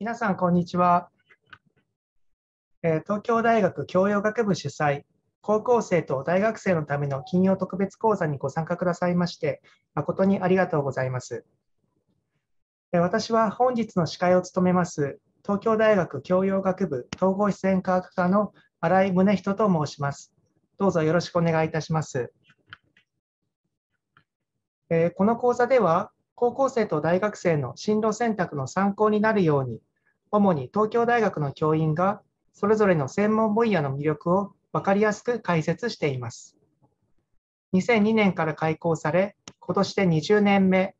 皆さん、こんにちは。東京大学教養学部主催、高校生と大学生のための金曜特別講座にご参加くださいまして、誠にありがとうございます。私は本日の司会を務めます、東京大学教養学部統合自然科学科の新井宗人と申します。どうぞよろしくお願いいたします。この講座では、高校生と大学生の進路選択の参考になるように、主に東京大学の教員がそれぞれの専門分野の魅力を分かりやすく解説しています。2002年から開校され、今年で20年目、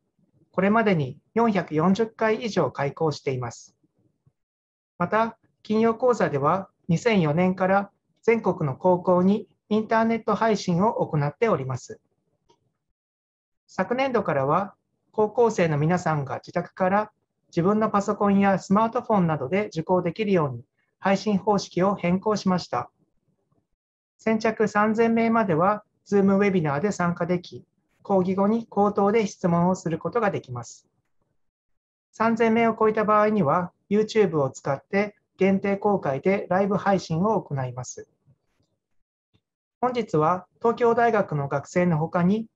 これまでに440回以上開校しています。また、金曜講座では2004年から全国の高校にインターネット配信を行っております。昨年度からは高校生の皆さんが自宅から自分のパソコンやスマートフォンなどで受講できるように配信方式を変更しました。先着3000名までは Zoom ウェビナーで参加でき、講義後に口頭で質問をすることができます。3000名を超えた場合には YouTube を使って限定公開でライブ配信を行います。本日は東京大学の学生のほかに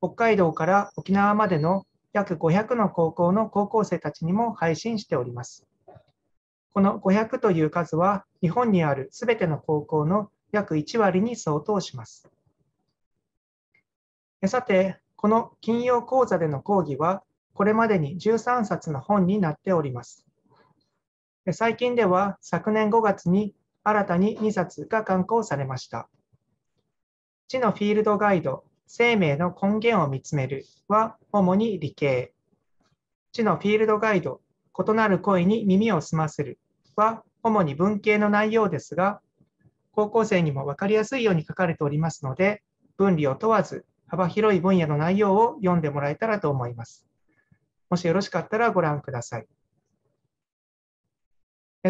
北海道から沖縄までの約500の高校の高校生たちにも配信しております。この500という数は日本にあるすべての高校の約1割に相当します。さて、この金曜講座での講義はこれまでに13冊の本になっております。最近では昨年5月に新たに2冊が刊行されました。地のフィールドガイド生命の根源を見つめるは主に理系。知のフィールドガイド、異なる声に耳を澄ませるは主に文系の内容ですが、高校生にも分かりやすいように書かれておりますので、分離を問わず幅広い分野の内容を読んでもらえたらと思います。もしよろしかったらご覧ください。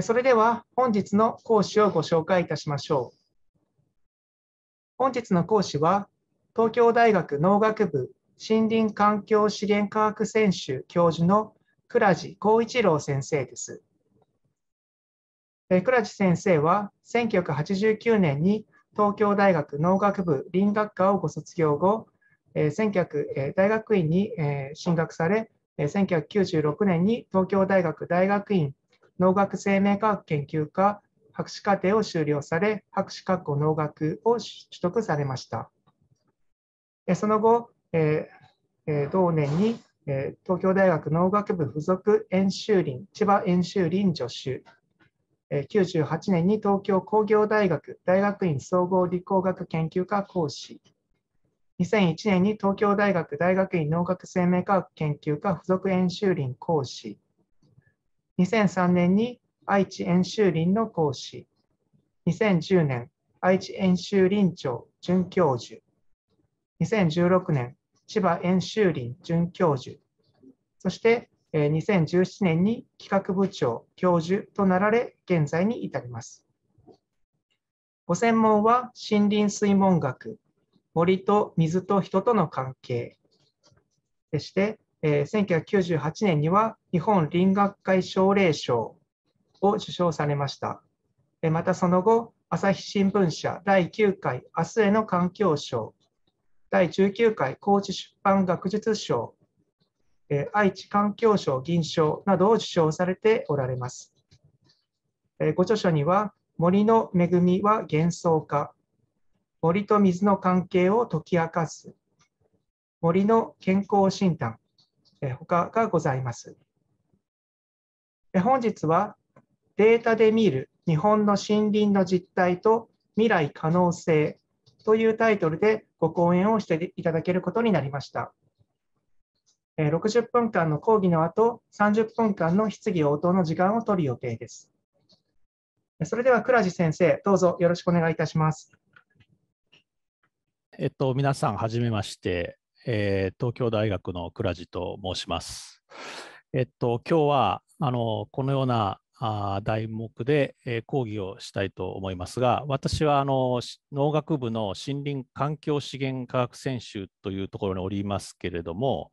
それでは本日の講師をご紹介いたしましょう。本日の講師は東京大学農学部森林環境資源科学専修教授の倉地光一郎先生です。倉地先生は1989年に東京大学農学部林学科をご卒業後、大学院に進学され、1996年に東京大学大学院農学生命科学研究科博士課程を修了され、博士学校農学を取得されました。その後、えー、同年に東京大学農学部附属演習林千葉演習林助手98年に東京工業大学大学院総合理工学研究科講師2001年に東京大学大学院農学生命科学研究科附属演習林講師2003年に愛知演習林の講師2010年愛知演習林長准教授2016年、千葉遠州林准教授、そして2017年に企画部長、教授となられ、現在に至ります。ご専門は森林水門学、森と水と人との関係でして、1998年には日本林学会奨励賞を受賞されました。またその後、朝日新聞社第9回明日への環境賞第19回高知出版学術賞、え愛知環境省銀賞などを受賞されておられます。えご著書には、森の恵みは幻想化、森と水の関係を解き明かす、森の健康診断、え他がございます。え本日は、データで見る日本の森林の実態と未来可能性というタイトルでご講演をしていただけることになりました。60分間の講義の後、30分間の質疑応答の時間を取る予定です。それでは倉治先生、どうぞよろしくお願いいたします。えっと、皆さん、はじめまして、えー、東京大学の倉治と申します。えっと、今日はあのこのような題目で、えー、講義をしたいと思いますが、私はあの農学部の森林環境資源科学専修というところにおりますけれども、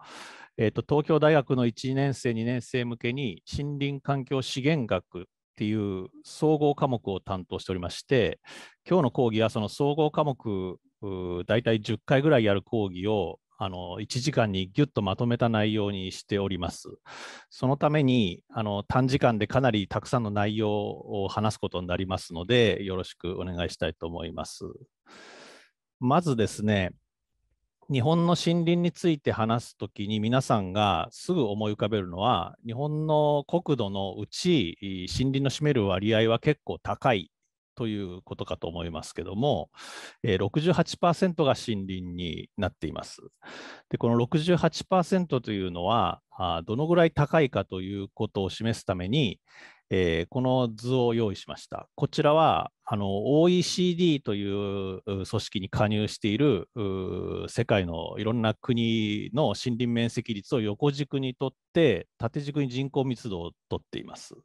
えーと、と東京大学の1年生、2年生向けに森林環境資源学っていう総合科目を担当しておりまして、今日の講義はその総合科目、大体10回ぐらいやる講義をあの1時間にぎゅっとまとめた内容にしております。そのためにあの短時間でかなりたくさんの内容を話すことになりますので、よろしくお願いしたいと思います。まずですね、日本の森林について話すときに皆さんがすぐ思い浮かべるのは日本の国土のうち森林の占める割合は結構高いということかと思いますけども、えー、68%が森林になっています。でこの68%というのはあどのぐらい高いかということを示すために、えー、この図を用意しました。こちらはあの OECD という組織に加入している世界のいろんな国の森林面積率を横軸にとって縦軸に人口密度をとっています。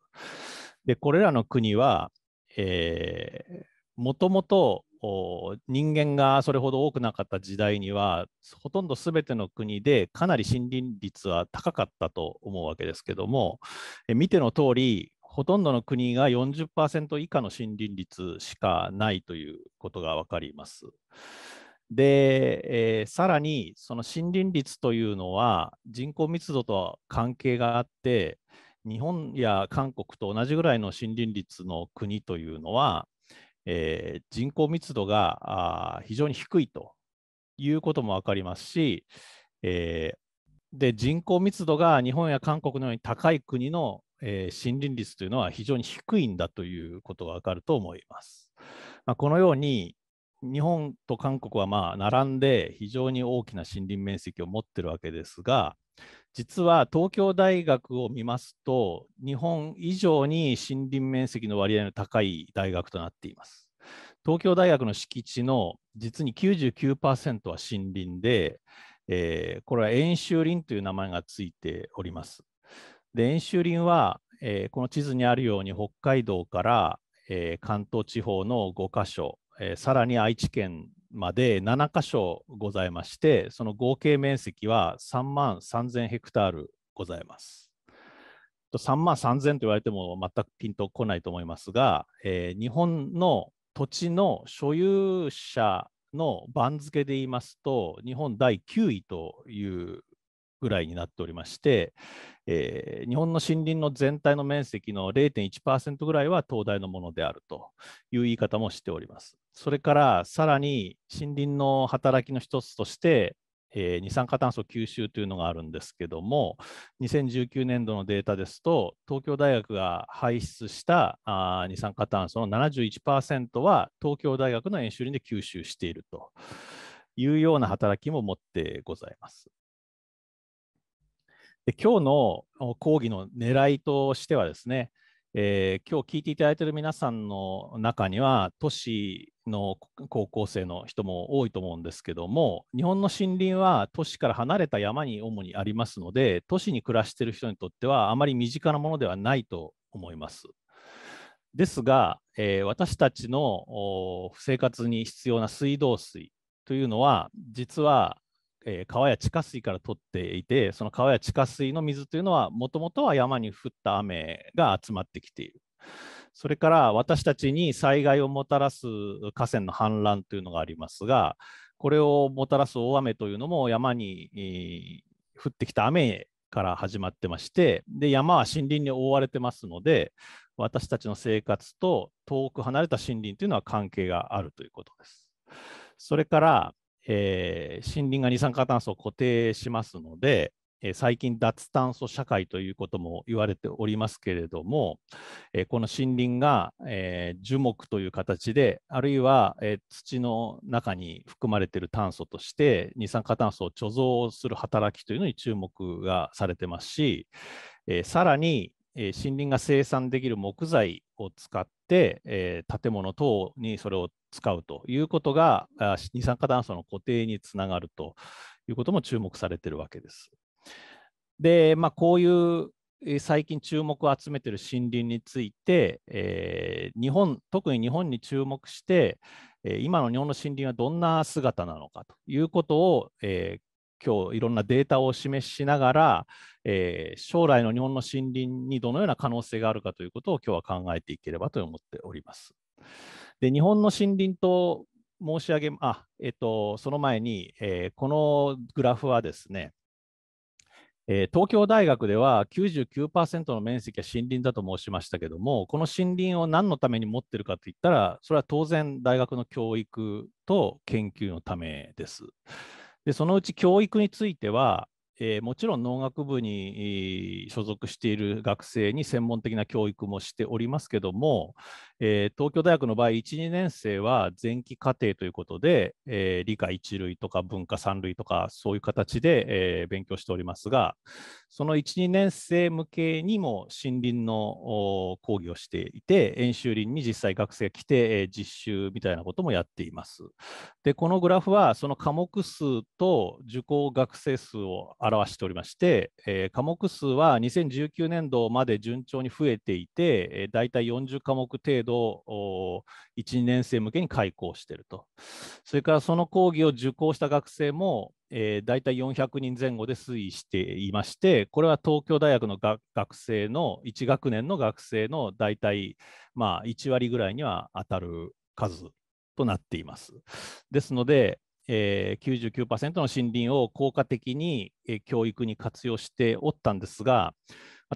でこれらの国はもともと人間がそれほど多くなかった時代にはほとんど全ての国でかなり森林率は高かったと思うわけですけども見ての通りほとんどの国が40%以下の森林率しかないということが分かります。で、えー、さらにその森林率というのは人口密度と関係があって、日本や韓国と同じぐらいの森林率の国というのは、えー、人口密度が非常に低いということも分かりますし、えー、で人口密度が日本や韓国のように高い国の、えー、森林率というのは非常に低いんだということが分かると思います。まあ、このように日本と韓国はまあ並んで非常に大きな森林面積を持ってるわけですが、実は東京大学を見ますと、日本以上に森林面積の割合の高い大学となっています。東京大学の敷地の実に99%は森林で、えー、これは円周林という名前がついております。で円周林は、えー、この地図にあるように北海道から、えー、関東地方の5か所、えさらに愛知県まで7箇所ございまして、その合計面積は3万3000ヘクタールございます。3万3000と言われても全くピンとこないと思いますが、えー、日本の土地の所有者の番付で言いますと、日本第9位というぐらいになっておりまして、えー、日本の森林の全体の面積の0.1%ぐらいは東大のものであるという言い方もしております。それからさらに森林の働きの一つとして、えー、二酸化炭素吸収というのがあるんですけども2019年度のデータですと東京大学が排出したあ二酸化炭素の71%は東京大学の演習林で吸収しているというような働きも持ってございます。で今日の講義の狙いとしてはですね、えー、今日聞いていただいている皆さんの中には都市の高校生の人も多いと思うんですけども日本の森林は都市から離れた山に主にありますので都市に暮らしている人にとってはあまり身近なものではないと思います。ですが、えー、私たちの生活に必要な水道水というのは実はえー、川や地下水から取っていて、その川や地下水の水というのは、もともとは山に降った雨が集まってきている。それから私たちに災害をもたらす河川の氾濫というのがありますが、これをもたらす大雨というのも山に、えー、降ってきた雨から始まってましてで、山は森林に覆われてますので、私たちの生活と遠く離れた森林というのは関係があるということです。それからえー、森林が二酸化炭素を固定しますので、えー、最近、脱炭素社会ということも言われておりますけれども、えー、この森林が、えー、樹木という形で、あるいは、えー、土の中に含まれている炭素として、二酸化炭素を貯蔵する働きというのに注目がされてますし、えー、さらに、えー、森林が生産できる木材を使って、えー、建物等にそれを使うということが二酸化炭素の固定につながるということも注目されているわけです。で、まあ、こういう最近注目を集めている森林について、えー、日本特に日本に注目して今の日本の森林はどんな姿なのかということを、えー、今日いろんなデータを示しながら、えー、将来の日本の森林にどのような可能性があるかということを今日は考えていければと思っております。で日本の森林と申し上げあ、えっと、その前に、えー、このグラフはですね、えー、東京大学では99%の面積は森林だと申しましたけども、この森林を何のために持ってるかといったら、それは当然大学の教育と研究のためです。でそのうち教育についてはえー、もちろん農学部に所属している学生に専門的な教育もしておりますけども、えー、東京大学の場合1、2年生は前期課程ということで、えー、理科1類とか文化3類とかそういう形で、え勉強しておりますがその1、2年生向けにも森林の講義をしていて演習林に実際学生が来て、え実習みたいなこともやっています。でこのグラフはその科目数と受講学生数を表しておりまして、えー、科目数は2019年度まで順調に増えていて、えー、大体40科目程度、1、2年生向けに開講していると、それからその講義を受講した学生も、えー、大体400人前後で推移していまして、これは東京大学の学生の、1学年の学生の大体、まあ、1割ぐらいには当たる数となっています。ですので、えー、99%の森林を効果的に、えー、教育に活用しておったんですが、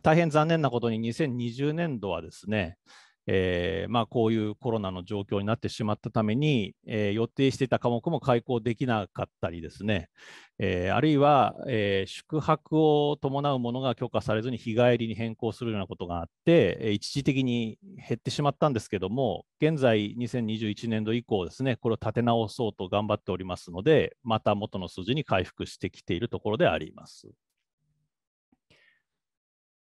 大変残念なことに2020年度はですね、えー、まあ、こういうコロナの状況になってしまったために、えー、予定していた科目も開講できなかったりですね、えー、あるいは、え宿泊を伴うものが許可されずに日帰りに変更するようなことがあって、え一時的に減ってしまったんですけども、現在、2021年度以降ですね、これを立て直そうと頑張っておりますので、また元の数字に回復してきているところであります。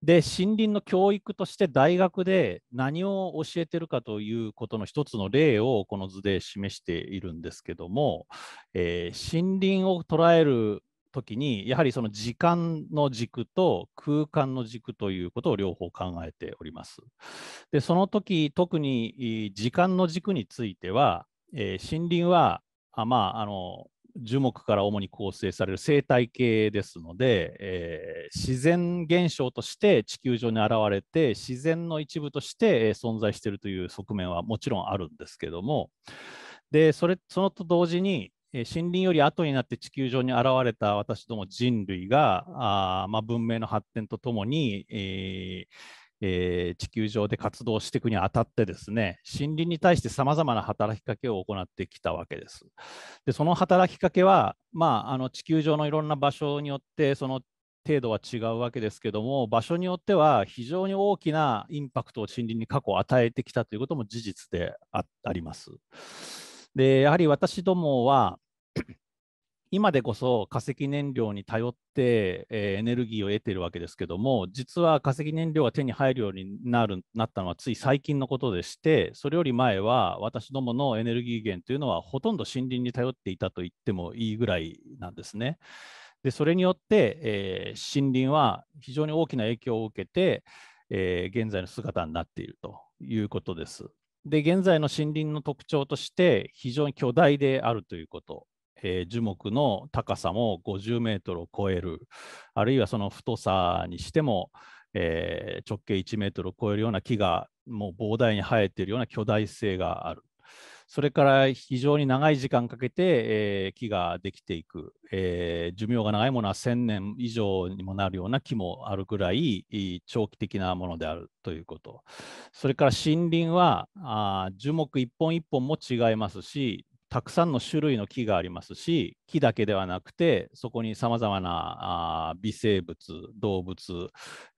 で森林の教育として大学で何を教えてるかということの一つの例をこの図で示しているんですけども、えー、森林を捉える時にやはりその時間の軸と空間の軸ということを両方考えております。でその時特に時間の軸については、えー、森林はあまああの樹木から主に構成される生態系ですので、えー、自然現象として地球上に現れて自然の一部として存在しているという側面はもちろんあるんですけどもでそれそのと同時に森林より後になって地球上に現れた私ども人類があ、まあ、文明の発展とともに、えー、えー、地球上で活動していくにあたってですね森林に対してさまざまな働きかけを行ってきたわけです。でその働きかけは、まあ、あの地球上のいろんな場所によってその程度は違うわけですけども場所によっては非常に大きなインパクトを森林に過去与えてきたということも事実であります。でやはり私どもは今でこそ化石燃料に頼って、えー、エネルギーを得ているわけですけども、実は化石燃料が手に入るようになるなったのはつい最近のことでして、それより前は私どものエネルギー源というのはほとんど森林に頼っていたと言ってもいいぐらいなんですね。でそれによって、えー、森林は非常に大きな影響を受けて、えー、現在の姿になっているということです。で現在の森林の特徴として非常に巨大であるということえー、樹木の高さも50メートルを超える、あるいはその太さにしても、えー、直径1メートルを超えるような木がもう膨大に生えているような巨大性がある。それから非常に長い時間かけて、えー、木ができていく、えー、寿命が長いものは1000年以上にもなるような木もあるぐらい長期的なものであるということそれから森林はあ樹木一本一本も違いますしたくさんの種類の木がありますし木だけではなくてそこにさまざまな微生物動物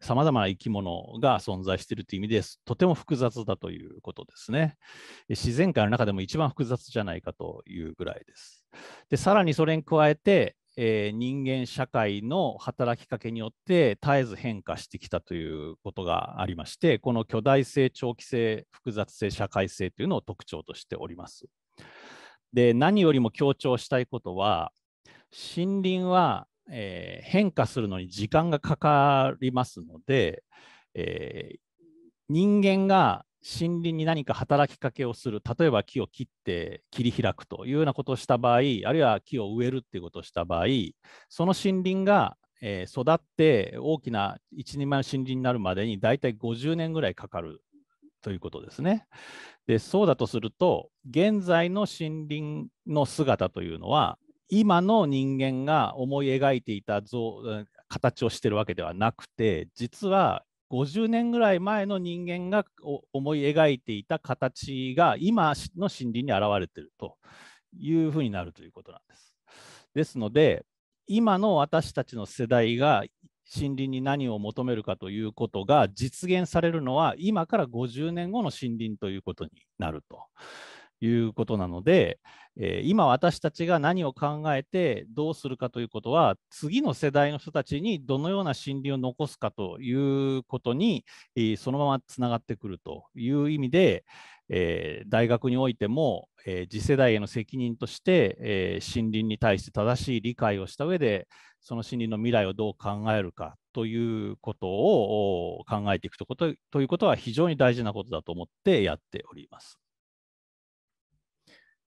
さまざまな生き物が存在しているという意味ですとても複雑だということですね自然界の中でも一番複雑じゃないかというぐらいですでさらにそれに加えてえー、人間社会の働きかけによって絶えず変化してきたということがありましてこの巨大性長期性複雑性社会性というのを特徴としております。で何よりも強調したいことは森林は、えー、変化するのに時間がかかりますので、えー、人間が森林に何か働きかけをする例えば木を切って切り開くというようなことをした場合あるいは木を植えるっていうことをした場合その森林がえ育って大きな一人前の森林になるまでに大体50年ぐらいかかるということですね。でそうだとすると現在の森林の姿というのは今の人間が思い描いていた像形をしてるわけではなくて実は50年ぐらい前の人間が思い描いていた形が今の森林に現れてるというふうになるということなんです。ですので今の私たちの世代が森林に何を求めるかということが実現されるのは今から50年後の森林ということになるということなので、えー、今私たちが何を考えてどうするかということは次の世代の人たちにどのような森林を残すかということに、えー、そのままつながってくるという意味で、えー、大学においても、えー、次世代への責任として、えー、森林に対して正しい理解をした上でその森林の未来をどう考えるかということを考えていくとことということは非常に大事なことだと思ってやっております。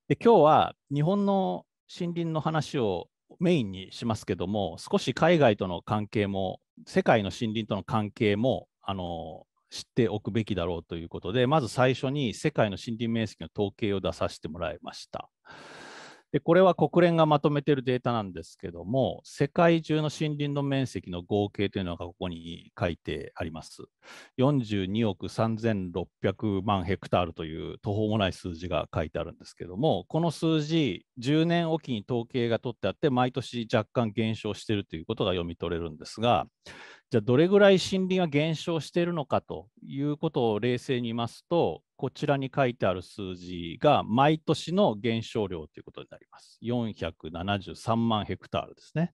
で今日は日本の森林の話をメインにしますけども少し海外との関係も世界の森林との関係もあの知っておくべきだろうということで、まず最初に世界の森林面積の統計を出させてもらいました。でこれは国連がまとめているデータなんですけども、世界中の森林の面積の合計というのがここに書いてあります。42億3600万ヘクタールという途方もない数字が書いてあるんですけども、この数字、10年おきに統計が取ってあって、毎年若干減少しているということが読み取れるんですが、じゃあどれぐらい森林は減少しているのかということを冷静に言いますと、こちらに書いてある数字が毎年の減少量ということになります。473万ヘクタールですね。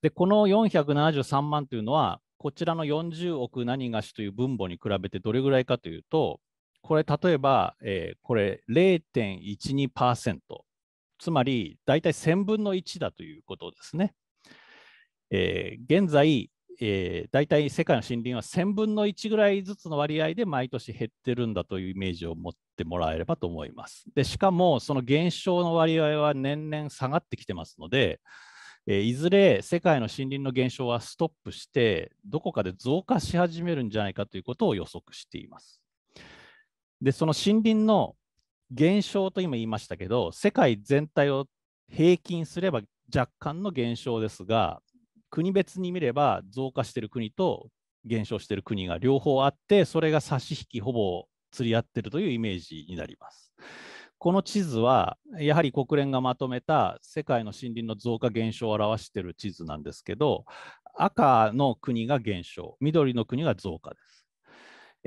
で、この473万というのは、こちらの40億何がしという分母に比べてどれぐらいかというと、これ、例えば、えー、これ0.12%、つまり大体1000分の1だということですね。えー、現在、えー、大体世界の森林は1000分の1ぐらいずつの割合で毎年減ってるんだというイメージを持ってもらえればと思います。でしかもその減少の割合は年々下がってきてますので、えー、いずれ世界の森林の減少はストップしてどこかで増加し始めるんじゃないかということを予測しています。でその森林の減少と今言いましたけど世界全体を平均すれば若干の減少ですが国別に見れば増加してる国と減少してる国が両方あってそれが差し引きほぼ釣り合ってるというイメージになります。この地図はやはり国連がまとめた世界の森林の増加減少を表している地図なんですけど赤の国が減少緑の国が増加で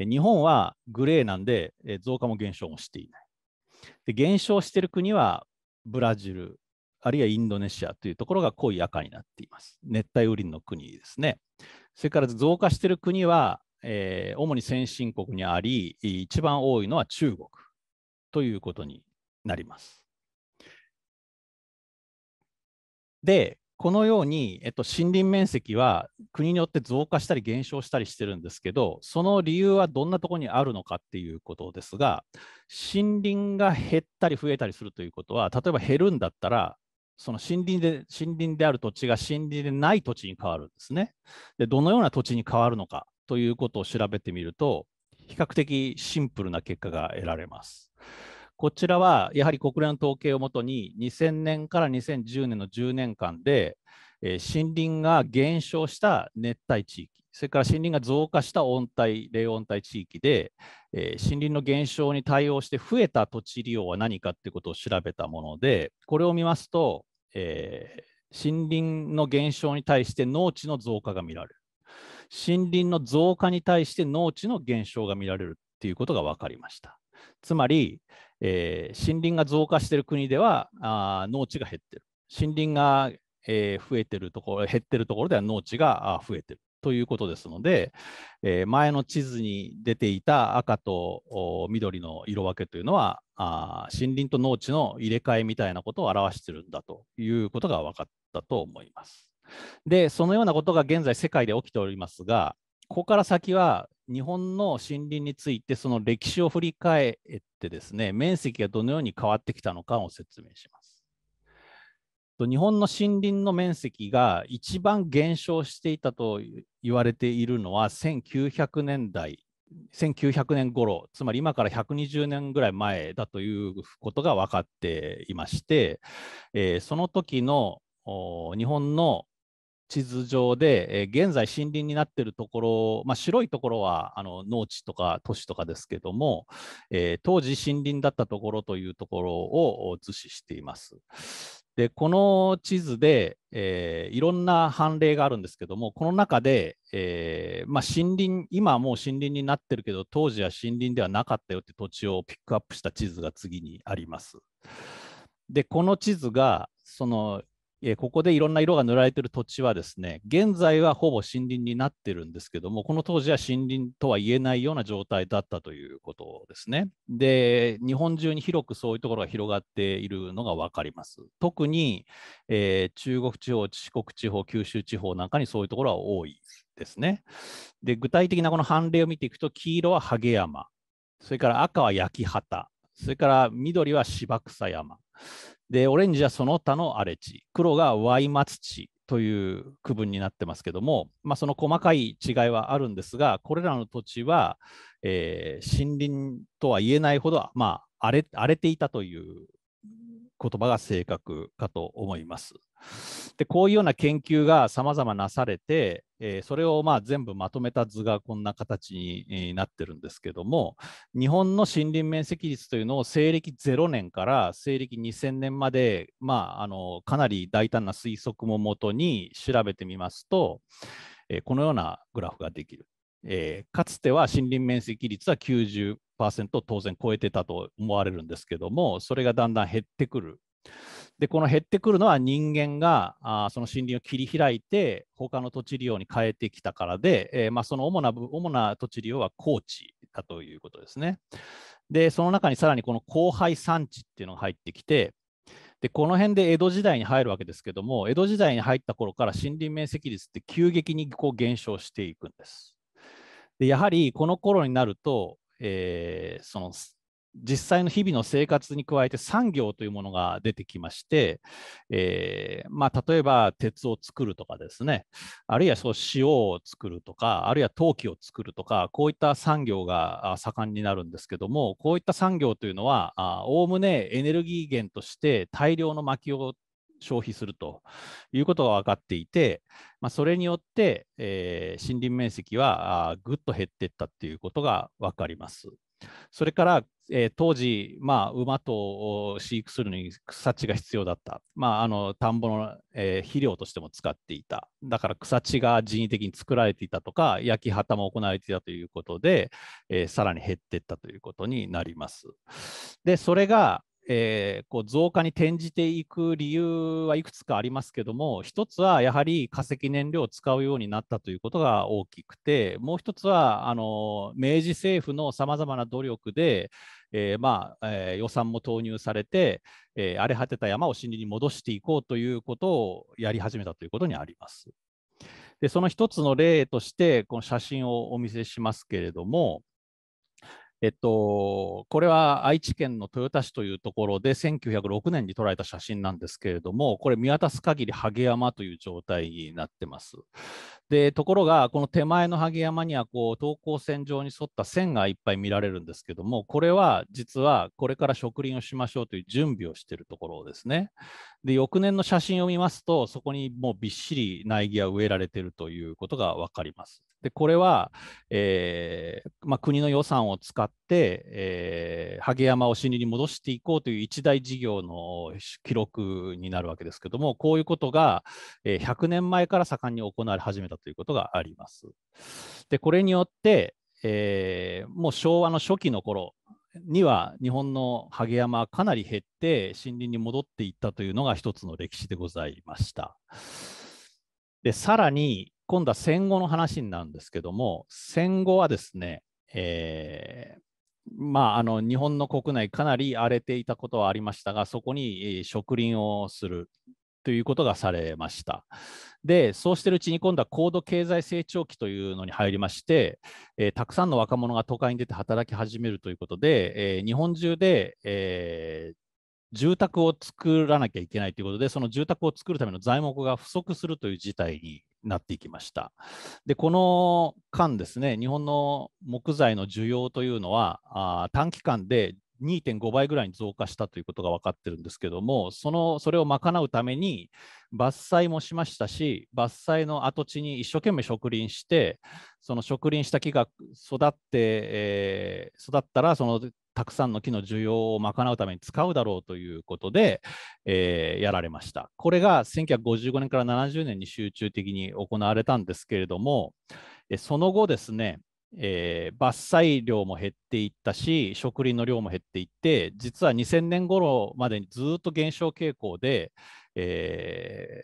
す日本はグレーなんで増加も減少もしていないで減少している国はブラジルあるいはインドネシアというところが濃い赤になっています。熱帯雨林の国ですね。それから増加している国は、えー、主に先進国にあり、一番多いのは中国ということになります。で、このように、えっと、森林面積は国によって増加したり減少したりしてるんですけど、その理由はどんなところにあるのかっていうことですが、森林が減ったり増えたりするということは、例えば減るんだったら、その森林で、森林である土地が森林でない土地に変わるんですね。で、どのような土地に変わるのかということを調べてみると、比較的シンプルな結果が得られます。こちらは、やはり国連の統計をもとに、2000年から2010年の10年間で、えー、森林が減少した熱帯地域それから森林が増加した温帯、冷温帯地域で、えー、森林の減少に対応して増えた土地利用は何かということを調べたもので、これを見ますと、えー、森林の減少に対して農地の増加が見られる、森林の増加に対して農地の減少が見られるということが分かりました。つまり、えー、森林が増加している国ではあ農地が減っている。森林が、えー、増えてるところ減っているところでは農地が増えている。ということですので、えー、前の地図に出ていた赤と緑の色分けというのはあ森林と農地の入れ替えみたいなことを表してるんだということが分かったと思います。でそのようなことが現在世界で起きておりますがここから先は日本の森林についてその歴史を振り返ってですね面積がどのように変わってきたのかを説明します。と、日本の森林の面積が一番減少していたと言われているのは1900年代1900年頃つまり今から120年ぐらい前だということが分かっていまして、えー、その時の日本の地図上で、えー、現在森林になっているところ、まあ、白いところはあの農地とか都市とかですけども、えー、当時森林だったところというところを図示しています。でこの地図で、えー、いろんな判例があるんですけども、この中で、えー、まあ、森林、今はもう森林になってるけど、当時は森林ではなかったよって土地をピックアップした地図が次にあります。で、この地図が、そのえー、ここでいろんな色が塗られている土地はですね、現在はほぼ森林になっているんですけども、この当時は森林とは言えないような状態だったということですね。で、日本中に広くそういうところが広がっているのが分かります。特に、えー、中国地方、四国地方、九州地方なんかにそういうところは多いですね。で、具体的なこの判例を見ていくと、黄色はゲ山、それから赤は焼畑、それから緑は芝草山。で、オレンジはその他の荒れ地、黒がワ松地という区分になってますけども、まあ、その細かい違いはあるんですが、これらの土地は、えー、森林とは言えないほど、まあ、荒れ荒れていたという言葉が正確かと思います。でこういうような研究がさまざまなされて、えそれをまあ全部まとめた図がこんな形になってるんですけども日本の森林面積率というのを西暦0年から西暦2000年まで、まあ、あのかなり大胆な推測ももとに調べてみますと、えこのようなグラフができる。えー、かつては森林面積率は90%当然超えてたと思われるんですけどもそれがだんだん減ってくるでこの減ってくるのは人間があその森林を切り開いて他の土地利用に変えてきたからで、えー、まあ、その主な主な土地利用は高地だということですね。でその中にさらにこの荒廃山地っていうのが入ってきてでこの辺で江戸時代に入るわけですけども江戸時代に入った頃から森林面積率って急激にこう減少していくんです。でやはりこの頃になると、えー、その実際の日々の生活に加えて産業というものが出てきまして、えー、まあ、例えば鉄を作るとかですねあるいはそう塩を作るとかあるいは陶器を作るとかこういった産業が盛んになるんですけどもこういった産業というのはおおむねエネルギー源として大量の薪を消費するということが分かっていて、まあ、それによって、えー、森林面積はぐっと減っていったということが分かります。それから、えー、当時、まあ、馬と飼育するのに草地が必要だった、まあ、あの田んぼの、えー、肥料としても使っていただから草地が人為的に作られていたとか焼き畑も行われていたということで、えー、さらに減っていったということになりますでそれがえー、こう増加に転じていく理由はいくつかありますけども、一つはやはり化石燃料を使うようになったということが大きくて、もう一つはあの明治政府のさまざまな努力で、えー、まあえー、予算も投入されて、え荒れ果てた山を森林に戻していこうということをやり始めたということにあります。でその一つの例として、この写真をお見せしますけれども、えっと、これは愛知県の豊田市というところで1906年に捉えた写真なんですけれども、これ見渡す限りゲ山という状態になってます。で、ところが、この手前のゲ山にはこう等高線上に沿った線がいっぱい見られるんですけども、これは実はこれから植林をしましょうという準備をしているところですね。で、翌年の写真を見ますと、そこにもうびっしり苗木が植えられているということが分かります。でこれは、えーまあ、国の予算を使って、えー、山を森林に戻していこうという一大事業の記録になるわけですけども、こういうことが、えー、100年前から盛んに行われ始めたということがあります。でこれによって、えー、もう昭和の初期の頃には日本の萩山はかなり減って森林に戻っていったというのが一つの歴史でございました。でさらに、今度は戦後の話になるんですけども戦後はですね、えーまあ、あの日本の国内かなり荒れていたことはありましたがそこに植林をするということがされました。で、そうしてるうちに今度は高度経済成長期というのに入りまして、えー、たくさんの若者が都会に出て働き始めるということで、えー、日本中で、えー、住宅を作らなきゃいけないということで、その住宅を作るための材木が不足するという事態になっていきました。で、この間ですね、日本の木材の需要というのは、あ短期間で2.5倍ぐらいに増加したということが分かってるんですけども、そのそれを賄うために伐採もしましたし、伐採の跡地に一生懸命植林して、その植林した木が育って、えー、育ったら、そのたくさんの木の需要を賄うために使うだろうということで、えー、やられました。これが1955年から70年に集中的に行われたんですけれども、その後ですね、えー、伐採量も減っていったし植林の量も減っていって実は2000年頃までにずっと減少傾向で、え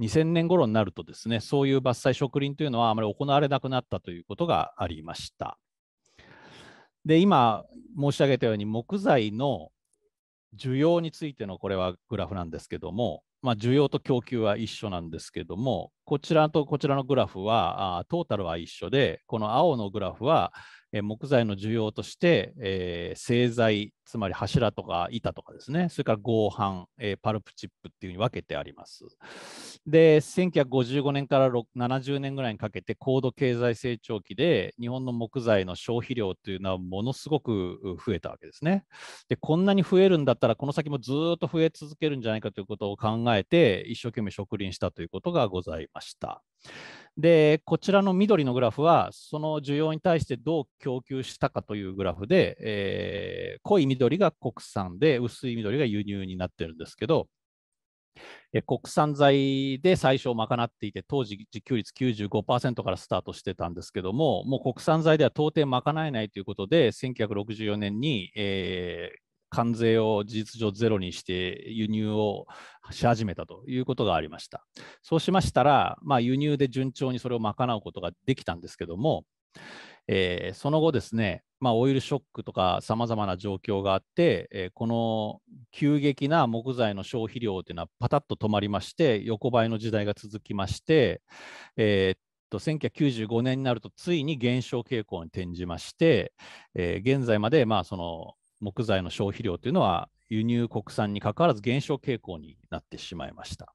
ー、2000年頃になるとですねそういう伐採植林というのはあまり行われなくなったということがありました。で、今申し上げたように木材の需要についてのこれはグラフなんですけども、まあ、需要と供給は一緒なんですけども、こちらとこちらのグラフはあトータルは一緒で、この青のグラフは、木材の需要として、えー、製材、つまり柱とか板とかですね、それから合板、えー、パルプチップっていうふうに分けてあります。で、1955年から70年ぐらいにかけて高度経済成長期で、日本の木材の消費量というのはものすごく増えたわけですね。で、こんなに増えるんだったら、この先もずっと増え続けるんじゃないかということを考えて、一生懸命植林したということがございました。で、こちらの緑のグラフは、その需要に対してどう供給したかというグラフで、えー、濃い緑が国産で、薄い緑が輸入になっているんですけど、え国産材で最初賄っていて、当時、自給率95%からスタートしてたんですけども、もう国産材では到底賄えないということで、1964年に、えー、関税を事実上ゼロにして輸入をし始めたということがありました。そうしましたら、まあ、輸入で順調にそれを賄うことができたんですけども、えー、その後ですね、まあ、オイルショックとかさまざまな状況があって、えー、この急激な木材の消費量というのはパタッと止まりまして横ばいの時代が続きまして、えー、っと1995年になるとついに減少傾向に転じまして、え現在までまあその木材の消費量というのは輸入国産にかかわらず減少傾向になってしまいました。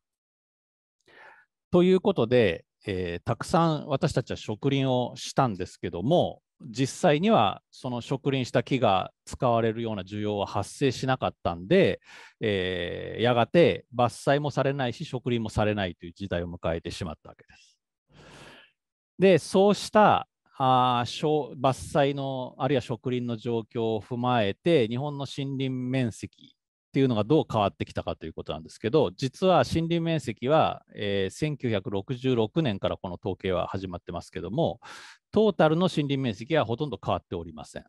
ということで、えー、たくさん私たちは植林をしたんですけども実際にはその植林した木が使われるような需要は発生しなかったんで、えー、やがて伐採もされないし植林もされないという時代を迎えてしまったわけです。でそうしたあ伐採のあるいは植林の状況を踏まえて日本の森林面積っていうのがどう変わってきたかということなんですけど実は森林面積は、えー、1966年からこの統計は始まってますけどもトータルの森林面積はほとんど変わっておりません。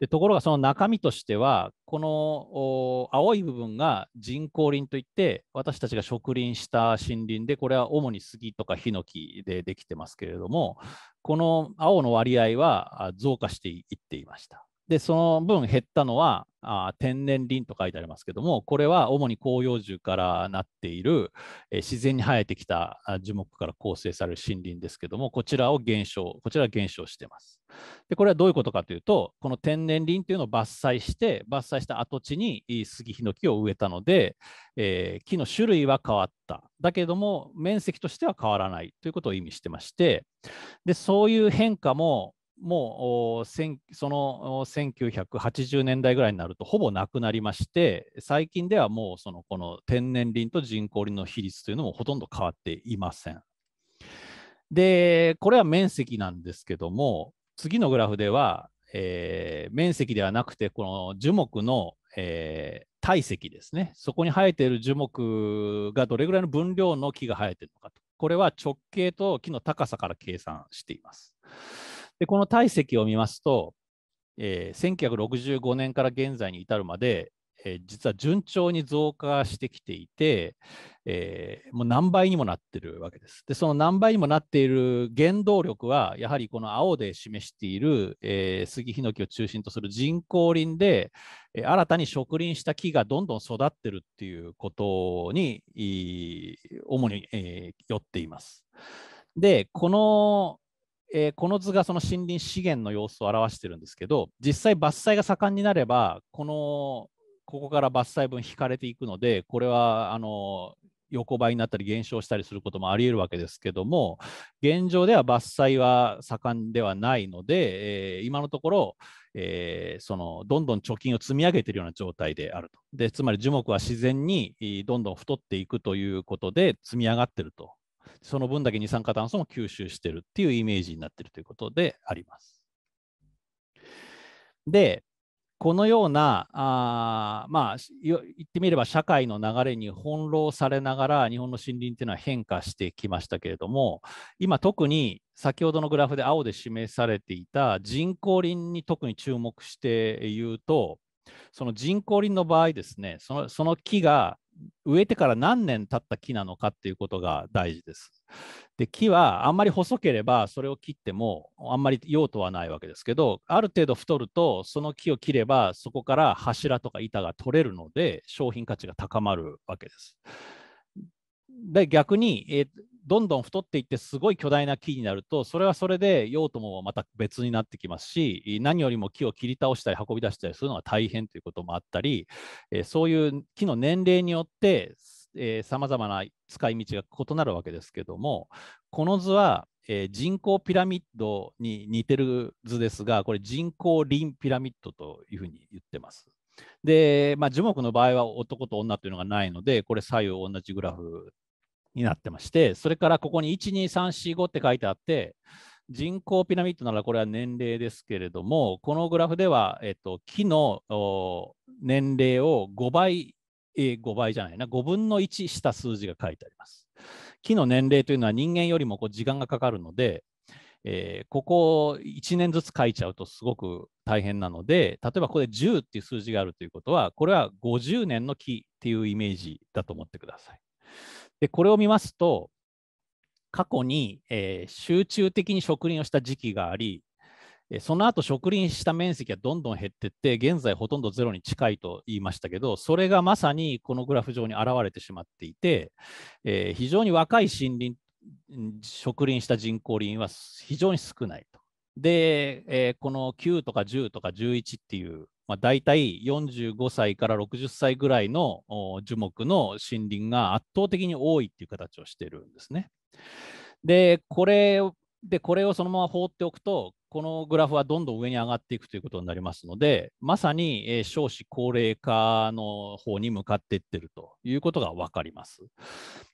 でところがその中身としてはこの青い部分が人工林といって私たちが植林した森林でこれは主に杉とかヒノキでできてますけれどもこの青の割合は増加していっていました。でその分減ったのはあ天然林と書いてありますけどもこれは主に広葉樹からなっている、え自然に生えてきた樹木から構成される森林ですけどもこちらを減少こちら減少してますでこれはどういうことかというとこの天然林っていうのを伐採して伐採した跡地に杉ヒノキを植えたので、えー、木の種類は変わっただけども面積としては変わらないということを意味してましてでそういう変化ももうその1980年代ぐらいになるとほぼなくなりまして最近ではもうそのこの天然林と人工林の比率というのもほとんど変わっていません。でこれは面積なんですけども次のグラフでは、えー、面積ではなくてこの樹木の、えー、体積ですねそこに生えている樹木がどれぐらいの分量の木が生えているのかとこれは直径と木の高さから計算しています。で、この体積を見ますと、えー、1965年から現在に至るまで、えー、実は順調に増加してきていて、えー、もう何倍にもなってるわけです。で、その何倍にもなっている原動力は、やはりこの青で示している、えー、杉ヒノキを中心とする人工林で、え新たに植林した木がどんどん育ってるっていうことに、主に、えー、寄っています。で、このえー、この図がその森林資源の様子を表してるんですけど実際伐採が盛んになればこのここから伐採分引かれていくのでこれはあの横ばいになったり減少したりすることもありえるわけですけども現状では伐採は盛んではないので、えー、今のところ、えー、そのどんどん貯金を積み上げているような状態であるとでつまり樹木は自然にどんどん太っていくということで積み上がっているとその分だけ二酸化炭素も吸収しているっていうイメージになっているということであります。で、このような、あまあ、言ってみれば社会の流れに翻弄されながら、日本の森林というのは変化してきましたけれども、今、特に先ほどのグラフで青で示されていた人工林に特に注目して言うと、その人工林の場合ですね、そのその木が植えてから何年経った木なのかっていうことが大事です。で木はあんまり細ければそれを切ってもあんまり用途はないわけですけどある程度太るとその木を切ればそこから柱とか板が取れるので商品価値が高まるわけです。で逆に、えー、どんどん太っていってすごい巨大な木になるとそれはそれで用途もまた別になってきますし何よりも木を切り倒したり運び出したりするのが大変ということもあったり、そういう木の年齢によってさまざまな使い道が異なるわけですけどもこの図は、人工ピラミッドに似てる図ですがこれ人工輪ピラミッドというふうに言ってます。で、まあ、樹木の場合は男と女というのがないのでこれ左右同じグラフになってまして、それからここに12345って書いてあって、人口ピラミッドならこれは年齢ですけれども、このグラフでは、えっと、木の年齢を5倍、え5倍じゃないな、5分の1した数字が書いてあります。木の年齢というのは人間よりもこう時間がかかるので、えー、ここ1年ずつ書いちゃうとすごく大変なので、例えばここで10っていう数字があるということは、これは50年の木っていうイメージだと思ってください。でこれを見ますと、過去に、えー、集中的に植林をした時期があり、その後植林した面積はどんどん減っていって、現在ほとんどゼロに近いと言いましたけど、それがまさにこのグラフ上に現れてしまっていて、えー、非常に若い森林、植林した人工林は非常に少ないと。で、えー、この9とか10とか11っていうまあ、大体45歳から60歳ぐらいの樹木の森林が圧倒的に多いっていう形をしてるんですね。で、これでこれをそのまま放っておくと、このグラフはどんどん上に上がっていくということになりますので、まさに、え少子高齢化の方に向かっていってるということが分かります。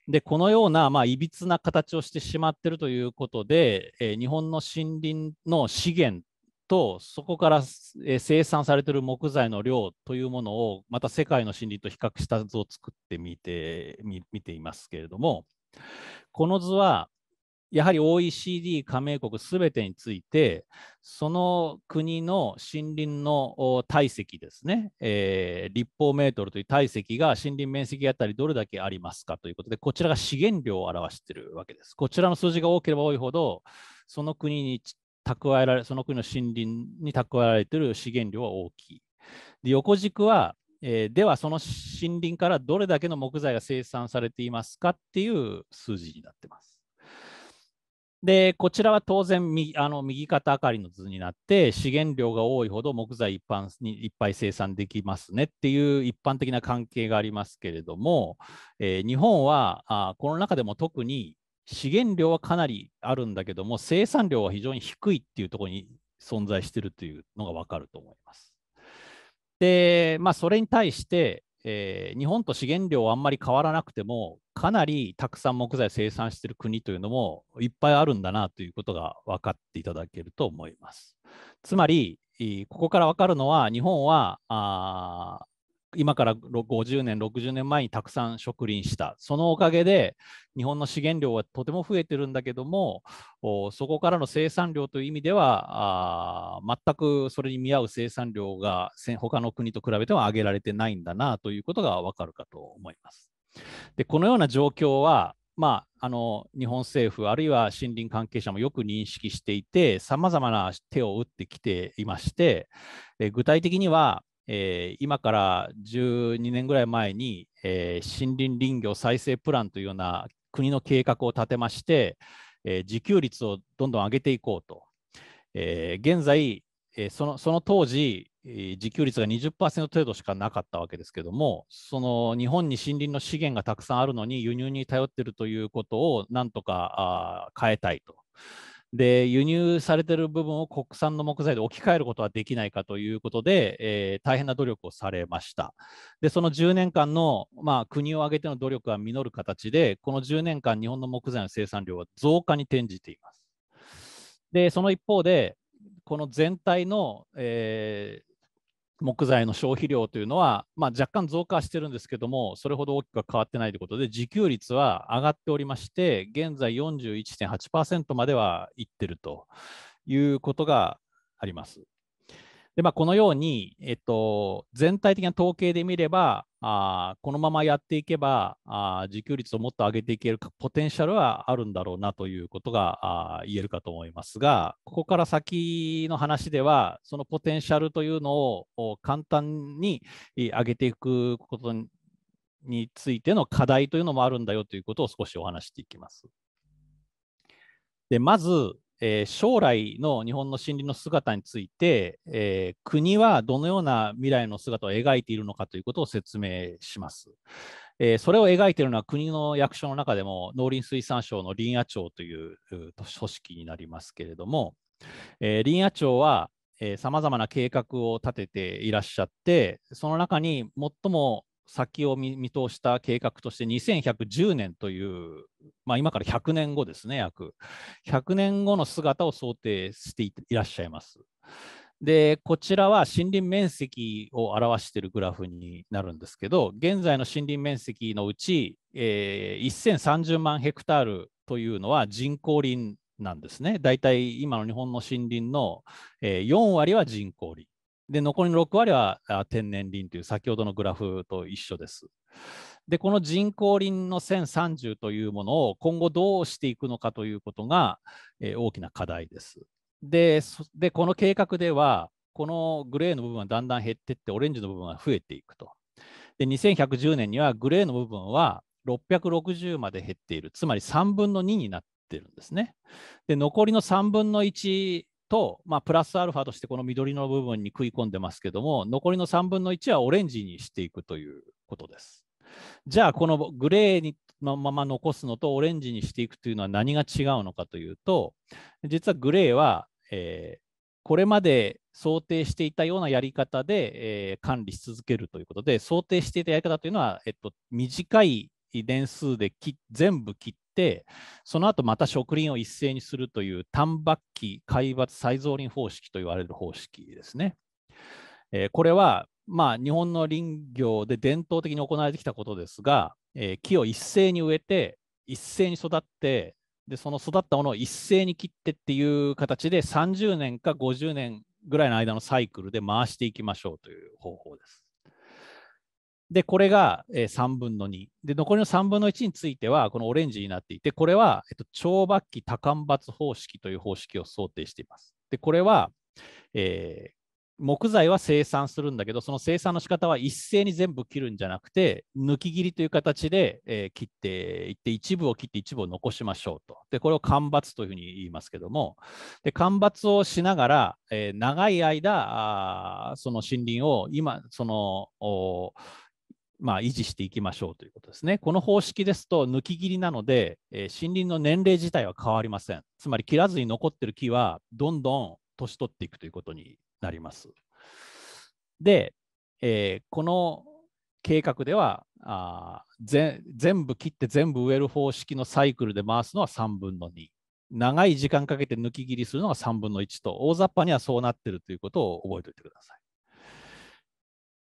で、このような、まあ、いびつな形をしてしまってるということで、え日本の森林の資源と、そこから生産されている木材の量というものを、また世界の森林と比較した図を作ってみてみ見ていますけれども、この図は、やはり OECD 加盟国すべてについて、その国の森林の体積ですね、えー、立方メートルという体積が森林面積あたりどれだけありますかということで、こちらが資源量を表しているわけです。こちらの数字が多ければ多いほど、その国に蓄えられ、その国の森林に蓄えられている資源量は大きい。で横軸は、えー、ではその森林からどれだけの木材が生産されていますかっていう数字になってます。で、こちらは当然右あの右肩上がりの図になって、資源量が多いほど木材一般にいっぱい生産できますねっていう一般的な関係がありますけれども、えー、日本はあこの中でも特に資源量はかなりあるんだけども、生産量は非常に低いっていうところに存在してるというのが分かると思います。で、まあ、それに対して、えー、日本と資源量はあんまり変わらなくても、かなりたくさん木材生産してる国というのもいっぱいあるんだなということが分かっていただけると思います。つまり、ここから分かるのは、日本はあ今から50年60年前にたくさん植林したそのおかげで日本の資源量はとても増えてるんだけどもそこからの生産量という意味では全くそれに見合う生産量が他の国と比べては上げられてないんだなということがわかるかと思います。でこのような状況はまあ、あの日本政府、あるいは森林関係者もよく認識していて、さまざまな手を打ってきていまして、え具体的には、えー、今から12年ぐらい前に、えー、森林林業再生プランというような国の計画を立てまして、えー、自給率をどんどん上げていこうと。え現在、えそのその当時、え自給率が20%程度しかなかったわけですけども、その日本に森林の資源がたくさんあるのに輸入に頼っているということをなんとかあ変えたいと。で輸入されてる部分を国産の木材で置き換えることはできないかということで、えー、大変な努力をされました。でその10年間の、まあ、国を挙げての努力が実る形でこの10年間日本の木材の生産量は増加に転じています。でその一方でこの全体の、えー、木材の消費量というのは、まあ、若干増加してるんですけども、それほど大きくは変わってないということで、自給率は上がっておりまして、現在41.8%まではいってるということがあります。でまあ、このように、えっと、全体的な統計で見れば、あこのままやっていけばあ、自給率をもっと上げていけるポテンシャルはあるんだろうなということがあ言えるかと思いますが、ここから先の話では、そのポテンシャルというのを簡単に上げていくことについての課題というのもあるんだよということを少しお話していきます。でまず、えー、将来の日本の森林の姿について、えー、国はどのような未来の姿を描いているのかということを説明します。えー、それを描いているのは国の役所の中でも農林水産省の林野庁という組織になりますけれども、え林野庁はさまざまな計画を立てていらっしゃってその中に最も先を見通した計画として2110年という、まあ、今から100年後ですね、約100年後の姿を想定していらっしゃいます。で、こちらは森林面積を表しているグラフになるんですけど、現在の森林面積のうち、えー、1030万ヘクタールというのは人工林なんですね。だいたい今の日本の森林の、え4割は人工林。で、残りの6割は天然林という先ほどのグラフと一緒です。で、この人工林の1030というものを今後どうしていくのかということが、えー、大きな課題です。で、でこの計画では、このグレーの部分はだんだん減っていって、オレンジの部分は増えていくと。で、2110年にはグレーの部分は660まで減っている、つまり3分の2になっているんですね。で、残りの3分の1と、まあ、プラスアルファとしてこの緑の部分に食い込んでますけども、残りの3分の1はオレンジにしていくということです。じゃあ、このグレーのまま残すのとオレンジにしていくというのは何が違うのかというと、実はグレーは、えー、これまで想定していたようなやり方で、えー、管理し続けるということで、想定していたやり方というのは、えっと、短い年数で全部切ってその後また植林を一斉にするという丹抜期海抜再造林方式と言われる方式ですね。えー、これはまあ日本の林業で伝統的に行われてきたことですが、えー、木を一斉に植えて一斉に育ってでその育ったものを一斉に切ってっていう形で30年か50年ぐらいの間のサイクルで回していきましょうという方法です。で、これが3分の2。で、残りの3分の1については、このオレンジになっていて、これは、えっと、懲罰期多間罰方式という方式を想定しています。で、これは、えー、木材は生産するんだけど、その生産の仕方は一斉に全部切るんじゃなくて、抜き切りという形で、えー、切っていって、一部を切って一部を残しましょうと。で、これを間伐というふうに言いますけども、で間伐をしながら、えー、長い間、その森林を今、その、まあ、維持していきましょうということですね。この方式ですと、抜き切りなので、えー、森林の年齢自体は変わりません。つまり、切らずに残ってる木は、どんどん年取っていくということになります。で、えー、この計画ではあ全部切って全部植える方式のサイクルで回すのは3分の2。長い時間かけて抜き切りするのが3分の1と、大雑把にはそうなってるということを覚えておいてください。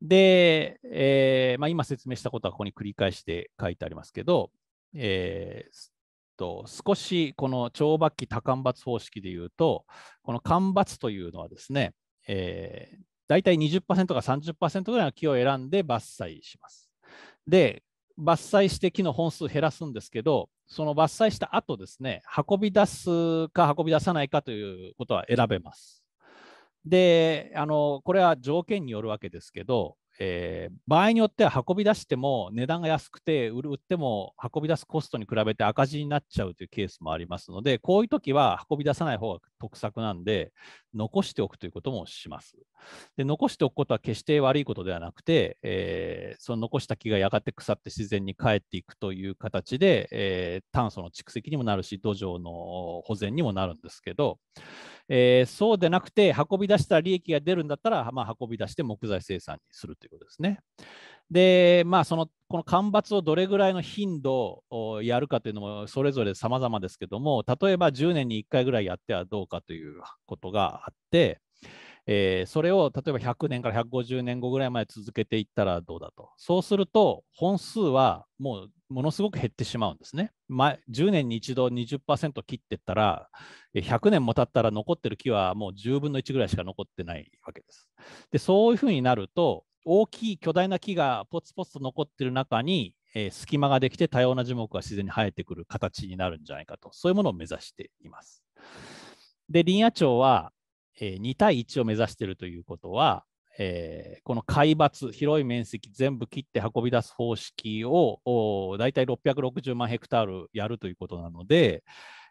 で、えーまあ、今説明したことはここに繰り返して書いてありますけど、えー、と少しこの懲罰期多干ばつ方式でいうと、この干ばつというのはですね、えー、大体20%か30%ぐらいの木を選んで伐採します。で、伐採して木の本数減らすんですけど、その伐採した後ですね、運び出すか運び出さないかということは選べます。であのこれは条件によるわけですけど、えー、場合によっては運び出しても値段が安くて売っても運び出すコストに比べて赤字になっちゃうというケースもありますのでこういう時は運び出さない方が得策なんで、残しておくということもします。で残しておくことは決して悪いことではなくて、えー、その残した木がやがて腐って自然に帰っていくという形で、えー、炭素の蓄積にもなるし、土壌の保全にもなるんですけど、えー、そうでなくて、運び出したら利益が出るんだったら、まあ、運び出して木材生産にするということですね。で、まあ、そのこの干ばつをどれぐらいの頻度をやるかというのもそれぞれ様々ですけども、例えば10年に1回ぐらいやってはどうかということがあって、えー、それを例えば100年から150年後ぐらいまで続けていったらどうだと。そうすると、本数はもうものすごく減ってしまうんですね。ま、10年に一度20%切っていったら、100年も経ったら残ってる木はもう10分の1ぐらいしか残ってないわけです。で、そういうふうになると、大きい巨大な木がポツポツと残ってる中に、えー、隙間ができて多様な樹木が自然に生えてくる形になるんじゃないかと、そういうものを目指しています。で、林野庁は、えー、2対1を目指しているということは、えー、この海抜、広い面積全部切って運び出す方式を大体660万ヘクタールやるということなので、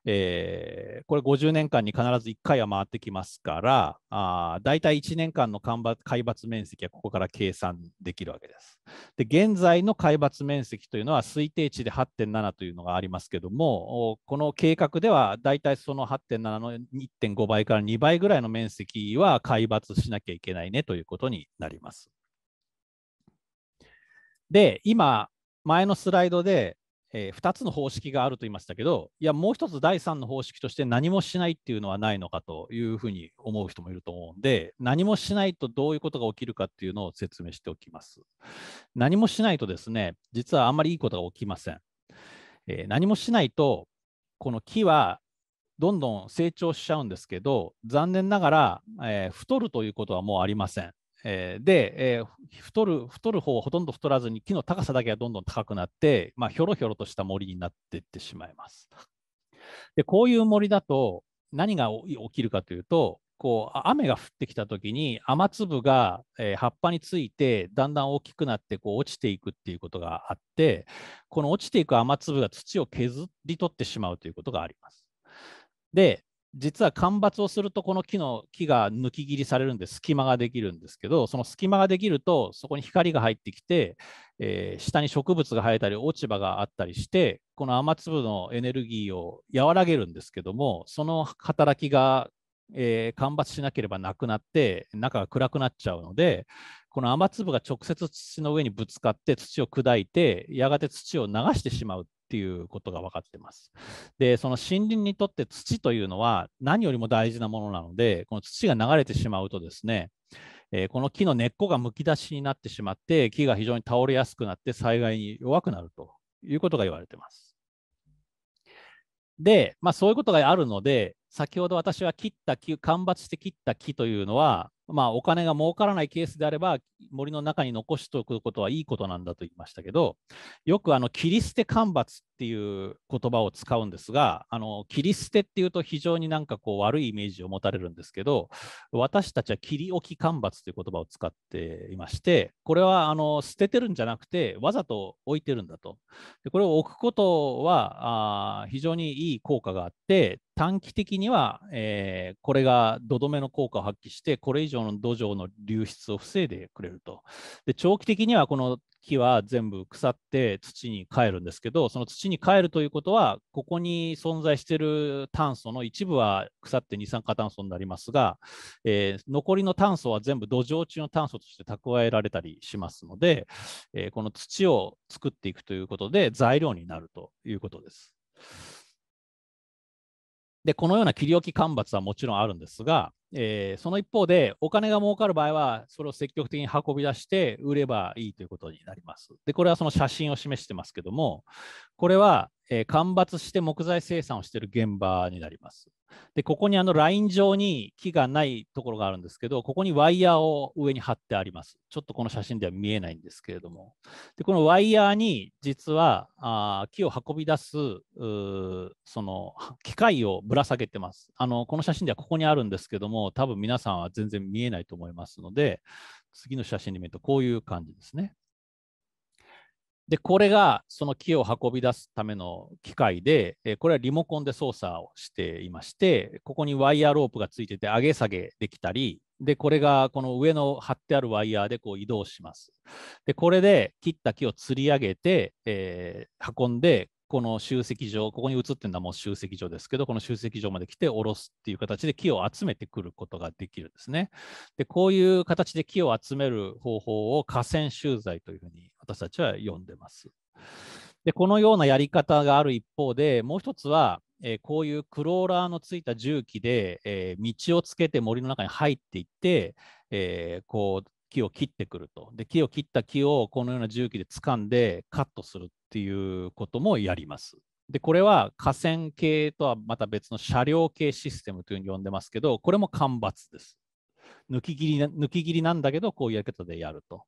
えー、これ50年間に必ず1回は回ってきますから、あ大体1年間の海抜面積はここから計算できるわけです。で、現在の海抜面積というのは推定値で8.7というのがありますけども、この計画では大体その8.7の1.5倍から2倍ぐらいの面積は海抜しなきゃいけないねということになります。で、今、前のスライドで、えー、2つの方式があると言いましたけど、いや、もう1つ第3の方式として何もしないっていうのはないのかというふうに思う人もいると思うんで、何もしないとどういうことが起きるかっていうのを説明しておきます。何もしないとですね、実はあんまりいいことが起きません。えー、何もしないと、この木はどんどん成長しちゃうんですけど、残念ながら、えー、太るということはもうありません。えー、で、えー、太る太る方はほとんど太らずに木の高さだけはどんどん高くなって、まあ、ひょろひょろとした森になっていってしまいます。でこういう森だと何が起きるかというとこう雨が降ってきた時に雨粒が、えー、葉っぱについてだんだん大きくなってこう落ちていくっていうことがあってこの落ちていく雨粒が土を削り取ってしまうということがあります。で実は間伐をするとこの木の木が抜き切りされるんで隙間ができるんですけどその隙間ができるとそこに光が入ってきて、えー、下に植物が生えたり落ち葉があったりしてこの雨粒のエネルギーを和らげるんですけどもその働きが、えー、間伐しなければなくなって中が暗くなっちゃうのでこの雨粒が直接土の上にぶつかって土を砕いてやがて土を流してしまうっていうことが分かってます。で、その森林にとって土というのは何よりも大事なものなので、この土が流れてしまうとですね、えー、この木の根っこがむき出しになってしまって、木が非常に倒れやすくなって災害に弱くなるということが言われてます。で、まあ、そういうことがあるので、先ほど私は切った木、間伐して切った木というのは、まあ、お金が儲からないケースであれば、森の中に残しておくことはいいことなんだと言いましたけど、よくあの切り捨て間伐っていう言葉を使うんですが、あの切り捨てっていうと非常になんかこう悪いイメージを持たれるんですけど、私たちは切り置き間伐という言葉を使っていまして、これはあの捨ててるんじゃなくて、わざと置いてるんだと。でこれを置くことはあ非常にいい効果があって、短期的には、えー、これが土留めの効果を発揮して、これ以上の土壌の流出を防いでくれると。で長期的にはこの木は全部腐って土に還るんですけど、その土に還るということは、ここに存在している炭素の一部は腐って二酸化炭素になりますが、えー、残りの炭素は全部土壌中の炭素として蓄えられたりしますので、えー、この土を作っていくということで、材料になるということです。で、このような切り置き干ばつはもちろんあるんですが、えー、その一方で、お金が儲かる場合は、それを積極的に運び出して売ればいいということになります。で、これはその写真を示してますけども、これは、えー、間伐して木材生産をしている現場になります。で、ここにあのライン上に木がないところがあるんですけど、ここにワイヤーを上に貼ってあります。ちょっとこの写真では見えないんですけれども。で、このワイヤーに実はあ木を運び出すその機械をぶら下げてます。あのこの写真ではここにあるんですけども、も多分皆さんは全然見えないと思いますので、次の写真に見るとこういう感じですね。で、これがその木を運び出すための機械で、これはリモコンで操作をしていまして、ここにワイヤーロープがついてて上げ下げできたり、で、これがこの上の張ってあるワイヤーでこう移動します。で、これで切った木を吊り上げて、えー、運んで、この集積場、ここに移ってるのはもう集積場ですけど、この集積場まで来て下ろすっていう形で木を集めてくることができるんですね。で、こういう形で木を集める方法を河川集材というふうに私たちは呼んでます。で、このようなやり方がある一方で、もう一つは、えー、こういうクローラーのついた重機で、えー、道をつけて森の中に入っていって、えー、こう木を切ってくるとで木を切った木をこのような重機で掴んでカットするっていうこともやります。で、これは河川系とはまた別の車両系システムというふうに呼んでますけど、これも間伐です。抜き切り抜き切りなんだけど、こういうやり方でやると。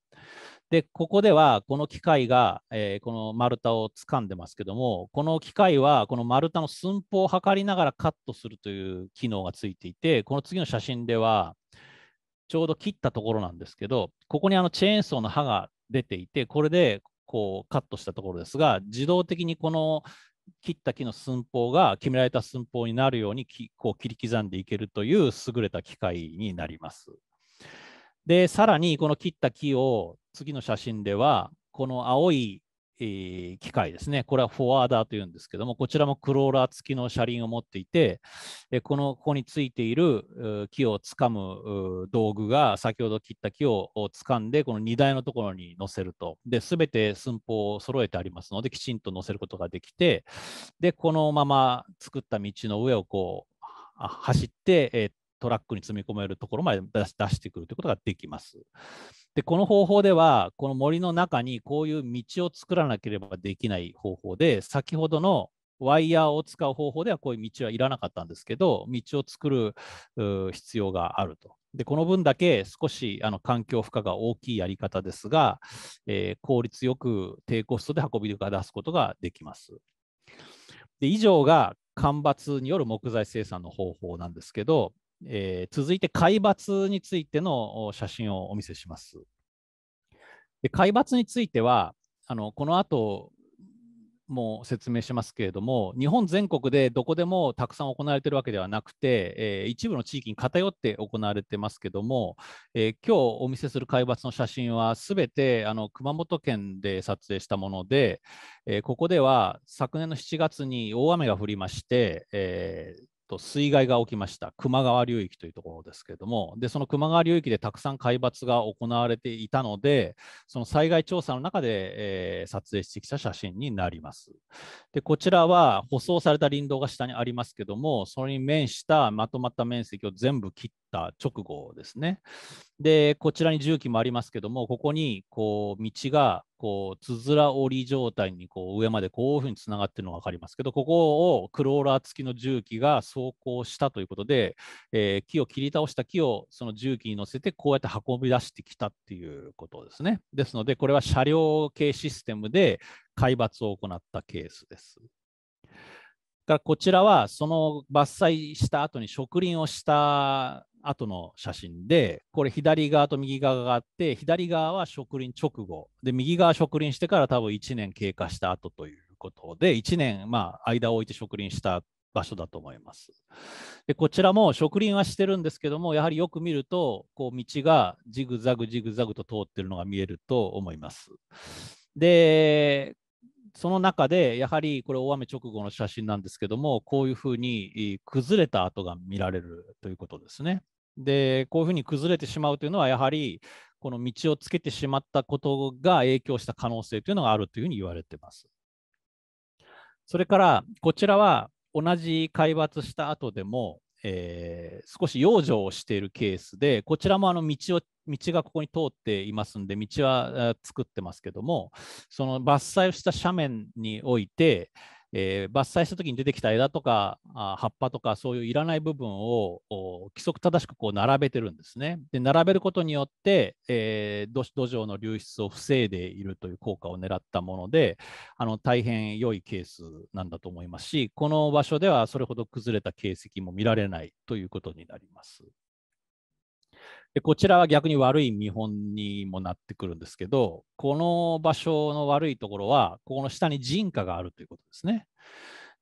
で、ここでは、この機械が、えー、この丸太を掴んでますけども、この機械は、この丸太の寸法を測りながらカットするという機能がついていて、この次の写真では、ちょうど切ったところなんですけど、ここにあのチェーンソーの刃が出ていて、これでこうカットしたところですが自動的にこの切った木の寸法が決められた寸法になるようにきこう切り刻んでいけるという優れた機械になります。でさらにこの切った木を次の写真ではこの青い機械ですね。これはフォワーダーというんですけども、こちらもクローラー付きの車輪を持っていて、このここについている木をつかむ道具が、先ほど切った木をつかんで、この荷台のところに乗せると。で、すべて寸法を揃えてありますので、きちんと載せることができて、で、このまま作った道の上をこう走って、えトラックに積み込めるところまで出してくるということができます。で、この方法では、この森の中にこういう道を作らなければできない方法で、先ほどのワイヤーを使う方法ではこういう道はいらなかったんですけど、道を作る必要があると。で、この分だけ少しあの環境負荷が大きいやり方ですが、えー、効率よく低コストで運び出すことができます。で以上が干ばつによる木材生産の方法なんですけど、えー、続いて海抜についての写真をお見せします。で海抜についてはあのこの後も説明しますけれども日本全国でどこでもたくさん行われているわけではなくて、えー、一部の地域に偏って行われてますけども、えー、今日お見せする海抜の写真はすべてあの熊本県で撮影したもので、えー、ここでは昨年の7月に大雨が降りまして、えー、と水害が起きました、球磨川流域というところですけれども、でその球磨川流域でたくさん海抜が行われていたので、その災害調査の中で、えー、撮影してきた写真になります。でこちらは舗装された林道が下にありますけども、それに面したまとまった面積を全部切った直後ですね。で、こちらに重機もありますけども、ここにこう道がこうつづら折り状態にこう上までこういうふうにつながってるのが分かりますけど、ここをクローラー付きの重機が走行したということで、えー、木を切り倒した木をその重機に乗せて、こうやって運び出してきたっていうことですね。ですので、これは車両系システムで海抜を行ったケースです。からこちらはその伐採した後に植林をした後の写真で、これ左側と右側があって、左側は植林直後、で右側植林してから多分1年経過した後ということで、1年、まあ、間を置いて植林した場所だと思います。でこちらも植林はしてるんですけども、やはりよく見ると、こう道がジグザグジグザグと通ってるのが見えると思います。で、その中で、やはりこれ、大雨直後の写真なんですけども、こういうふうに崩れた跡が見られるということですね。でこういうふうに崩れてしまうというのはやはりこの道をつけてしまったことが影響した可能性というのがあるというふうに言われています。それからこちらは同じ海抜した後でも、えー、少し養生をしているケースでこちらもあの道を道がここに通っていますんで道は作ってますけどもその伐採をした斜面においてえー、伐採した時に出てきた枝とかあ葉っぱとかそういういらない部分を規則正しくこう並べてるんですね。で並べることによって、えー、土壌の流出を防いでいるという効果を狙ったものであの大変良いケースなんだと思いますしこの場所ではそれほど崩れた形跡も見られないということになります。でこちらは逆に悪い見本にもなってくるんですけど、この場所の悪いところは、ここの下に人家があるということですね。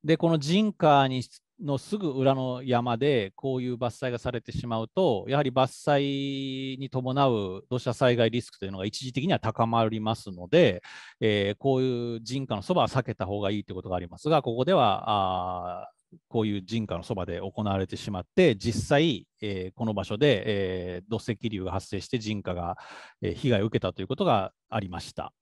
で、この人家にのすぐ裏の山で、こういう伐採がされてしまうと、やはり伐採に伴う土砂災害リスクというのが一時的には高まりますので、えー、こういう人家のそばは避けた方がいいということがありますが、ここではあこういう人家のそばで行われてしまって、実際、えー、この場所で、えー、土石流が発生して人家が、えー、被害を受けたということがありました。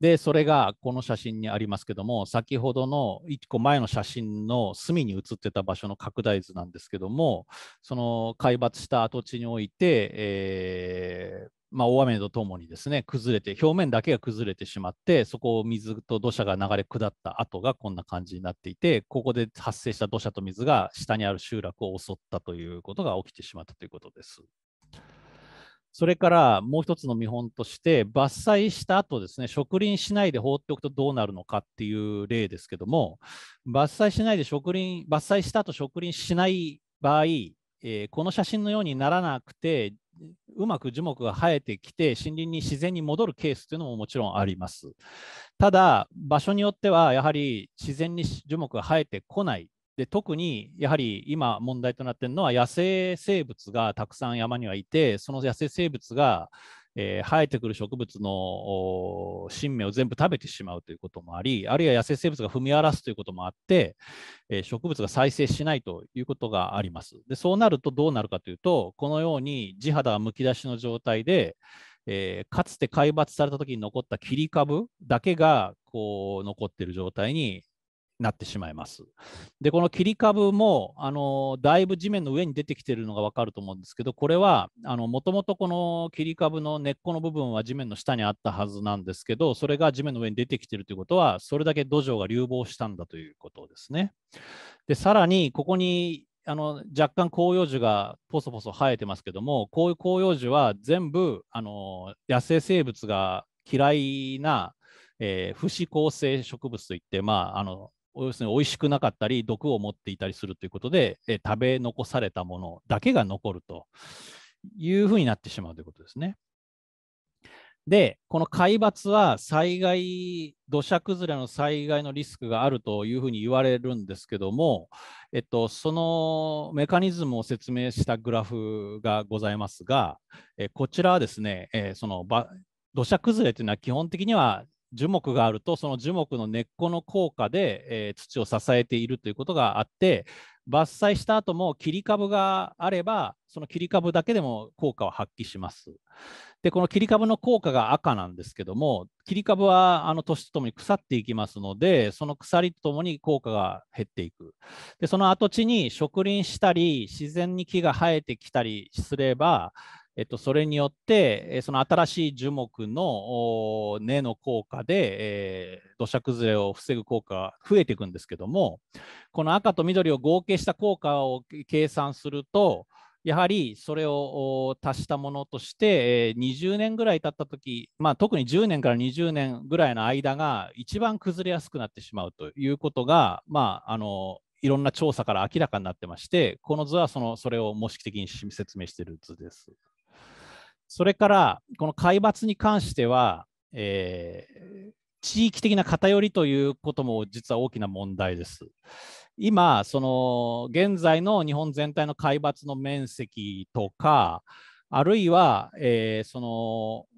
で、それがこの写真にありますけども、先ほどの1個前の写真の隅に写ってた場所の拡大図なんですけども、その海抜した跡地において、えー、まあ、大雨とともにですね崩れて表面だけが崩れてしまってそこを水と土砂が流れ下った跡がこんな感じになっていてここで発生した土砂と水が下にある集落を襲ったということが起きてしまったということです。それからもう一つの見本として、伐採した後ですね、植林しないで放っておくとどうなるのかっていう例ですけども、伐採しないで植林、伐採した後植林しない場合、えー、この写真のようにならなくて、うまく樹木が生えてきて森林に自然に戻るケースというのももちろんあります。ただ場所によってはやはり自然に樹木が生えてこないで特にやはり今問題となっているのは野生生物がたくさん山にはいてその野生生物がえー、生えてくる植物の新芽を全部食べてしまうということもあり、あるいは野生生物が踏み荒らすということもあって、えー、植物が再生しないということがあります。でそうなるとどうなるかというと、このように地肌がむき出しの状態で、えー、かつて海抜された時に残った切り株だけがこう残っている状態になってしまいます。で、この切り株も、あのだいぶ地面の上に出てきてるのが分かると思うんですけど、これはもともとこの切り株の根っこの部分は地面の下にあったはずなんですけど、それが地面の上に出てきてるということは、それだけ土壌が流亡したんだということですね。で、さらに、ここにあの若干広葉樹がポソポソ生えてますけども、こういう広葉樹は全部あの野生生物が嫌いな、えー、不死構成植物といって、まあ、あの要するに美味しくなかったり毒を持っていたりするということで、え食べ残されたものだけが残るというふうになってしまうということですね。で、この海抜は災害、土砂崩れの災害のリスクがあるというふうに言われるんですけども、えっと、そのメカニズムを説明したグラフがございますが、えこちらはですね、えその土砂崩れというのは基本的には樹木があるとその樹木の根っこの効果で、えー、土を支えているということがあって伐採した後も切り株があればその切り株だけでも効果を発揮します。でこの切り株の効果が赤なんですけども切り株はあの年とともに腐っていきますのでその腐りとともに効果が減っていくでその跡地に植林したり自然に木が生えてきたりすればえっと、それによって、その新しい樹木の根の効果で、えー、土砂崩れを防ぐ効果が増えていくんですけども、この赤と緑を合計した効果を計算すると、やはりそれを足したものとして、えー、20年ぐらい経ったとき、まあ、特に10年から20年ぐらいの間が一番崩れやすくなってしまうということが、まあ、あのいろんな調査から明らかになってまして、この図はそのそれを模式的に説明している図です。それから、この海抜に関しては、えー、地域的な偏りということも実は大きな問題です。今、その現在の日本全体の海抜の面積とか、あるいは、えー、そ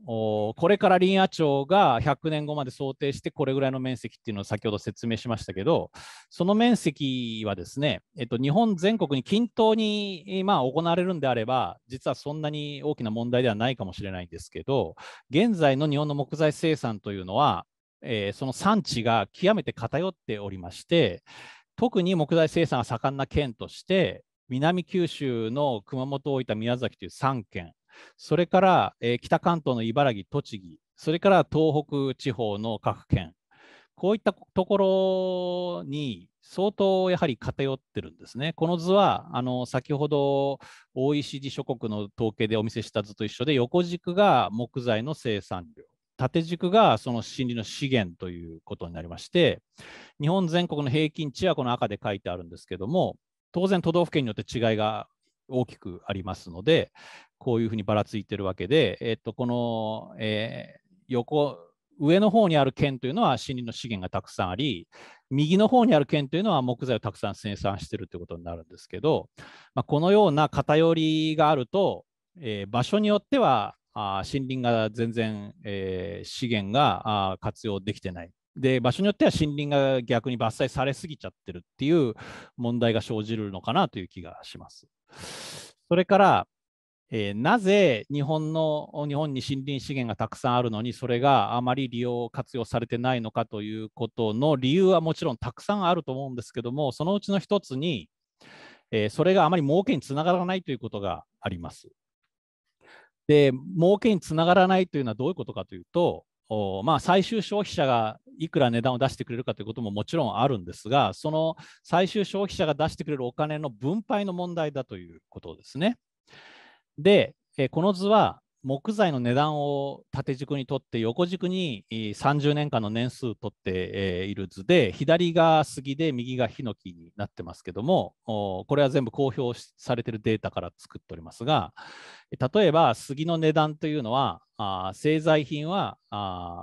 のこれから林野庁が100年後まで想定してこれぐらいの面積っていうのを先ほど説明しましたけどその面積はですね、えっと、日本全国に均等に、まあ、行われるんであれば実はそんなに大きな問題ではないかもしれないんですけど現在の日本の木材生産というのは、えー、その産地が極めて偏っておりまして特に木材生産が盛んな県として、南九州の熊本、大分、宮崎という3県、それから、えー、北関東の茨城、栃木、それから東北地方の各県、こういったところに相当やはり偏ってるんですね。この図はあの先ほど OECD 諸国の統計でお見せした図と一緒で横軸が木材の生産量。縦軸がその森林の資源ということになりまして、日本全国の平均値はこの赤で書いてあるんですけども、当然都道府県によって違いが大きくありますので、こういうふうにばらついてるわけで、えっと、この、えー、横、上の方にある県というのは森林の資源がたくさんあり、右の方にある県というのは木材をたくさん生産してるということになるんですけど、まあ、このような偏りがあると、えー、場所によってはあ森林が全然、えー、資源が活用できてないで場所によっては森林が逆に伐採されすぎちゃってるっていう問題が生じるのかなという気がします。それから、えー、なぜ日本の日本に森林資源がたくさんあるのにそれがあまり利用活用されてないのかということの理由はもちろんたくさんあると思うんですけどもそのうちの一つに、えー、それがあまり儲けにつながらないということがあります。で儲けにつながらないというのはどういうことかというと、おまあ、最終消費者がいくら値段を出してくれるかということももちろんあるんですが、その最終消費者が出してくれるお金の分配の問題だということですね。で、この図は木材の値段を縦軸にとって横軸に30年間の年数とっている図で左が杉で右がヒノキになってますけどもこれは全部公表されているデータから作っておりますが例えば杉の値段というのは製材品は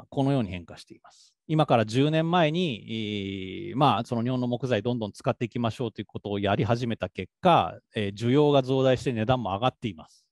このように変化しています。今から10年前に、まあ、その日本の木材どんどん使っていきましょうということをやり始めた結果、えー、需要が増大して値段も上がっています。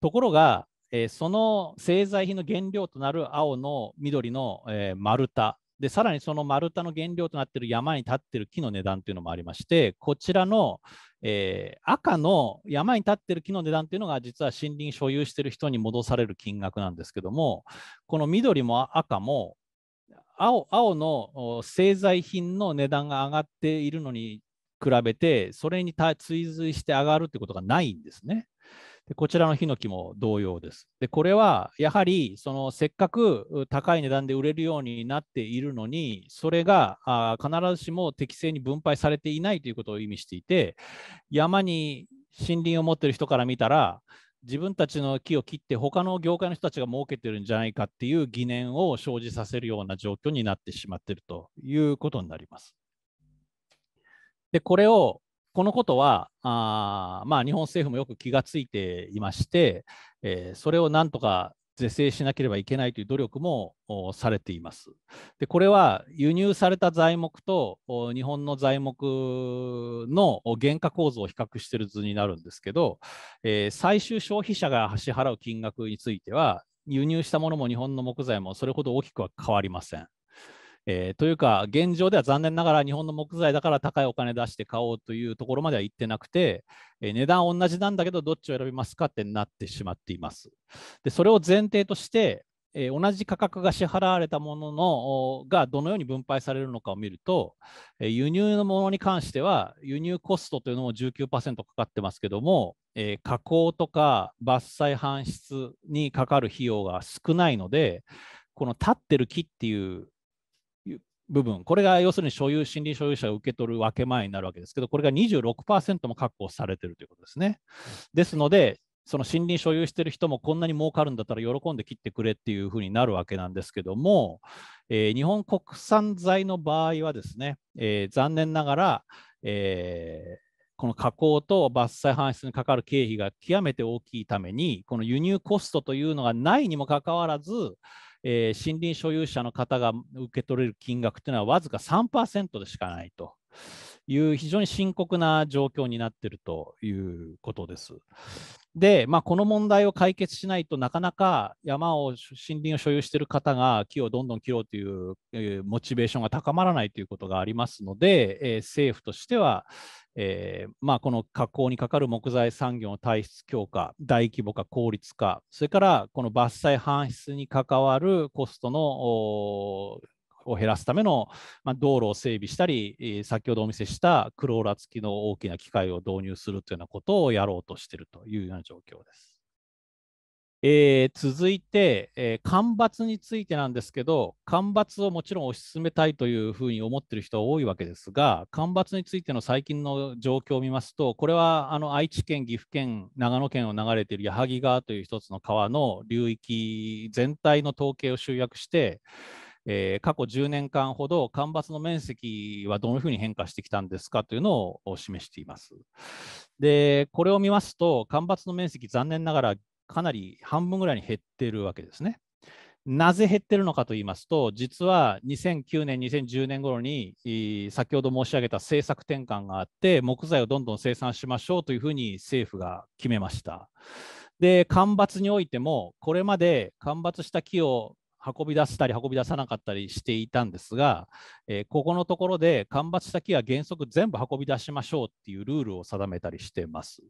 ところが、えー、その製材品の原料となる青の緑の、えー、丸太でさらにその丸太の原料となっている山に立っている木の値段というのもありましてこちらの、えー、赤の山に立っている木の値段というのが実は森林所有している人に戻される金額なんですけどもこの緑も赤も青青の製材品の値段が上がっているのに比べて、それに追随して上がるということがないんですね。でこちらのヒノキも同様です。でこれはやはりそのせっかく高い値段で売れるようになっているのに、それがあ必ずしも適正に分配されていないということを意味していて、山に森林を持っている人から見たら、自分たちの木を切って他の業界の人たちが儲けてるんじゃないかっていう疑念を生じさせるような状況になってしまっているということになります。でこれをこのことはあ、まあ、日本政府もよく気がついていまして、えー、それをなんとか是正しなければいけないという努力もされています。でこれは輸入された材木と日本の材木の原価構造を比較している図になるんですけど、えー、最終消費者が支払う金額については輸入したものも日本の木材もそれほど大きくは変わりません。えー、というか、現状では残念ながら日本の木材だから高いお金出して買おうというところまでは行ってなくて、えー、値段同じなんだけど、どっちを選びますかってなってしまっています。でそれを前提として、えー、同じ価格が支払われたもののがどのように分配されるのかを見ると、え輸入のものに関しては、輸入コストというのも19%かかってますけども、え加工とか伐採、搬出にかかる費用が少ないので、この立ってる木っていう部分、これが要するに所有森林所有者が受け取る分け前になるわけですけど、これが26%も確保されているということですね。ですので、その森林所有している人もこんなに儲かるんだったら喜んで切ってくれっていうふうになるわけなんですけども、えー、日本国産材の場合はですね、えー、残念ながら、えー、この加工と伐採搬出にかかる経費が極めて大きいために、この輸入コストというのがないにもかかわらず、えー、森林所有者の方が受け取れる金額というのはわずか3%でしかないという非常に深刻な状況になっているということです。で、まあ、この問題を解決しないとなかなか山を森林を所有している方が木をどんどん切ろうという、モチベーションが高まらないということがありますので、えー、政府としては、えー、まあ、この加工にかかる木材産業の体質強化大規模化効率化それからこの伐採搬出に関わるコストのを減らすための、まあ、道路を整備したり、先ほどお見せしたクローラ付きの大きな機械を導入するというようなことをやろうとしているというような状況です。えー、続いて、えー、干ばつについてなんですけど、干ばつをもちろん推し進めたいというふうに思っている人は多いわけですが、干ばつについての最近の状況を見ますと、これはあの愛知県、岐阜県、長野県を流れている矢作川という一つの川の流域全体の統計を集約して、えー、過去10年間ほど干ばつの面積はどのように変化してきたんですかというのを示しています。でこれを見ますと干ばつの面積残念ながらかなり半分ぐらいに減っているわけですね。なぜ減ってるのかと言いますと、実は2009年、2010年頃に、先ほど申し上げた政策転換があって、木材をどんどん生産しましょうというふうに政府が決めました。で、干ばつにおいても、これまで干ばつした木を運び出したり運び出さなかったりしていたんですが、えー、ここのところで間伐先は原則全部運び出しましょうっていうルールを定めたりしてます。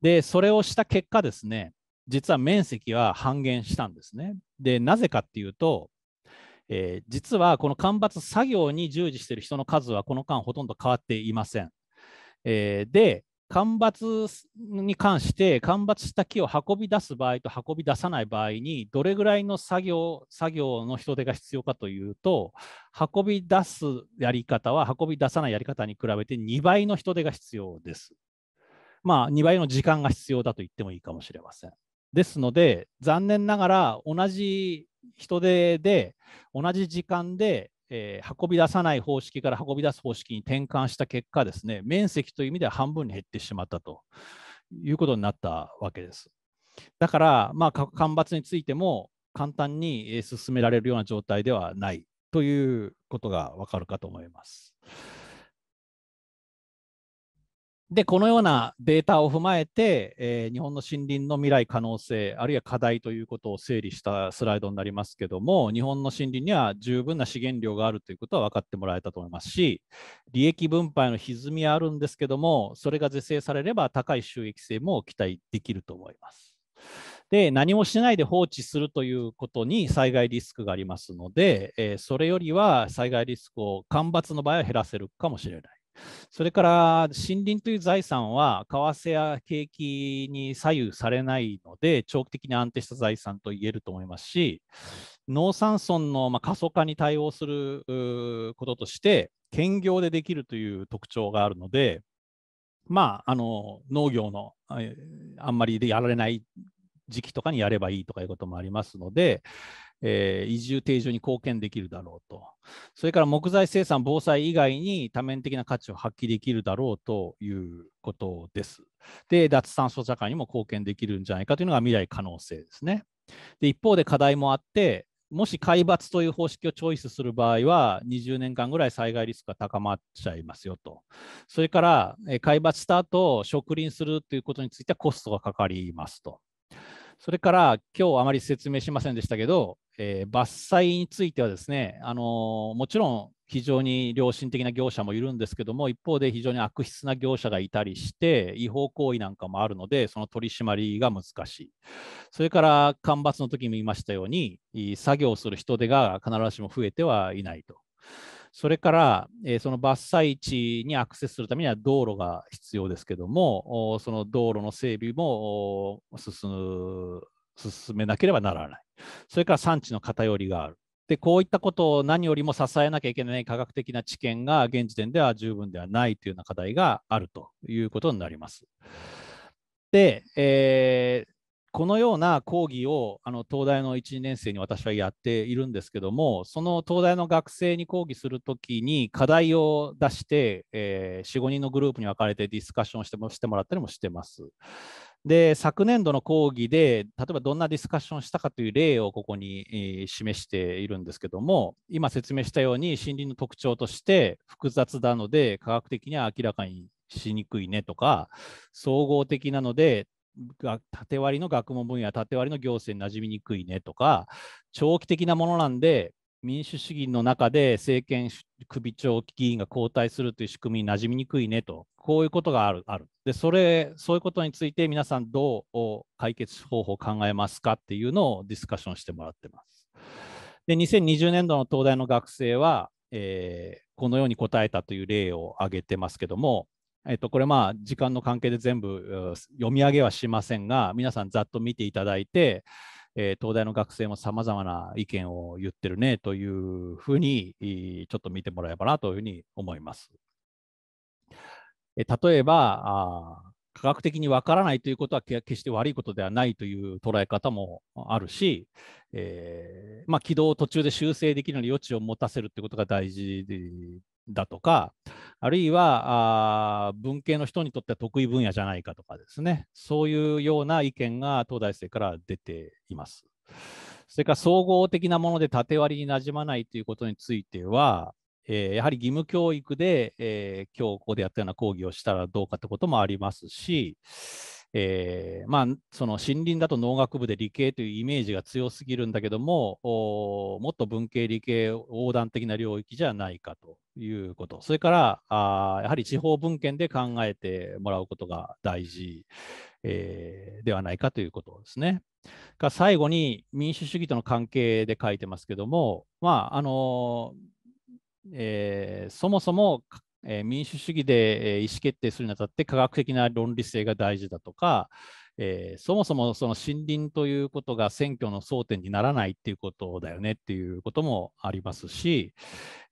でそれをした結果ですね実は面積は半減したんですね。でなぜかっていうと、えー、実はこの間伐作業に従事している人の数はこの間ほとんど変わっていません。えー、で干ばつに関して、干ばつした木を運び出す場合と運び出さない場合に、どれぐらいの作業作業の人手が必要かというと、運び出すやり方は運び出さないやり方に比べて2倍の人手が必要です。まあ、2倍の時間が必要だと言ってもいいかもしれません。ですので、残念ながら同じ人手で、同じ時間でえー、運び出さない方式から運び出す方式に転換した結果ですね面積という意味では半分に減ってしまったということになったわけです。だから、まあ、干ばつについても簡単に進められるような状態ではないということがわかるかと思います。で、このようなデータを踏まえて、えー、日本の森林の未来可能性、あるいは課題ということを整理したスライドになりますけども、日本の森林には十分な資源量があるということは分かってもらえたと思いますし、利益分配の歪みはあるんですけども、それが是正されれば高い収益性も期待できると思います。で何もしないで放置するということに災害リスクがありますので、えー、それよりは災害リスクを干ばつの場合は減らせるかもしれない。それから森林という財産は為替や景気に左右されないので長期的に安定した財産と言えると思いますし農産村のま過疎化に対応することとして兼業でできるという特徴があるので、まあ、あの農業のあんまりでやられない時期とかにやればいいとかいうこともありますので、えー、移住定住に貢献できるだろうと、それから木材生産、防災以外に多面的な価値を発揮できるだろうということです。で、脱炭素社会にも貢献できるんじゃないかというのが未来可能性ですね。で一方で課題もあって、もし海抜という方式をチョイスする場合は、20年間ぐらい災害リスクが高まっちゃいますよと、それから海抜した後植林するということについてはコストがかかりますと、それから今日あまり説明しませんでしたけど、えー、伐採についてはですね、あのもちろん非常に良心的な業者もいるんですけども、一方で非常に悪質な業者がいたりして、違法行為なんかもあるので、その取り締まりが難しい。それから、干ばつの時も言いましたように、作業する人手が必ずしも増えてはいないと。それから、えその伐採地にアクセスするためには道路が必要ですけども、その道路の整備も進む進めなければならない。それから産地の偏りがある。でこういったことを何よりも支えなきゃいけない科学的な知見が現時点では十分ではないというような課題があるということになります。で、えー、このような講義をあの東大の1、2年生に私はやっているんですけども、その東大の学生に講義するときに課題を出して、えー、4、5人のグループに分かれてディスカッションしてもしてもらったりもしてます。で昨年度の講義で例えばどんなディスカッションしたかという例をここに、えー、示しているんですけども今説明したように森林の特徴として複雑なので科学的には明らかにしにくいねとか総合的なので縦割りの学問分野縦割りの行政に馴染みにくいねとか長期的なものなんで民主主義の中で政権首長議員が交代するという仕組みに馴染みにくいねと、こういうことがある。あるで、それ、そういうことについて皆さんどう解決方法を考えますかっていうのをディスカッションしてもらってます。で、2020年度の東大の学生は、えー、このように答えたという例を挙げてますけども、えっと、これまあ時間の関係で全部読み上げはしませんが皆さんざっと見ていただいてえー、東大の学生もさまざまな意見を言ってるねというふうに、ちょっと見てもらえばなというふうに思います。え例えばあ、科学的にわからないということは決して悪いことではないという捉え方もあるし、えー、まあ、軌道を途中で修正できるように余地を持たせるということが大事だとか、あるいはあ文系の人にとっては得意分野じゃないかとかですね、そういうような意見が東大生から出ています。それから総合的なもので縦割りになじまないということについては、えー、やはり義務教育で、えー、今日ここでやったような講義をしたらどうかということもありますし、えー、まあ、その森林だと農学部で理系というイメージが強すぎるんだけども、もっと文系、理系、横断的な領域じゃないかということ、それからあやはり地方文献で考えてもらうことが大事、えー、ではないかということですね。が最後に民主主義との関係で書いてますけども、まああのーえー、そもそもえー、民主主義で、えー、意思決定するにあたって科学的な論理性が大事だとか、えー、そもそもその森林ということが選挙の争点にならないっていうことだよねっていうこともありますし、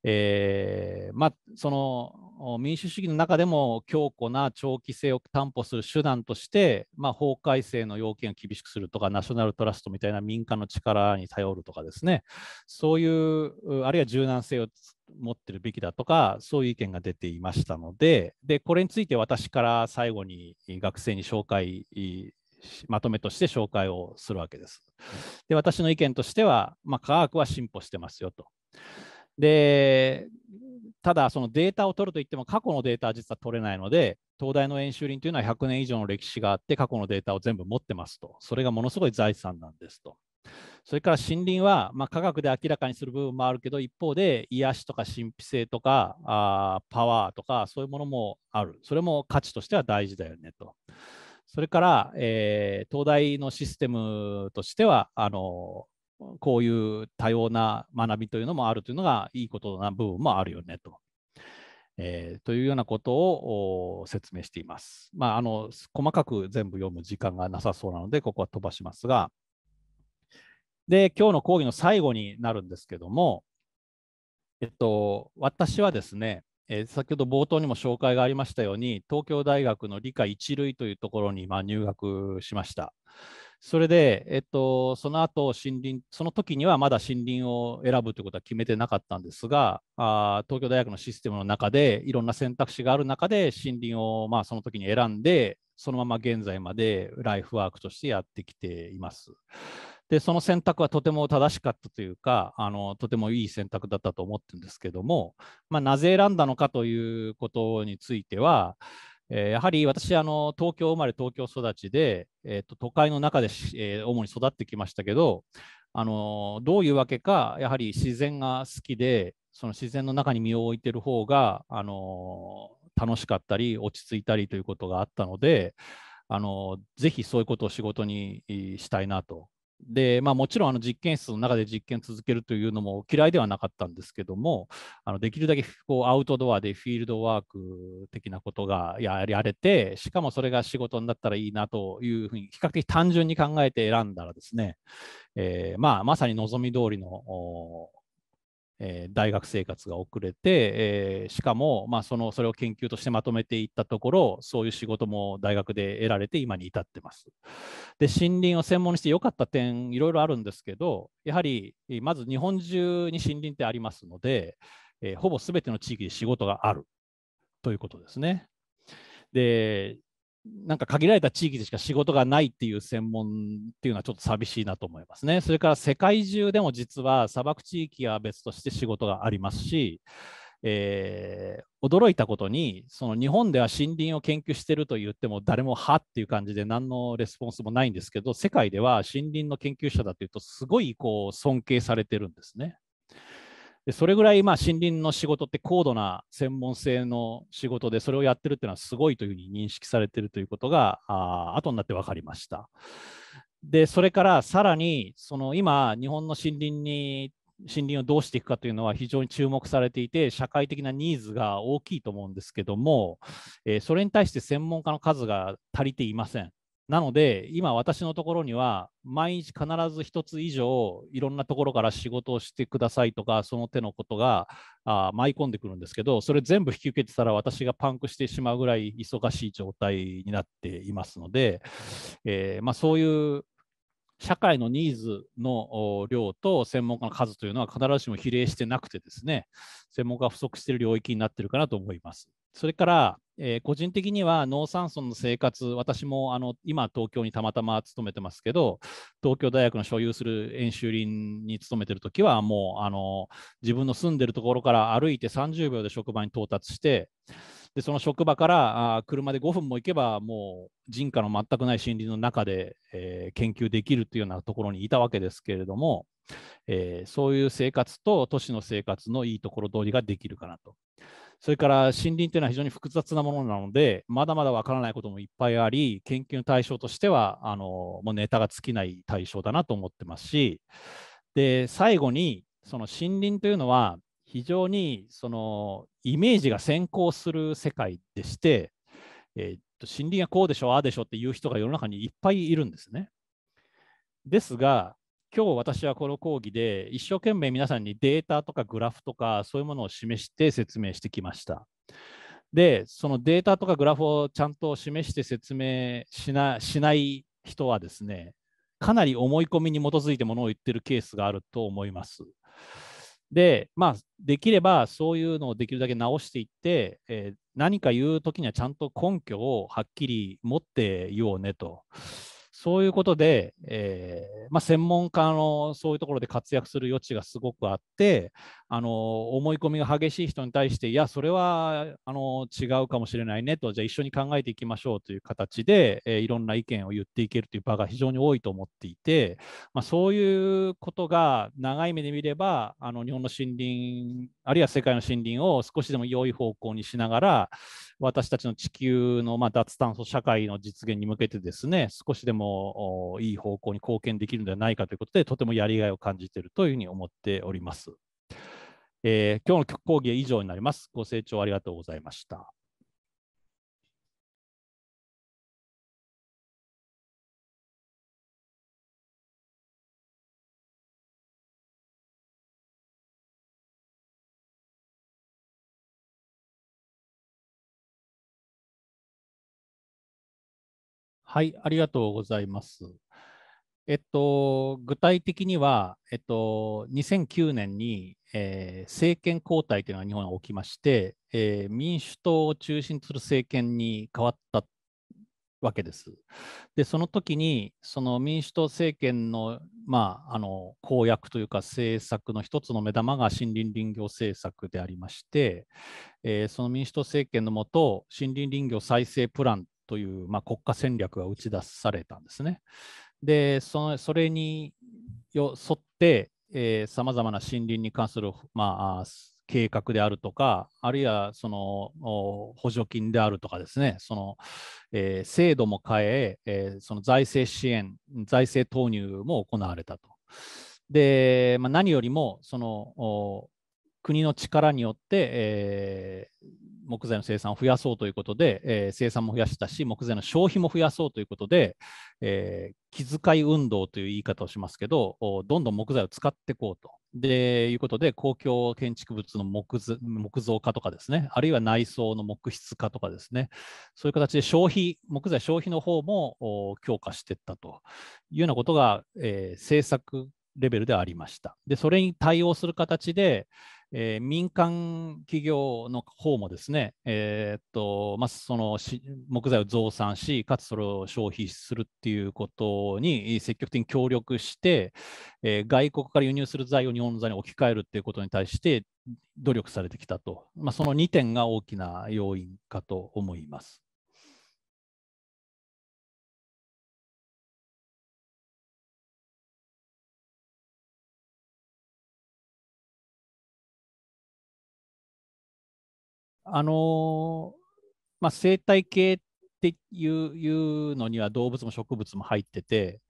えー、まあ、その民主主義の中でも強固な長期性を担保する手段として、まあ、法改正の要件を厳しくするとかナショナルトラストみたいな民間の力に頼るとかですねそういうあるいは柔軟性を持ってるべきだとかそういう意見が出ていましたのででこれについて私から最後に学生に紹介まとめとして紹介をするわけです。で私の意見としては、まあ、科学は進歩してますよと。でただそのデータを取るといっても過去のデータは実は取れないので東大の演習林というのは100年以上の歴史があって過去のデータを全部持ってますとそれがものすごい財産なんですとそれから森林は、まあ、科学で明らかにする部分もあるけど一方で癒しとか神秘性とかあパワーとかそういうものもあるそれも価値としては大事だよねとそれから、えー、東大のシステムとしてはあのこういう多様な学びというのもあるというのがいいことな部分もあるよねと。えー、というようなことを説明しています。まあ、あの細かく全部読む時間がなさそうなので、ここは飛ばしますが、で今日の講義の最後になるんですけども、えっと、私はですね、えー、先ほど冒頭にも紹介がありましたように、東京大学の理科一類というところに今入学しました。それで、えっと、その後森林、その時にはまだ森林を選ぶということは決めてなかったんですが、あ東京大学のシステムの中で、いろんな選択肢がある中で、森林を、まあ、その時に選んで、そのまま現在までライフワークとしてやってきています。で、その選択はとても正しかったというか、あのとてもいい選択だったと思ってるんですけども、まあ、なぜ選んだのかということについては、えー、やはり私あの、東京生まれ、東京育ちで、えーと、都会の中で、えー、主に育ってきましたけどあの、どういうわけか、やはり自然が好きで、その自然の中に身を置いてる方があの楽しかったり、落ち着いたりということがあったので、あのぜひそういうことを仕事にしたいなとで、まあ、もちろんあの実験室の中で実験続けるというのも嫌いではなかったんですけども、あのできるだけこうアウトドアでフィールドワーク的なことがやれて、しかもそれが仕事になったらいいなというふうに、比較的単純に考えて選んだらですね、えー、まあ、まさに望み通りのえー、大学生活が遅れて、えー、しかも、まあ、そのそれを研究としてまとめていったところそういう仕事も大学で得られて今に至ってます。で森林を専門にして良かった点いろいろあるんですけどやはりまず日本中に森林ってありますので、えー、ほぼ全ての地域で仕事があるということですね。でなんか限られた地域でしか仕事がないっていう専門っていうのはちょっと寂しいなと思いますね。それから世界中でも実は砂漠地域は別として仕事がありますし、えー、驚いたことにその日本では森林を研究してると言っても誰もはっていう感じで何のレスポンスもないんですけど世界では森林の研究者だというとすごいこう尊敬されてるんですね。でそれぐらいまあ森林の仕事って高度な専門性の仕事でそれをやってるっていうのはすごいというふうに認識されてるということがあ後になって分かりました。でそれからさらにその今日本の森林に森林をどうしていくかというのは非常に注目されていて社会的なニーズが大きいと思うんですけども、えー、それに対して専門家の数が足りていません。なので、今私のところには、毎日必ず1つ以上、いろんなところから仕事をしてくださいとか、その手のことがあ舞い込んでくるんですけど、それ全部引き受けてたら、私がパンクしてしまうぐらい忙しい状態になっていますので、えー、まあ、そういう社会のニーズの量と専門家の数というのは必ずしも比例してなくてですね、専門家が不足している領域になっているかなと思います。それから、えー、個人的には農産村の生活、私もあの今、東京にたまたま勤めてますけど、東京大学の所有する演習林に勤めてるときは、もうあの自分の住んでるところから歩いて30秒で職場に到達して、でその職場からあ車で5分も行けば、もう人家の全くない森林の中で、えー、研究できるというようなところにいたわけですけれども、えー、そういう生活と都市の生活のいいところ通りができるかなと。それから森林というのは非常に複雑なものなので、まだまだわからないこともいっぱいあり、研究の対象としてはあのもうネタが尽きない対象だなと思ってますし、で最後に、その森林というのは、非常にそのイメージが先行する世界でして、えー、っと森林はこうでしょ、ああでしょっていう人が世の中にいっぱいいるんですね。ですが、今日私はこの講義で一生懸命皆さんにデータとかグラフとかそういうものを示して説明してきました。で、そのデータとかグラフをちゃんと示して説明しなしない人はですね、かなり思い込みに基づいてものを言ってるケースがあると思います。で、まあ、できればそういうのをできるだけ直していって、えー、何か言うときにはちゃんと根拠をはっきり持って言おうねと。そういうことで、えー、まあ、専門家のそういうところで活躍する余地がすごくあってあの思い込みが激しい人に対していやそれはあの違うかもしれないねとじゃあ一緒に考えていきましょうという形で、えー、いろんな意見を言っていけるという場が非常に多いと思っていて、まあ、そういうことが長い目で見ればあの日本の森林あるいは世界の森林を少しでも良い方向にしながら私たちの地球の、まあ、脱炭素社会の実現に向けてですね少しでものいい方向に貢献できるのではないかということで、とてもやりがいを感じているというふうに思っております。えー、今日の講義は以上になります。ご清聴ありがとうございました。はい、ありがとうございます。えっと、具体的には、えっと、2009年に、えー、政権交代というのが日本に起きまして、えー、民主党を中心とする政権に変わったわけです。で、その時に、その民主党政権の,、まあ、あの公約というか政策の一つの目玉が森林林業政策でありまして、えー、その民主党政権のもと、森林林業再生プランという、まあ、国家戦略が打ち出されたんですね。でそれによ沿ってさまざまな森林に関する、まあ、計画であるとか、あるいはその補助金であるとかですね、そのえー、制度も変ええー、その財政支援、財政投入も行われたと。で、まあ、何よりもその国の力によって、えー、木材の生産を増やそうということで、えー、生産も増やしたし、木材の消費も増やそうということで、えー、気遣い運動という言い方をしますけど、どんどん木材を使っていこうと。でいうことで、公共建築物の木造化とかですね、あるいは内装の木質化とかですね、そういう形で消費、木材消費の方も強化していったというようなことが、えー、政策レベルでありました。で、それに対応する形で、えー、民間企業の方もですね、えー、っとまあ、その木材を増産し、かつそれを消費するっていうことに積極的に協力して、えー、外国から輸入する材を日本の材に置き換えるっていうことに対して努力されてきたと、まあ、その2点が大きな要因かと思います。あのまあ、生態系っていうのには動物も植物も入ってて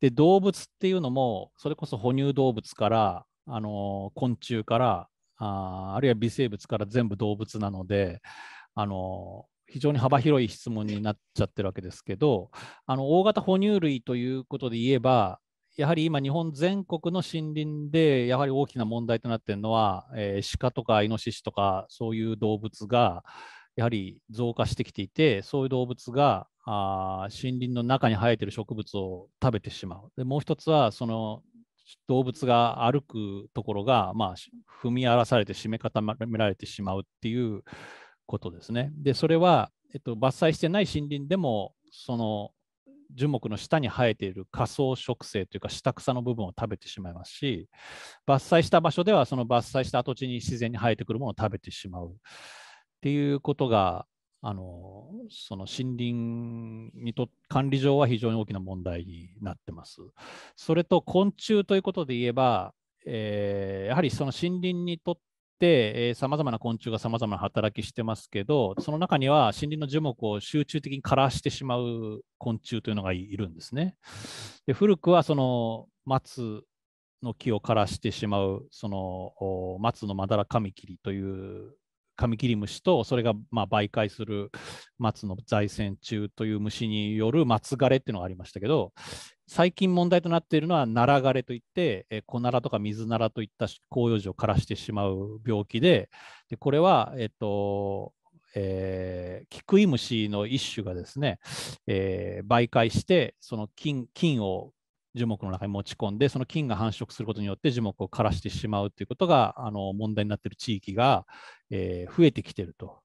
で動物っていうのもそれこそ哺乳動物から、あの昆虫からああるいは微生物から全部動物なので、あの非常に幅広い質問になっちゃってるわけですけどあの大型哺乳類ということで言えばやはり今、日本全国の森林で、やはり大きな問題となっているのは、えー、鹿とかイノシシとか、そういう動物が、やはり増加してきていて、そういう動物があ森林の中に生えている植物を食べてしまう。でもう一つは、その動物が歩くところが、まあ、踏み荒らされて締め固められてしまうっていうことですね。で、それは、えっと、伐採してない森林でも、その樹木の下に生えている仮想植生というか下草の部分を食べてしまいますし伐採した場所ではその伐採した跡地に自然に生えてくるものを食べてしまうっていうことがあのその森林にと管理上は非常に大きな問題になってます。それと昆虫ということで言えば、えー、やはりその森林にとっ、さまざまな昆虫がさまざまな働きしてますけど、その中には森林の樹木を集中的に枯らしてしまう昆虫というのがいるんですね。で古くはその松の木を枯らしてしまう、その松のまだらカミキリというカミキリムシとそれがまあ媒介する松の在線虫という虫による松枯れっていうのがありましたけど最近問題となっているのはナラ枯れといって、えナラとか水ナラといった広葉樹を枯らしてしまう病気ででこれは、えっとえー、キクイムシの一種がですね、えー、媒介してその菌菌を樹木の中に持ち込んでその菌が繁殖することによって樹木を枯らしてしまうということがあの問題になっている地域が、えー、増えてきてると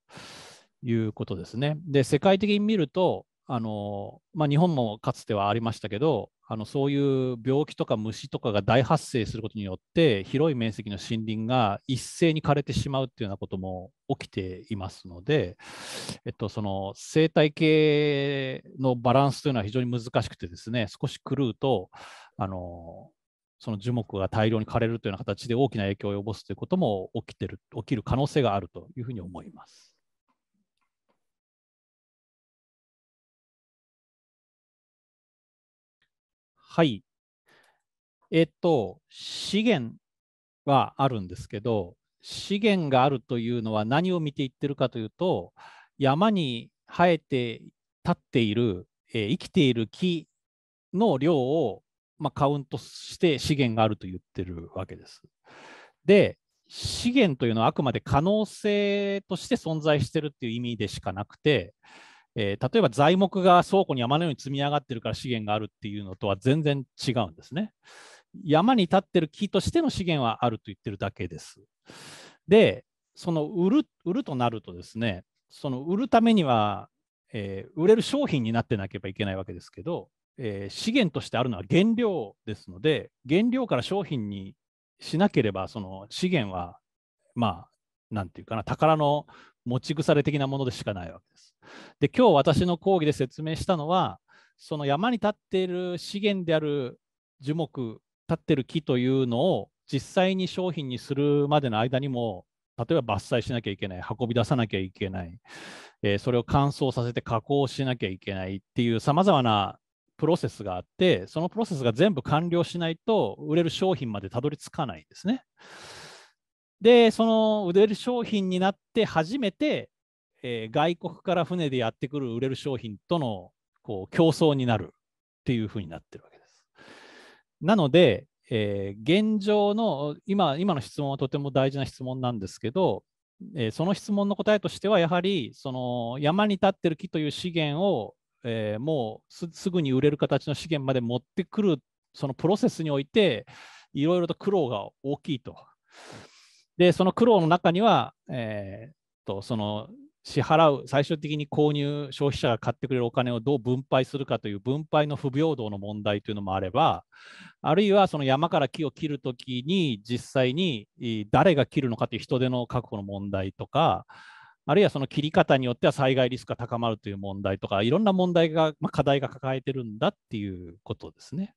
いうことですね。で、世界的に見ると、あのまあ、日本もかつてはありましたけど、あのそういう病気とか虫とかが大発生することによって、広い面積の森林が一斉に枯れてしまうっていうようなことも起きていますので、えっと、その生態系のバランスというのは非常に難しくてですね、少し狂うと、あのその樹木が大量に枯れるというような形で大きな影響を及ぼすということも起きてる起きる可能性があるというふうに思います。はい。えっ、と、資源はあるんですけど、資源があるというのは何を見ていってるかというと、山に生えて立っている、えー、生きている木の量をまあ、カウントして資源があると言ってるわけです。で、資源というのはあくまで可能性として存在してるっていう意味でしかなくて、えー、例えば材木が倉庫に山のように積み上がってるから資源があるっていうのとは全然違うんですね。山に立ってる木としての資源はあると言ってるだけです。で、その売る売るとなるとですね、その売るためには、えー、売れる商品になってなければいけないわけですけど、えー、資源としてあるのは原料ですので、原料から商品にしなければ、その資源は、まあ、なんていうかな、宝の持ち腐れ的なものでしかないわけです。で、今日私の講義で説明したのは、その山に立っている資源である樹木、立ってる木というのを実際に商品にするまでの間にも、例えば伐採しなきゃいけない、運び出さなきゃいけない、えー、それを乾燥させて加工しなきゃいけないっていうさまざまなプロセスがあって、そのプロセスが全部完了しないと、売れる商品までたどり着かないんですね。で、その売れる商品になって初めて、えー、外国から船でやってくる売れる商品とのこう競争になるっていうふうになってるわけです。なので、えー、現状の今今の質問はとても大事な質問なんですけど、えー、その質問の答えとしてはやはりその山に立ってる木という資源をえー、もうすぐに売れる形の資源まで持ってくるそのプロセスにおいていろいろと苦労が大きいと。でその苦労の中には、えー、とその支払う最終的に購入消費者が買ってくれるお金をどう分配するかという分配の不平等の問題というのもあればあるいはその山から木を切るときに実際に誰が切るのかという人手の確保の問題とかあるいはその切り方によっては災害リスクが高まるという問題とか、いろんな問題が、まあ、課題が抱えてるんだっていうことですね。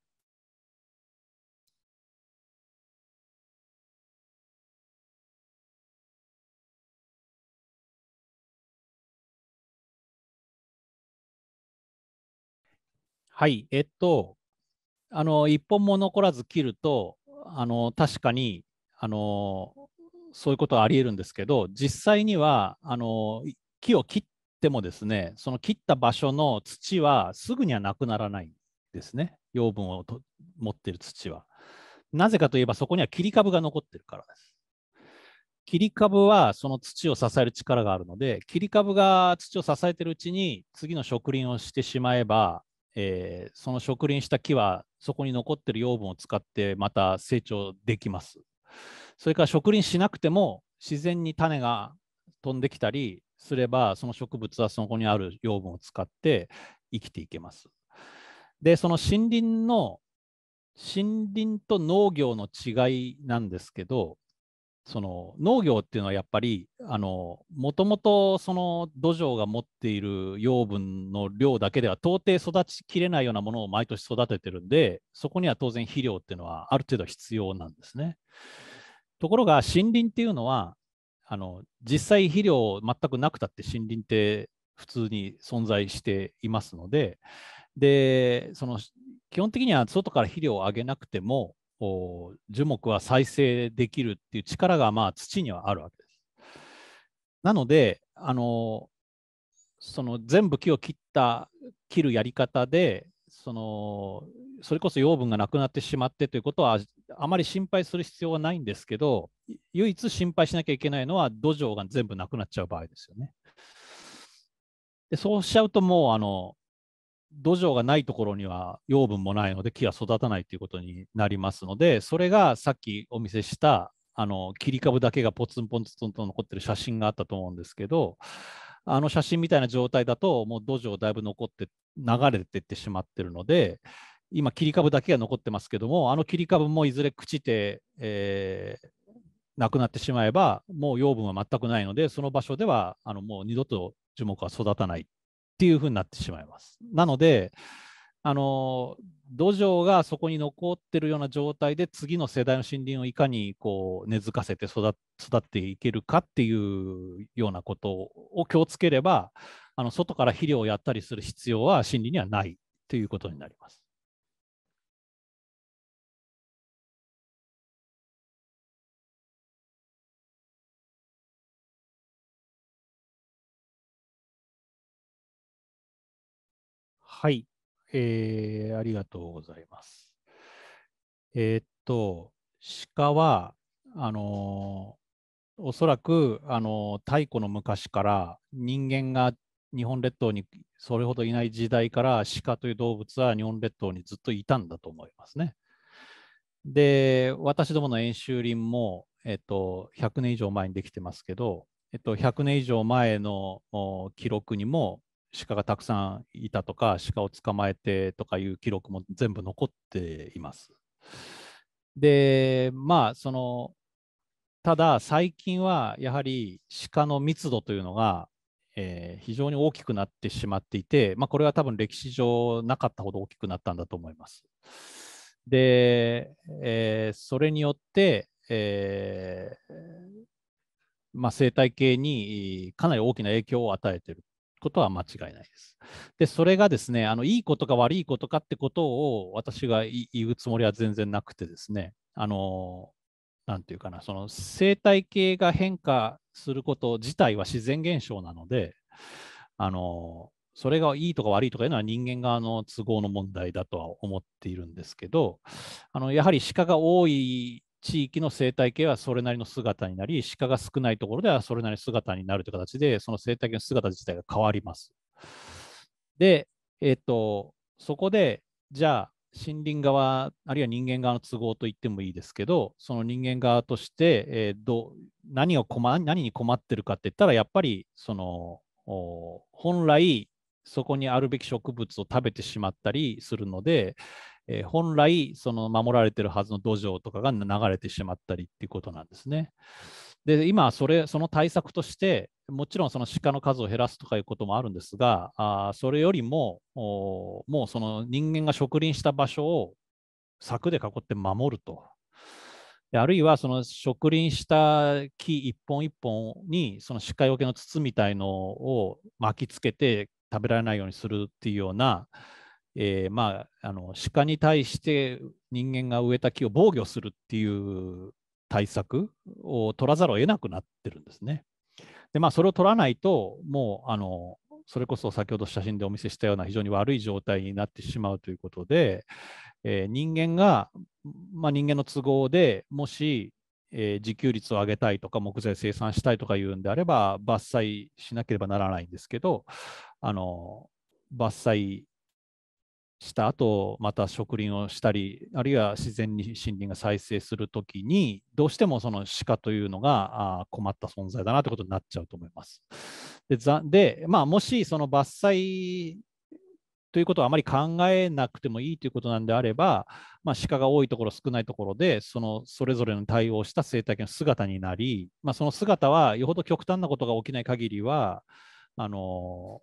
はい、えっと、あの一本も残らず切ると、あの確かにあのそういうことはありえるんですけど実際にはあの木を切ってもですねその切った場所の土はすぐにはなくならないんですね養分をと持ってる土は。なぜかといえばそこには切り株が残ってるからです。切り株はその土を支える力があるので切り株が土を支えてるうちに次の植林をしてしまえば、えー、その植林した木はそこに残ってる養分を使ってまた成長できます。それから植林しなくても自然に種が飛んできたりすればその植物はそこにある養分を使って生きていけます。でその森林の森林と農業の違いなんですけどその農業っていうのはやっぱりもともとその土壌が持っている養分の量だけでは到底育ちきれないようなものを毎年育ててるんでそこには当然肥料っていうのはある程度必要なんですね。ところが森林っていうのはあの実際肥料全くなくたって森林って普通に存在していますのででその基本的には外から肥料をあげなくても樹木は再生できるっていう力がまあ土にはあるわけです。なのであのその全部木を切った切るやり方でそのそれこそ養分がなくなってしまってということはあまり心配する必要はないんですけど唯一心配しなきゃいけないのは土壌が全部なくなっちゃう場合ですよね。でそうしちゃうともうあの土壌がないところには養分もないので木が育たないということになりますのでそれがさっきお見せしたあの切り株だけがポツンポツンと残ってる写真があったと思うんですけどあの写真みたいな状態だと、もう土壌だいぶ残って、流れていってしまってるので、今、切り株だけが残ってますけども、あの切り株もいずれ朽ちて、えー、なくなってしまえば、もう養分は全くないので、その場所ではあのもう二度と樹木は育たないっていうふうになってしまいます。なので、あの土壌がそこに残ってるような状態で次の世代の森林をいかにこう根付かせて育っていけるかっていうようなことを気をつければあの外から肥料をやったりする必要は森林にはないということになります。はい。えー、ありがとうございます。えー、っと、鹿は、あのー、おそらく、あのー、太古の昔から人間が日本列島にそれほどいない時代から鹿という動物は日本列島にずっといたんだと思いますね。で、私どもの演習林も、えっと、100年以上前にできてますけど、えっと、100年以上前の記録にも鹿がたくさんいたとか鹿を捕まえてとかいう記録も全部残っています。でまあそのただ最近はやはり鹿の密度というのが、えー、非常に大きくなってしまっていて、まあ、これは多分歴史上なかったほど大きくなったんだと思います。で、えー、それによって、えーまあ、生態系にかなり大きな影響を与えていることは間違いないです。で、それがですね、あのいいことか悪いことかってことを私が言うつもりは全然なくてですね、あの、なんていうかな、その生態系が変化すること自体は自然現象なので、あの、それがいいとか悪いとかいうのは人間側の都合の問題だとは思っているんですけど、あのやはり鹿が多い地域の生態系はそれなりの姿になり、鹿が少ないところではそれなりの姿になるという形で、その生態系の姿自体が変わります。で、えっ、と、そこで、じゃあ、森林側、あるいは人間側の都合と言ってもいいですけど、その人間側として、えー、ど何を困何に困ってるかって言ったら、やっぱりその本来、そこにあるべき植物を食べてしまったりするので、えー、本来その守られてるはずの土壌とかが流れてしまったりっていうことなんですね。で今それその対策としてもちろんその鹿の数を減らすとかいうこともあるんですがあそれよりももうその人間が植林した場所を柵で囲って守ると。あるいはその植林した木一本一本にその鹿よけの筒みたいのを巻きつけて食べられないようにするっていうようなえー、まあ、あの鹿に対して人間が植えた木を防御するっていう対策を取らざるを得なくなってるんですね。でまあ、それを取らないと、もうあのそれこそ先ほど写真でお見せしたような非常に悪い状態になってしまうということで、えー、人間が、まあ、人間の都合でもし、えー、自給率を上げたいとか木材生産したいとかいうんであれば伐採しなければならないんですけどあの伐採した後また植林をしたりあるいは自然に森林が再生するときにどうしてもその鹿というのが困った存在だなということになっちゃうと思います。でで、まあ、もしその伐採ということはあまり考えなくてもいいということなんであれば、まあ、鹿が多いところ少ないところでそのそれぞれの対応した生態系の姿になり、まあ、その姿はよほど極端なことが起きない限りはあの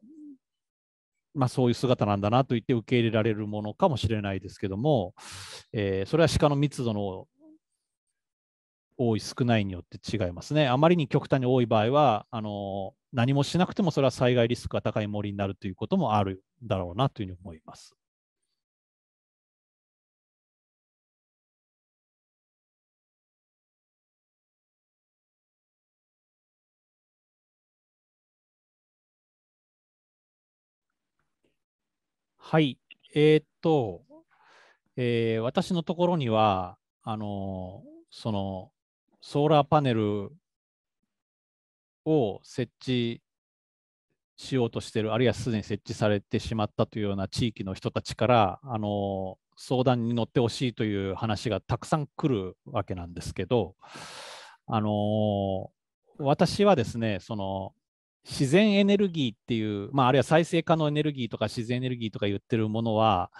まあ、そういう姿なんだなと言って受け入れられるものかもしれないですけども、えー、それは鹿の密度の多い少ないによって違いますね。あまりに極端に多い場合はあの何もしなくてもそれは災害リスクが高い森になるということもあるだろうなというふうに思います。はい。えー、っと、えー、私のところには、あのそのソーラーパネルを設置しようとしている、あるいはすでに設置されてしまったというような地域の人たちから、あの相談に乗ってほしいという話がたくさん来るわけなんですけど、あの私はですねその自然エネルギーっていう、まあ、あるいは再生可能エネルギーとか自然エネルギーとか言ってるものは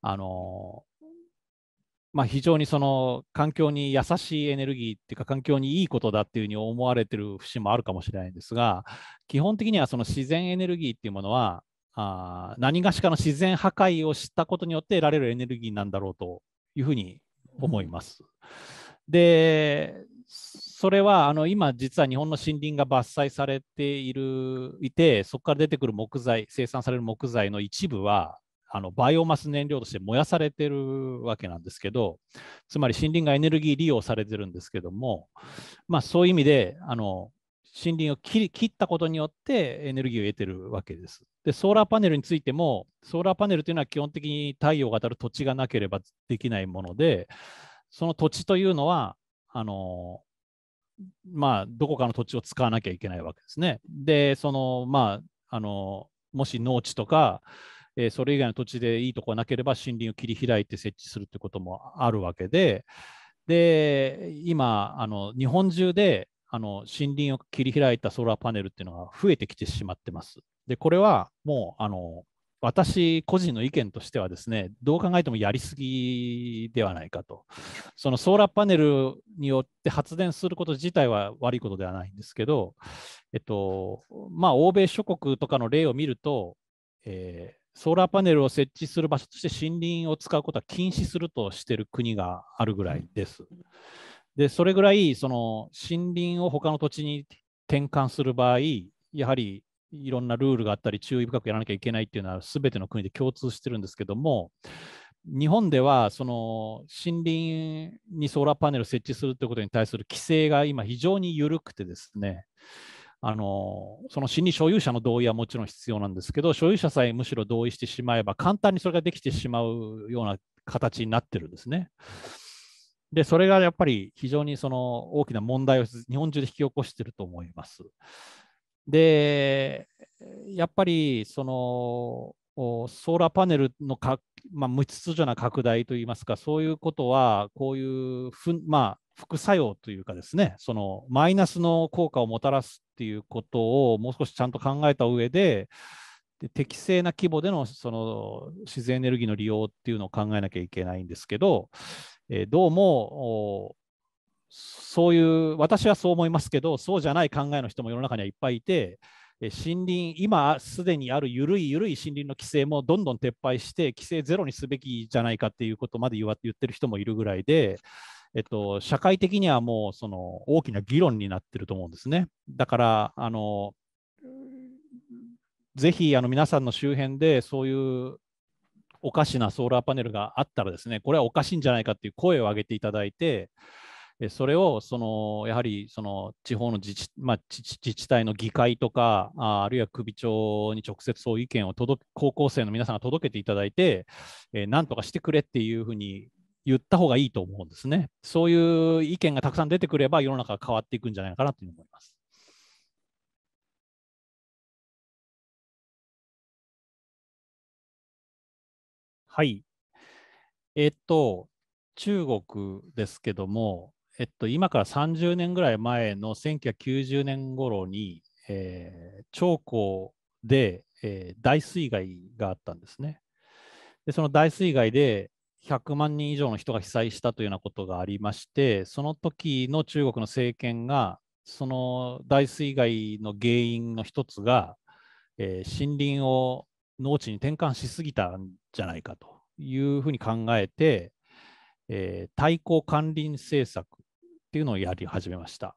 あの、まあ、非常にその環境に優しいエネルギーっていうか環境にいいことだっていうふうに思われてる節もあるかもしれないんですが基本的にはその自然エネルギーっていうものはあ何がしかの自然破壊をしたことによって得られるエネルギーなんだろうというふうに思います。でそれはあの今、実は日本の森林が伐採されているいて、そこから出てくる木材、生産される木材の一部は、あのバイオマス燃料として燃やされてるわけなんですけど、つまり森林がエネルギー利用されてるんですけども、まあ、そういう意味であの森林を切ったことによってエネルギーを得てるわけです。で、ソーラーパネルについても、ソーラーパネルというのは基本的に太陽が当たる土地がなければできないもので、その土地というのは、あのまあ、どこかの土地を使わなきゃいけないわけですね。で、その、まあ、あの、もし農地とか、えそれ以外の土地でいいとこがなければ森林を切り開いて設置するってこともあるわけで、で、今、あの日本中であの森林を切り開いたソーラーパネルっていうのが増えてきてしまってます。で、これはもう、あの私個人の意見としてはですね、どう考えてもやりすぎではないかと。そのソーラーパネルによって発電すること自体は悪いことではないんですけど、えっと、まあ、欧米諸国とかの例を見ると、えー、ソーラーパネルを設置する場所として森林を使うことは禁止するとしている国があるぐらいです。で、それぐらい、その森林を他の土地に転換する場合、やはりいろんなルールがあったり、注意深くやらなきゃいけないっていうのは、すべての国で共通してるんですけども、日本ではその森林にソーラーパネル設置するということに対する規制が今、非常に緩くてですね、あのその森林所有者の同意はもちろん必要なんですけど、所有者さえむしろ同意してしまえば、簡単にそれができてしまうような形になってるんですね。で、それがやっぱり非常にその大きな問題を日本中で引き起こしていると思います。で、やっぱりそのソーラーパネルのか、まあ、無秩序な拡大といいますか、そういうことは、こういうふ、まあ、副作用というかですね、そのマイナスの効果をもたらすっていうことをもう少しちゃんと考えた上で、で適正な規模でのその自然エネルギーの利用っていうのを考えなきゃいけないんですけど、えー、どうもそういう私はそう思いますけどそうじゃない考えの人も世の中にはいっぱいいて森林今すでにある緩い緩い森林の規制もどんどん撤廃して規制ゼロにすべきじゃないかっていうことまで言わ言ってる人もいるぐらいで、えっと、社会的にはもうその大きな議論になってると思うんですね。だからあのぜひあの皆さんの周辺でそういうおかしなソーラーパネルがあったらですねこれはおかしいんじゃないかっていう声を上げていただいて。それをそのやはりその地方の自治,、まあ、自治体の議会とかあ、あるいは首長に直接そういう意見を届高校生の皆さんが届けていただいて、えー、なんとかしてくれっていうふうに言った方がいいと思うんですね。そういう意見がたくさん出てくれば、世の中が変わっていくんじゃないかなと思います。はい。えっと、中国ですけども、えっと、今から30年ぐらい前の1990年頃に、えー、長江で、えー、大水害があったんですね。でその大水害で100万人以上の人が被災したというようなことがありまして、その時の中国の政権が、その大水害の原因の一つが、えー、森林を農地に転換しすぎたんじゃないかというふうに考えて、えー、対抗管理政策っていうのをやり始めました。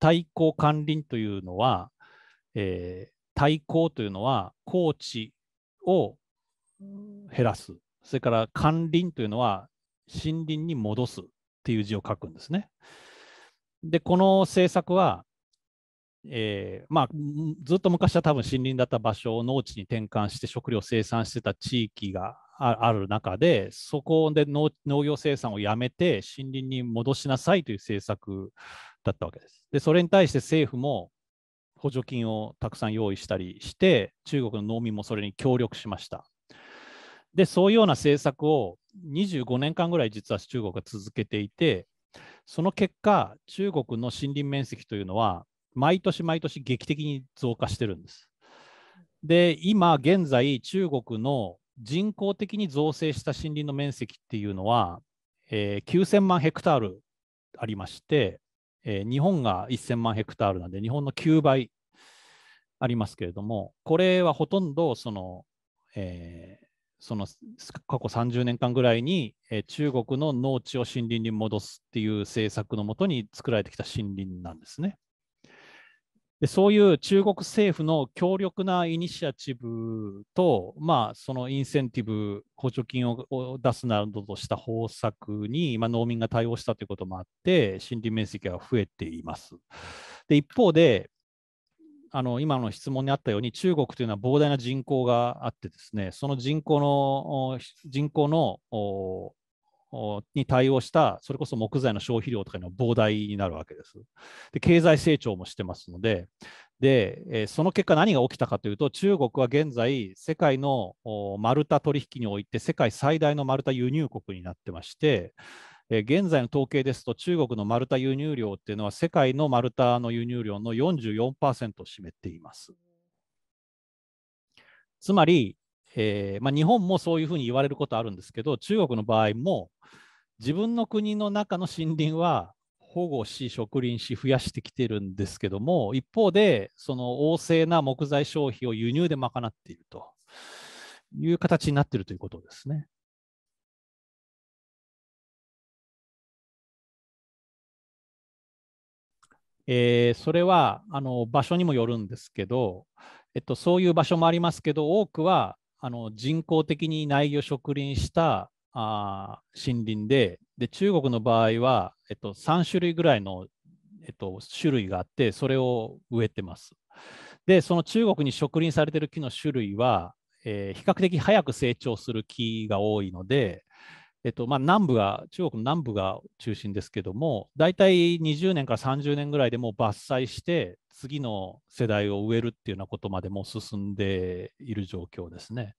対抗管理というのは、えー、対抗というのは高知を減らす、それから管理というのは森林に戻すっていう字を書くんですね。で、この政策はえーまあ、ずっと昔は多分森林だった場所を農地に転換して食料生産してた地域がある中でそこで農業生産をやめて森林に戻しなさいという政策だったわけです。でそれに対して政府も補助金をたくさん用意したりして中国の農民もそれに協力しました。でそういうような政策を25年間ぐらい実は中国が続けていてその結果中国の森林面積というのは毎年毎年劇的に増加してるんです。で、今現在、中国の人工的に造成した森林の面積っていうのは、えー、9000万ヘクタールありまして、えー、日本が1000万ヘクタールなんで、日本の9倍ありますけれども、これはほとんどその、えー、その過去30年間ぐらいに、えー、中国の農地を森林に戻すっていう政策のもとに作られてきた森林なんですね。でそういう中国政府の強力なイニシアチブと、まあ、そのインセンティブ、補助金を出すなどとした方策に、あ、農民が対応したということもあって、森林面積が増えています。で一方であの今の質問にあったように中国というのは膨大な人口があってですねその人口の人口のに対応した、それこそ木材の消費量とかの膨大になるわけです。で経済成長もしてますのでで、えその結果何が起きたかというと、中国は現在、世界の丸太取引において世界最大の丸太輸入国になってまして、え現在の統計ですと、中国の丸太輸入量っていうのは、世界の丸太の輸入量の44%を占めています。つまり、えー、まあ、日本もそういうふうに言われることあるんですけど中国の場合も自分の国の中の森林は保護し植林し増やしてきてるんですけども一方でその旺盛な木材消費を輸入で賄っているという形になっているということですね。えー、それはあの場所にもよるんですけど、えっと、そういう場所もありますけど多くはあの人工的に苗を植林したあ森林でで中国の場合は、えっと、3種類ぐらいの、えっと、種類があってそれを植えてます。でその中国に植林されてる木の種類は、えー、比較的早く成長する木が多いのでえっとまあ、南部が、中国の南部が中心ですけども、大体20年から30年ぐらいでもう伐採して、次の世代を植えるっていうようなことまでも進んでいる状況ですね。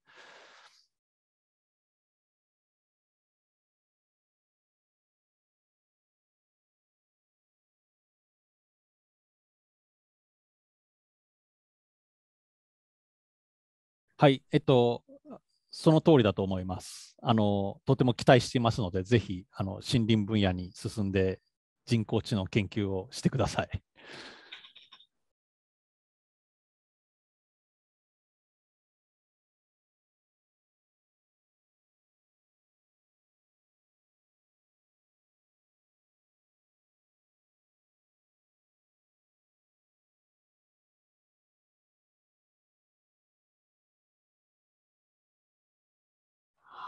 はい、えっと、その通りだと思います。あのとても期待していますので、ぜひあの森林分野に進んで人工知能研究をしてください。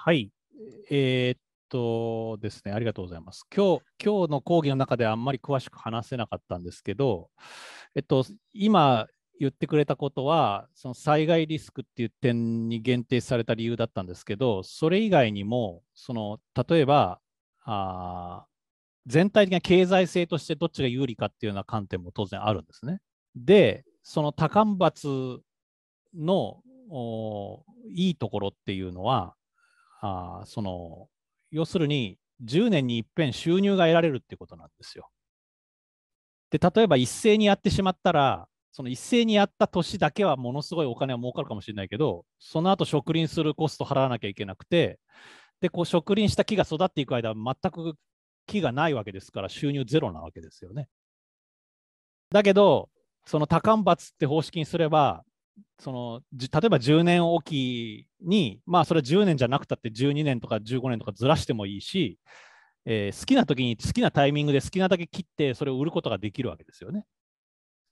はい。えー、っとですね、ありがとうございます。今日、今日の講義の中であんまり詳しく話せなかったんですけど、えっと、今言ってくれたことは、その災害リスクっていう点に限定された理由だったんですけど、それ以外にも、その例えばあ、全体的な経済性としてどっちが有利かっていうような観点も当然あるんですね。で、その多干ばつのいいところっていうのは、あその要するに10年にいっぺん収入が得られるっていうことなんですよ。で例えば一斉にやってしまったらその一斉にやった年だけはものすごいお金は儲かるかもしれないけどその後植林するコスト払わなきゃいけなくてでこう植林した木が育っていく間は全く木がないわけですから収入ゼロなわけですよね。だけどその多間伐って方式にすればその例えば10年おきに、まあ、それは10年じゃなくたって12年とか15年とかずらしてもいいし、えー、好きな時に好きなタイミングで好きなだけ切ってそれを売ることができるわけですよね。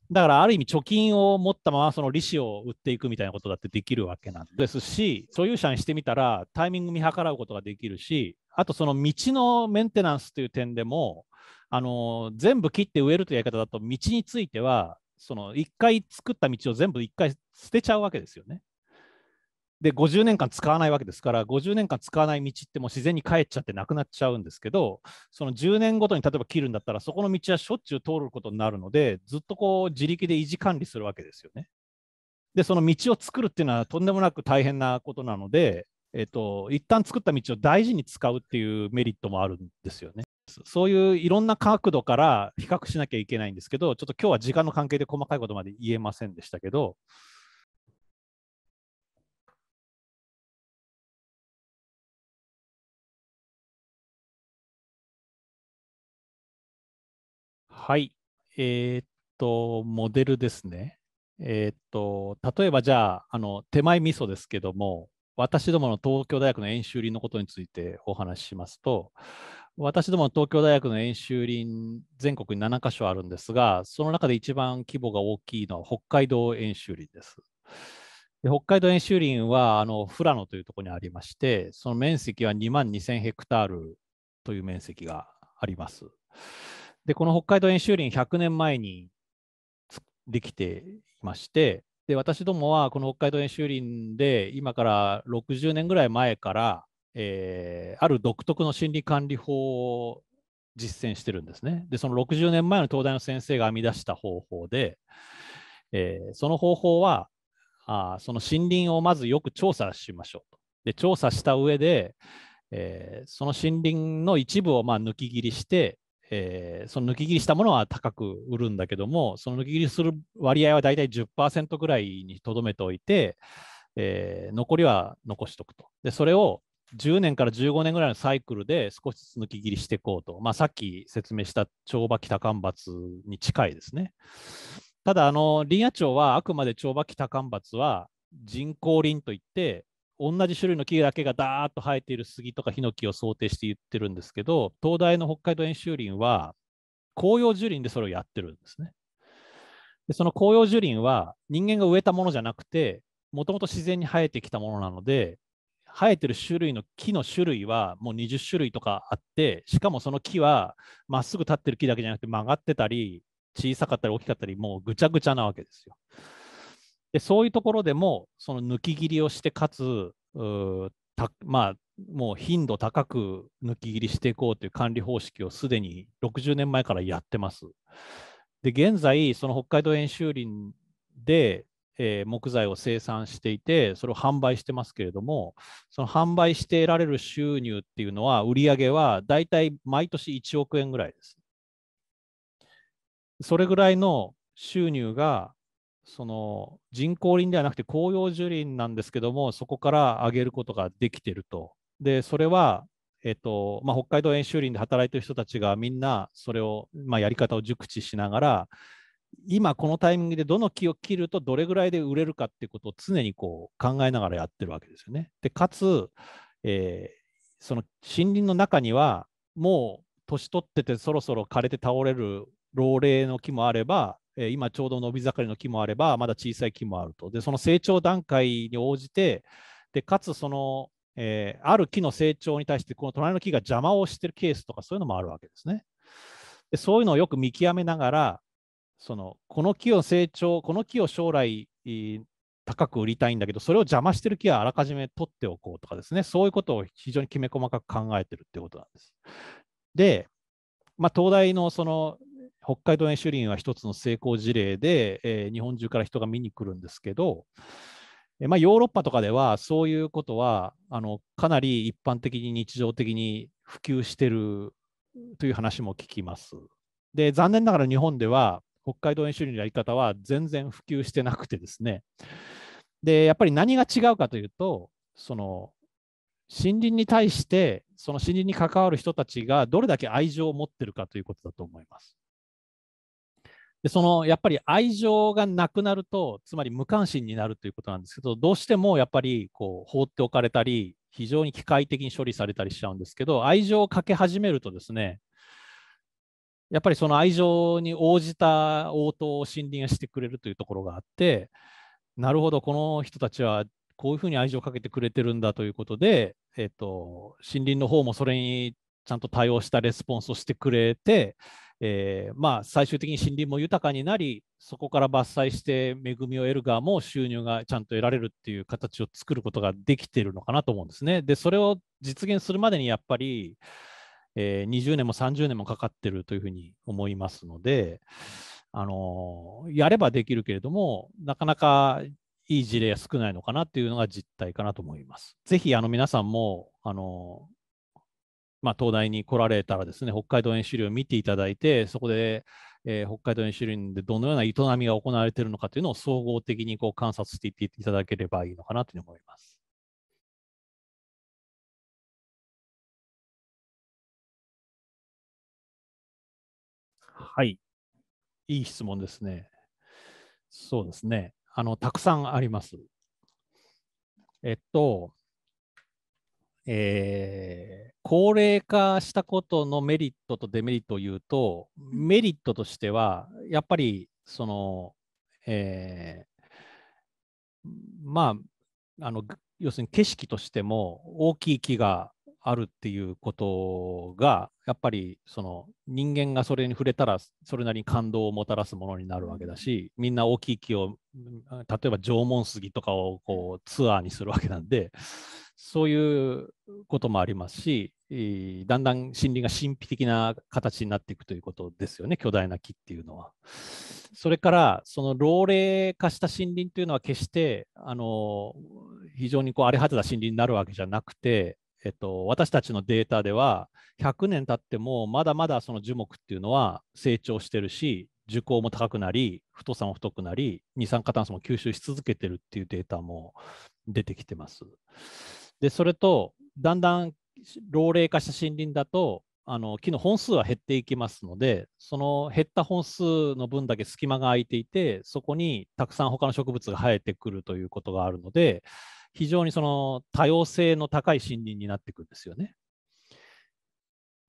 だからある意味貯金を持ったままその利子を売っていくみたいなことだってできるわけなんですし所有者にしてみたらタイミング見計らうことができるしあとその道のメンテナンスという点でもあの全部切って植えるというやり方だと道についてはその一回作った道を全部一回捨てちゃうわけですよね。で50年間使わないわけですから50年間使わない道ってもう自然に帰っちゃってなくなっちゃうんですけどその10年ごとに例えば切るんだったらそこの道はしょっちゅう通ることになるのでずっとこう自力で維持管理するわけですよね。でその道を作るっていうのはとんでもなく大変なことなので、えっと、一旦作った道を大事に使うっていうメリットもあるんですよね。そういういろんな角度から比較しなきゃいけないんですけど、ちょっと今日は時間の関係で細かいことまで言えませんでしたけど、はい。えー、っと、モデルですね。えー、っと、例えばじゃあ、あの手前味噌ですけども、私どもの東京大学の演習理のことについてお話ししますと、私ども東京大学の演習林、全国に7カ所あるんですが、その中で一番規模が大きいのは北海道演習林です。で北海道演習林はあの富良野というところにありまして、その面積は2万2000ヘクタールという面積があります。で、この北海道演習林、100年前にできていまして、で私どもはこの北海道演習林で今から60年ぐらい前からえー、ある独特の心理管理法を実践してるんですね。で、その60年前の東大の先生が編み出した方法で、えー、その方法はあ、その森林をまずよく調査しましょうと。で、調査した上で、えー、その森林の一部をまあ抜き切りして、えー、その抜き切りしたものは高く売るんだけども、その抜き切りする割合はだいたい10%ぐらいにとどめておいて、えー、残りは残しておくと。で、それを10年から15年ぐらいのサイクルで少しずつ抜き切りしていこうと、まあ、さっき説明した長馬北干ばつに近いですね。ただ、あの林野町はあくまで長馬北干ばつは人工林といって、同じ種類の木だけがダーッと生えている杉とかヒノキを想定して言ってるんですけど、東大の北海道演習林は紅葉樹林でそれをやってるんですね。でその紅葉樹林は人間が植えたものじゃなくて、もともと自然に生えてきたものなので、生えてる種類の木の種類はもう20種類とかあってしかもその木はまっすぐ立ってる木だけじゃなくて曲がってたり小さかったり大きかったりもうぐちゃぐちゃなわけですよ。でそういうところでもその抜き切りをしてかつまあもう頻度高く抜き切りしていこうという管理方式をすでに60年前からやってます。で現在その北海道演習林でえ木材を生産していて、それを販売してますけれども、その販売して得られる収入っていうのは、売り上げはだいたい毎年1億円ぐらいです。それぐらいの収入が、その人工林ではなくて紅葉樹林なんですけども、そこから上げることができてると。で、それは、えっとまあ、北海道演習林で働いてる人たちがみんなそれを、まあ、やり方を熟知しながら、今このタイミングでどの木を切るとどれぐらいで売れるかっていうことを常にこう考えながらやってるわけですよね。でかつ、えー、その森林の中にはもう年取っててそろそろ枯れて倒れる老齢の木もあれば、えー、今ちょうど伸び盛りの木もあればまだ小さい木もあるとでその成長段階に応じてでかつその、えー、ある木の成長に対してこの隣の木が邪魔をしてるケースとかそういうのもあるわけですね。でそういうのをよく見極めながらそのこの木を成長この木を将来高く売りたいんだけどそれを邪魔してる木はあらかじめ取っておこうとかですねそういうことを非常にきめ細かく考えてるってことなんです。で、まあ、東大のその北海道園主林は一つの成功事例で、えー、日本中から人が見に来るんですけど、えまあ、ヨーロッパとかではそういうことはあのかなり一般的に日常的に普及してるという話も聞きます。で残念ながら日本では北海道演習のやり方は全然普及してなくてですね。で、やっぱり何が違うかというと、その森林に対して、その森林に関わる人たちがどれだけ愛情を持ってるかということだと思います。でそのやっぱり愛情がなくなると、つまり無関心になるということなんですけど、どうしてもやっぱりこう放っておかれたり、非常に機械的に処理されたりしちゃうんですけど、愛情をかけ始めるとですね、やっぱりその愛情に応じた応答を森林がしてくれるというところがあってなるほどこの人たちはこういうふうに愛情をかけてくれてるんだということで、えと森林の方もそれにちゃんと対応したレスポンスをしてくれて、えー、まあ、最終的に森林も豊かになりそこから伐採して恵みを得る側も収入がちゃんと得られるっていう形を作ることができているのかなと思うんですね。でそれを実現するまでにやっぱりえー、20年も30年もかかってるというふうに思いますので、あのやればできるけれども、なかなかいい事例は少ないのかなっていうのが実態かなと思います。ぜひあの皆さんもあの、まあ、東大に来られたらですね、北海道演習量を見ていただいて、そこで、えー、北海道演習量でどのような営みが行われているのかというのを総合的にこう観察していっていただければいいのかなというふうに思います。はい。いい質問ですね。そうですね。あの、たくさんあります。えっと、えー、高齢化したことのメリットとデメリットを言うと、メリットとしては、やっぱり、その、えー、まあ、あの、要するに景色としても大きい木があるっていうことがやっぱりその人間がそれに触れたらそれなりに感動をもたらすものになるわけだしみんな大きい木を例えば縄文杉とかをこうツアーにするわけなんでそういうこともありますしだんだん森林が神秘的な形になっていくということですよね巨大な木っていうのは。それからその老齢化した森林というのは決してあの非常にこう荒れ果てた森林になるわけじゃなくてえっと、私たちのデータでは100年経ってもまだまだその樹木っていうのは成長してるし樹高も高くなり太さも太くなり二酸化炭素も吸収し続けてるっていうデータも出てきてます。でそれとだんだん老齢化した森林だとあの木の本数は減っていきますのでその減った本数の分だけ隙間が空いていてそこにたくさん他の植物が生えてくるということがあるので非常にその多様性の高い森林になっていくんですよね。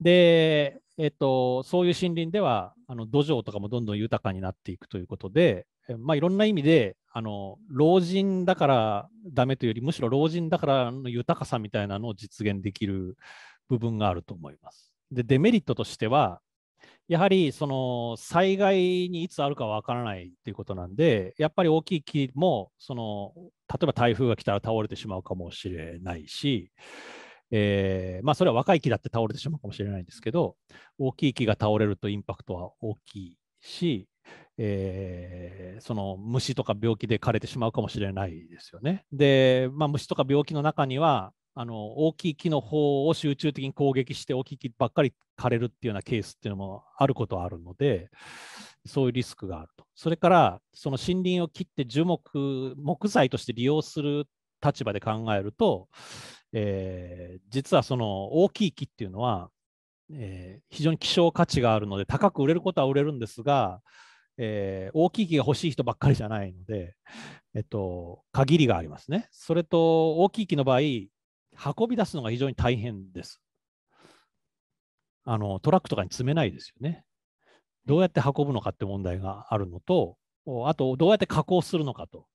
で、えっと、そういう森林ではあの土壌とかもどんどん豊かになっていくということで、まあ、いろんな意味であの老人だからダメというよりむしろ老人だからの豊かさみたいなのを実現できる部分があると思います。でデメリットとしてはやはりその災害にいつあるかわからないということなんでやっぱり大きい木もその例えば台風が来たら倒れてしまうかもしれないし、えー、まあ、それは若い木だって倒れてしまうかもしれないんですけど大きい木が倒れるとインパクトは大きいし、えー、その虫とか病気で枯れてしまうかもしれないですよね。で、まあ、虫とか病気の中にはあの大きい木の方を集中的に攻撃して大きい木ばっかり枯れるっていうようなケースっていうのもあることはあるので、そういうリスクがあると。それから、その森林を切って樹木、木材として利用する立場で考えると、えー、実はその大きい木っていうのは、えー、非常に希少価値があるので、高く売れることは売れるんですが、えー、大きい木が欲しい人ばっかりじゃないので、えっと、限りがありますね。それと大きい木の場合、運び出すのが非常に大変です。あのトラックとかに積めないですよね。どうやって運ぶのかって問題があるのと、あと、どうやって加工するのかと。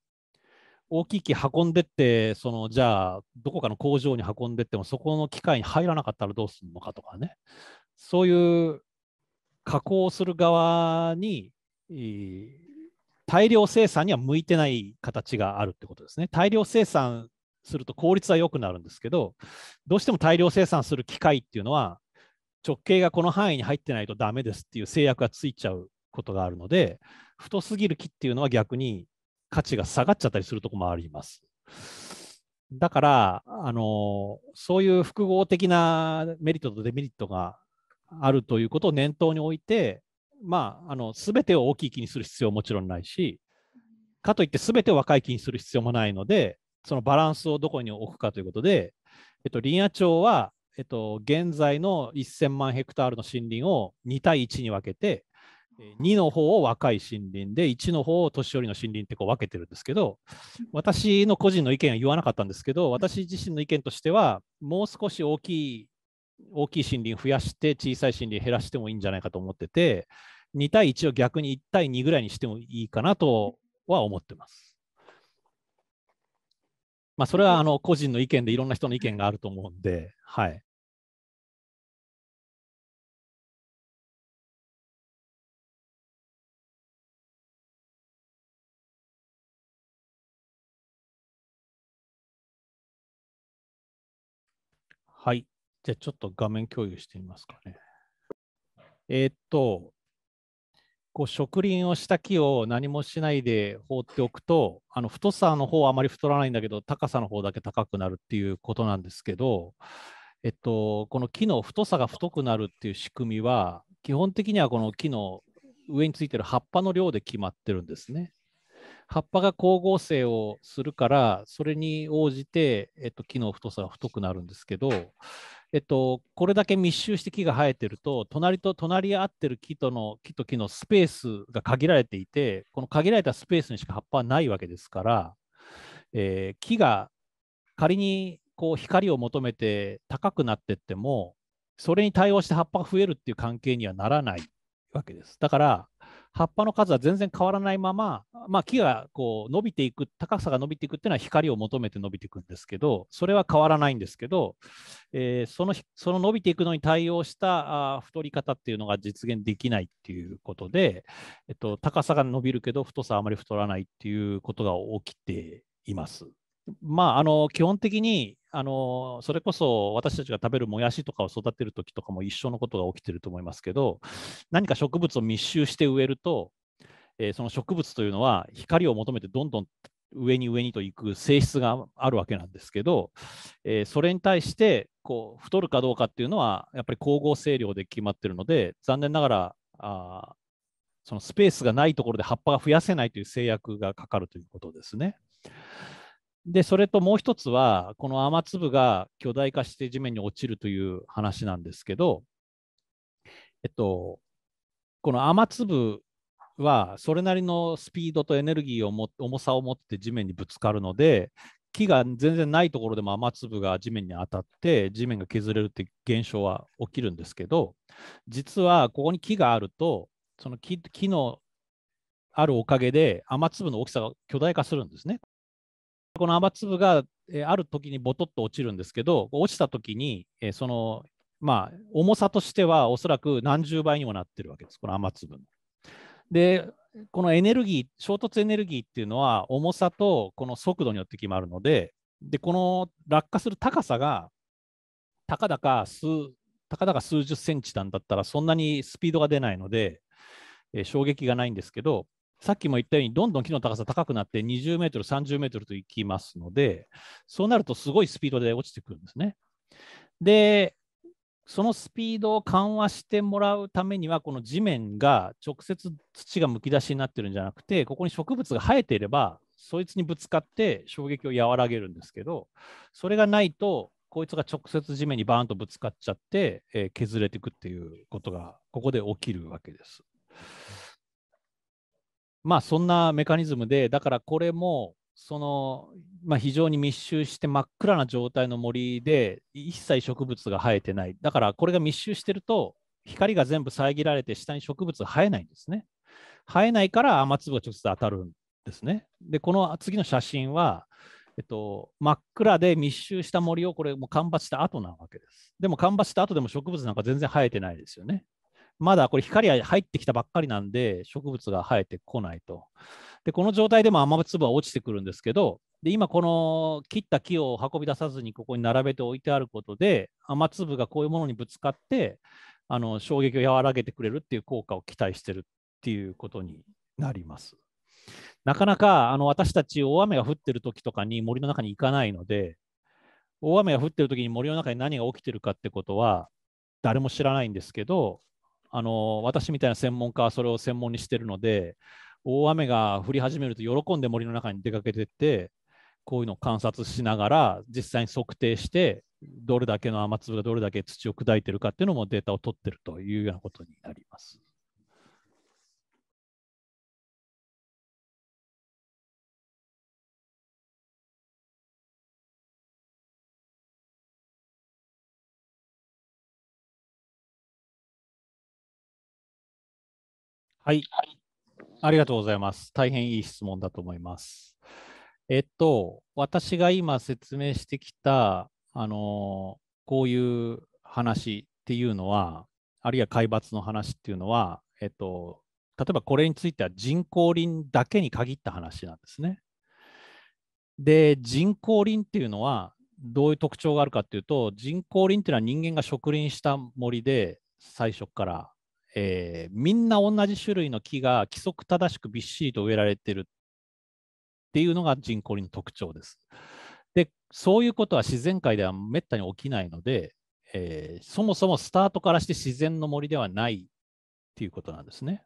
大きい木運んでって、そのじゃあ、どこかの工場に運んでっても、そこの機械に入らなかったらどうするのかとかね、そういう加工する側に、大量生産には向いてない形があるってことですね。大量生産すると効率は良くなるんですけど、どうしても大量生産する機械っていうのは、直径がこの範囲に入ってないとダメですっていう制約がついちゃうことがあるので、太すぎる木っていうのは逆に価値が下がっちゃったりするとこもあります。だから、あのそういう複合的なメリットとデメリットがあるということを念頭に置いて、まあ、あの全てを大きい木にする必要ももちろんないし、かといって全てを若い木にする必要もないので、そのバランスをどこに置くかということで、えっと、林野町はえっと、現在の1000万ヘクタールの森林を2対1に分けて、2の方を若い森林で、1の方を年寄りの森林ってこう分けてるんですけど、私の個人の意見は言わなかったんですけど、私自身の意見としては、もう少し大きい大きい森林増やして、小さい森林減らしてもいいんじゃないかと思ってて、2対1を逆に1対2ぐらいにしてもいいかなとは思ってます。まあ、それはあの個人の意見でいろんな人の意見があると思うんで、はい。はい。じゃあ、ちょっと画面共有してみますかね。えー、っと、こう植林をした木を何もしないで放っておくとあの太さの方はあまり太らないんだけど高さの方だけ高くなるっていうことなんですけど、えっと、この木の太さが太くなるっていう仕組みは基本的にはこの木の上についてる葉っぱの量で決まってるんですね。葉っぱが光合成をするからそれに応じて、えっと、木の太さが太くなるんですけどえっと、これだけ密集して木が生えてると隣と隣り合ってる木との木と木のスペースが限られていてこの限られたスペースにしか葉っぱはないわけですから、えー、木が仮にこう光を求めて高くなってってもそれに対応して葉っぱが増えるっていう関係にはならないわけです。だから葉っぱの数は全然変わらないまま、まあ、木がこう伸びていく高さが伸びていくっていうのは光を求めて伸びていくんですけどそれは変わらないんですけど、えー、そのその伸びていくのに対応したあ太り方っていうのが実現できないっていうことで、えっと、高さが伸びるけど太さあまり太らないっていうことが起きています。まあ、あの基本的にあのそれこそ私たちが食べるもやしとかを育てる時とかも一緒のことが起きてると思いますけど何か植物を密集して植えると、えー、その植物というのは光を求めてどんどん上に上にと行く性質があるわけなんですけど、えー、それに対してこう太るかどうかっていうのはやっぱり光合成量で決まってるので残念ながらあそのスペースがないところで葉っぱが増やせないという制約がかかるということですね。で、それともう一つは、この雨粒が巨大化して地面に落ちるという話なんですけど、えっと、この雨粒はそれなりのスピードとエネルギーをも重さを持って地面にぶつかるので、木が全然ないところでも雨粒が地面に当たって地面が削れるって現象は起きるんですけど実はここに木があるとその木のあるおかげで雨粒の大きさが巨大化するんですねこの雨粒が、えある時にぼとっと落ちるんですけど、落ちた時に、えその、まあ、重さとしてはおそらく何十倍にもなってるわけです、この雨粒の。で、このエネルギー、衝突エネルギーっていうのは、重さとこの速度によって決まるので、で、この落下する高さが、たかだか数、たかだか数十センチなんだったら、そんなにスピードが出ないので、え衝撃がないんですけど、さっきも言ったように、どんどん木の高さ高くなって、20メートル、30メートルといきますので、そうなるとすごいスピードで落ちてくるんですね。で、そのスピードを緩和してもらうためには、この地面が直接土がむき出しになってるんじゃなくて、ここに植物が生えていれば、そいつにぶつかって衝撃を和らげるんですけど、それがないと、こいつが直接地面にバーンとぶつかっちゃって、えー、削れていくっていうことが、ここで起きるわけです。まあそんなメカニズムでだからこれもその、まあ、非常に密集して真っ暗な状態の森で一切植物が生えてないだからこれが密集してると光が全部遮られて下に植物が生えないんですね生えないから雨粒が直接当たるんですねでこの次の写真はえっと、真っ暗で密集した森をこれもう干ばした後なわけです。でも干ばした後でも植物なんか全然生えてないですよね。まだこれ光が入ってきたばっかりなんで、植物が生えてこないと。で、この状態でも雨粒は落ちてくるんですけど、で今この切った木を運び出さずにここに並べて置いてあることで、雨粒がこういうものにぶつかって、あの衝撃を和らげてくれるっていう効果を期待してるっていうことになります。なかなかあの私たち大雨が降ってる時とかに森の中に行かないので、大雨が降ってる時に森の中に何が起きてるかってことは誰も知らないんですけど、あの私みたいな専門家はそれを専門にしてるので大雨が降り始めると喜んで森の中に出かけてってこういうのを観察しながら実際に測定してどれだけの雨粒がどれだけ土を砕いてるかっていうのもデータを取ってるというようなことになります。はい。ありがとうございます。大変いい質問だと思います。えっと、私が今説明してきた、あの、こういう話っていうのは、あるいは海抜の話っていうのは、えっと、例えばこれについては人工林だけに限った話なんですね。で、人工林っていうのは、どういう特徴があるかっていうと、人工林っていうのは人間が植林した森で、最初からえー、みんな同じ種類の木が規則正しくびっしりと植えられてるっていうのが人工林の特徴です。で、そういうことは自然界ではめったに起きないので、えー、そもそもスタートからして自然の森ではないっていうことなんですね。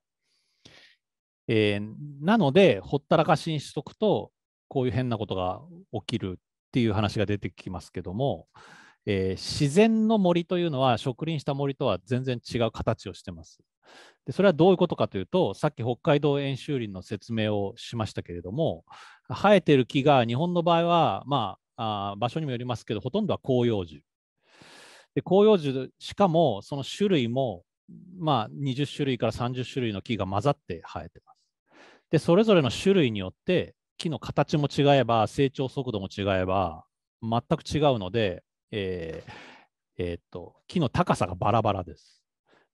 えー、なので、ほったらかしにしとくと、こういう変なことが起きるっていう話が出てきますけども、えー、自然の森というのは植林した森とは全然違う形をしてます。でそれはどういうことかというとさっき北海道遠州林の説明をしましたけれども生えてる木が日本の場合は、まあ、あ場所にもよりますけどほとんどは広葉樹。で広葉樹しかもその種類も、まあ、20種類から30種類の木が混ざって生えてます。でそれぞれの種類によって木の形も違えば成長速度も違えば全く違うのでえーえー、っと木の高さがバラバラです。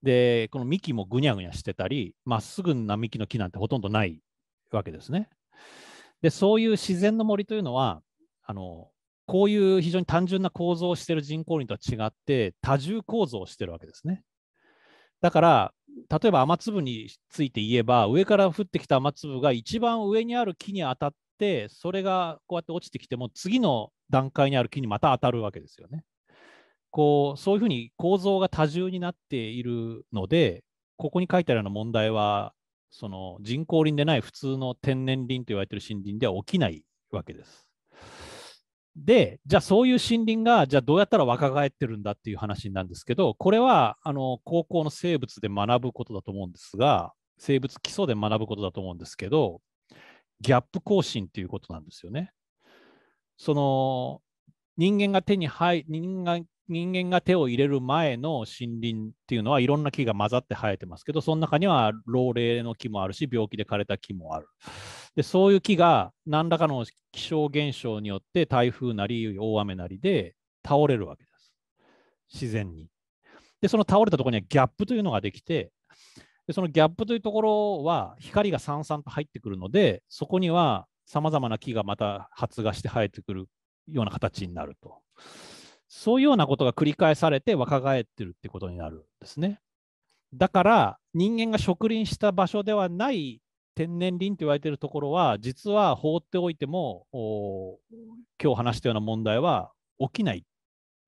で、この幹もぐにゃぐにゃしてたり、まっすぐな幹の木なんてほとんどないわけですね。で、そういう自然の森というのは、あのこういう非常に単純な構造をしている人工林とは違って、多重構造をしているわけですね。だから、例えば雨粒について言えば、上から降ってきた雨粒が一番上にある木に当たっ、それがこうやって落ちてきても、次の段階にある木にまた当たるわけですよね。こうそういうふうに構造が多重になっているので、ここに書いてあるような問題は、その人工林でない普通の天然林と言われている森林では起きないわけです。で、じゃあそういう森林が、じゃあどうやったら若返ってるんだっていう話なんですけど、これはあの高校の生物で学ぶことだと思うんですが、生物基礎で学ぶことだと思うんですけど、ギャップ更新ということなんですよね。その人間が手に入人間人間が手を入れる前の森林っていうのはいろんな木が混ざって生えてますけどその中には老齢の木もあるし病気で枯れた木もあるでそういう木が何らかの気象現象によって台風なり大雨なりで倒れるわけです自然にでその倒れたところにはギャップというのができてでそのギャップというところは光がさんさんと入ってくるのでそこにはさまざまな木がまた発芽して生えてくるような形になるとそういうようなことが繰り返されて若返ってるってことになるんですねだから人間が植林した場所ではない天然林と言われているところは実は放っておいても今日話したような問題は起きない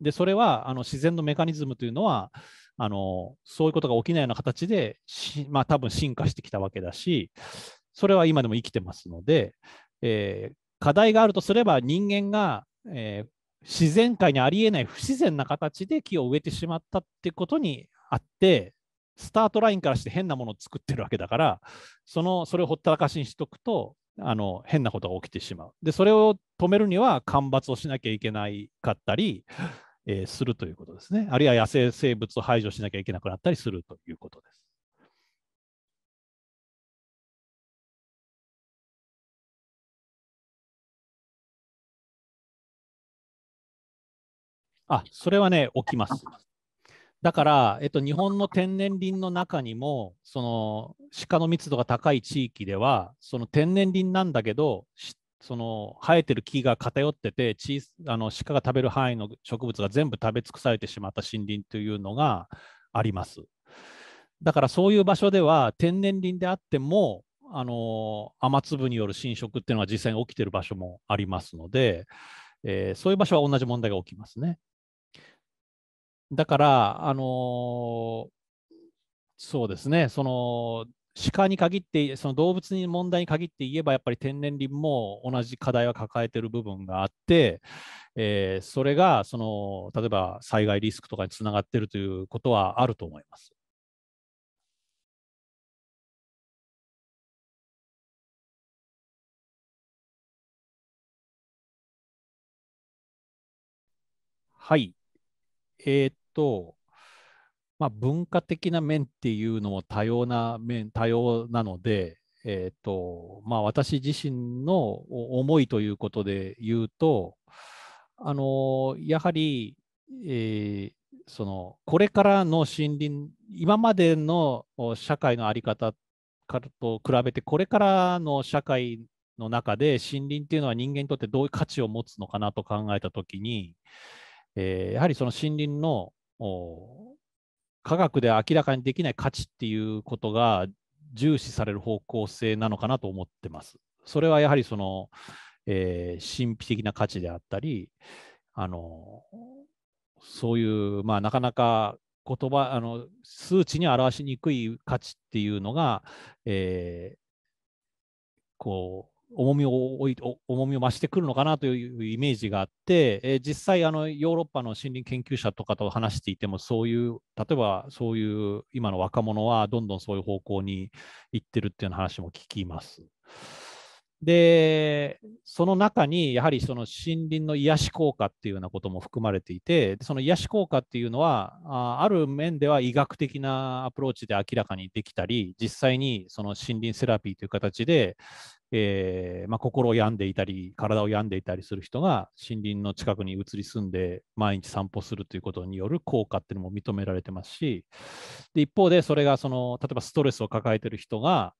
でそれはあの自然のメカニズムというのはあのそういうことが起きないような形でまあ、多分進化してきたわけだしそれは今でも生きてますので、えー、課題があるとすれば人間が、えー、自然界にありえない不自然な形で木を植えてしまったってことにあってスタートラインからして変なものを作ってるわけだからそのそれをほったらかしにしとくとあの変なことが起きてしまうでそれを止めるには干ばつをしなきゃいけないかったりえー、するということですね。あるいは野生生物を排除しなきゃいけなくなったりするということです。あ、それはね、起きます。だから、えっと、日本の天然林の中にも、その鹿の密度が高い地域では、その天然林なんだけど、その生えてる木が偏ってて小あの鹿が食べる範囲の植物が全部食べ尽くされてしまった森林というのがあります。だからそういう場所では天然林であってもあの雨粒による侵食っていうのは実際に起きてる場所もありますので、えー、そういう場所は同じ問題が起きますね。だから、あのー、そうですね、その鹿に限って、その動物に問題に限って言えば、やっぱり天然林も同じ課題は抱えている部分があって、えー、それがその例えば災害リスクとかにつながっているということはあると思います。はい。えー、っと、まあ、文化的な面っていうのも多様な面、多様なので、えーとまあ、私自身の思いということで言うと、あのやはり、えー、そのこれからの森林、今までの社会の在り方と比べて、これからの社会の中で森林っていうのは人間にとってどういう価値を持つのかなと考えたときに、えー、やはりその森林の科学で明らかにできない価値っていうことが重視される方向性なのかなと思ってます。それはやはりその、えー、神秘的な価値であったり、あのそういう、まあ、なかなか言葉あの数値に表しにくい価値っていうのが、えー、こう重みをい重みを増してくるのかなというイメージがあって、えー、実際あのヨーロッパの森林研究者とかと話していてもそういう例えばそういう今の若者はどんどんそういう方向に行ってるっていう話も聞きます。でその中にやはりその森林の癒し効果っていうようなことも含まれていてその癒し効果っていうのはあある面では医学的なアプローチで明らかにできたり実際にその森林セラピーという形でえーまあ、心を病んでいたり体を病んでいたりする人が森林の近くに移り住んで毎日散歩するということによる効果っていうのも認められてますしで一方でそれがその例えばストレスを抱えてる人が、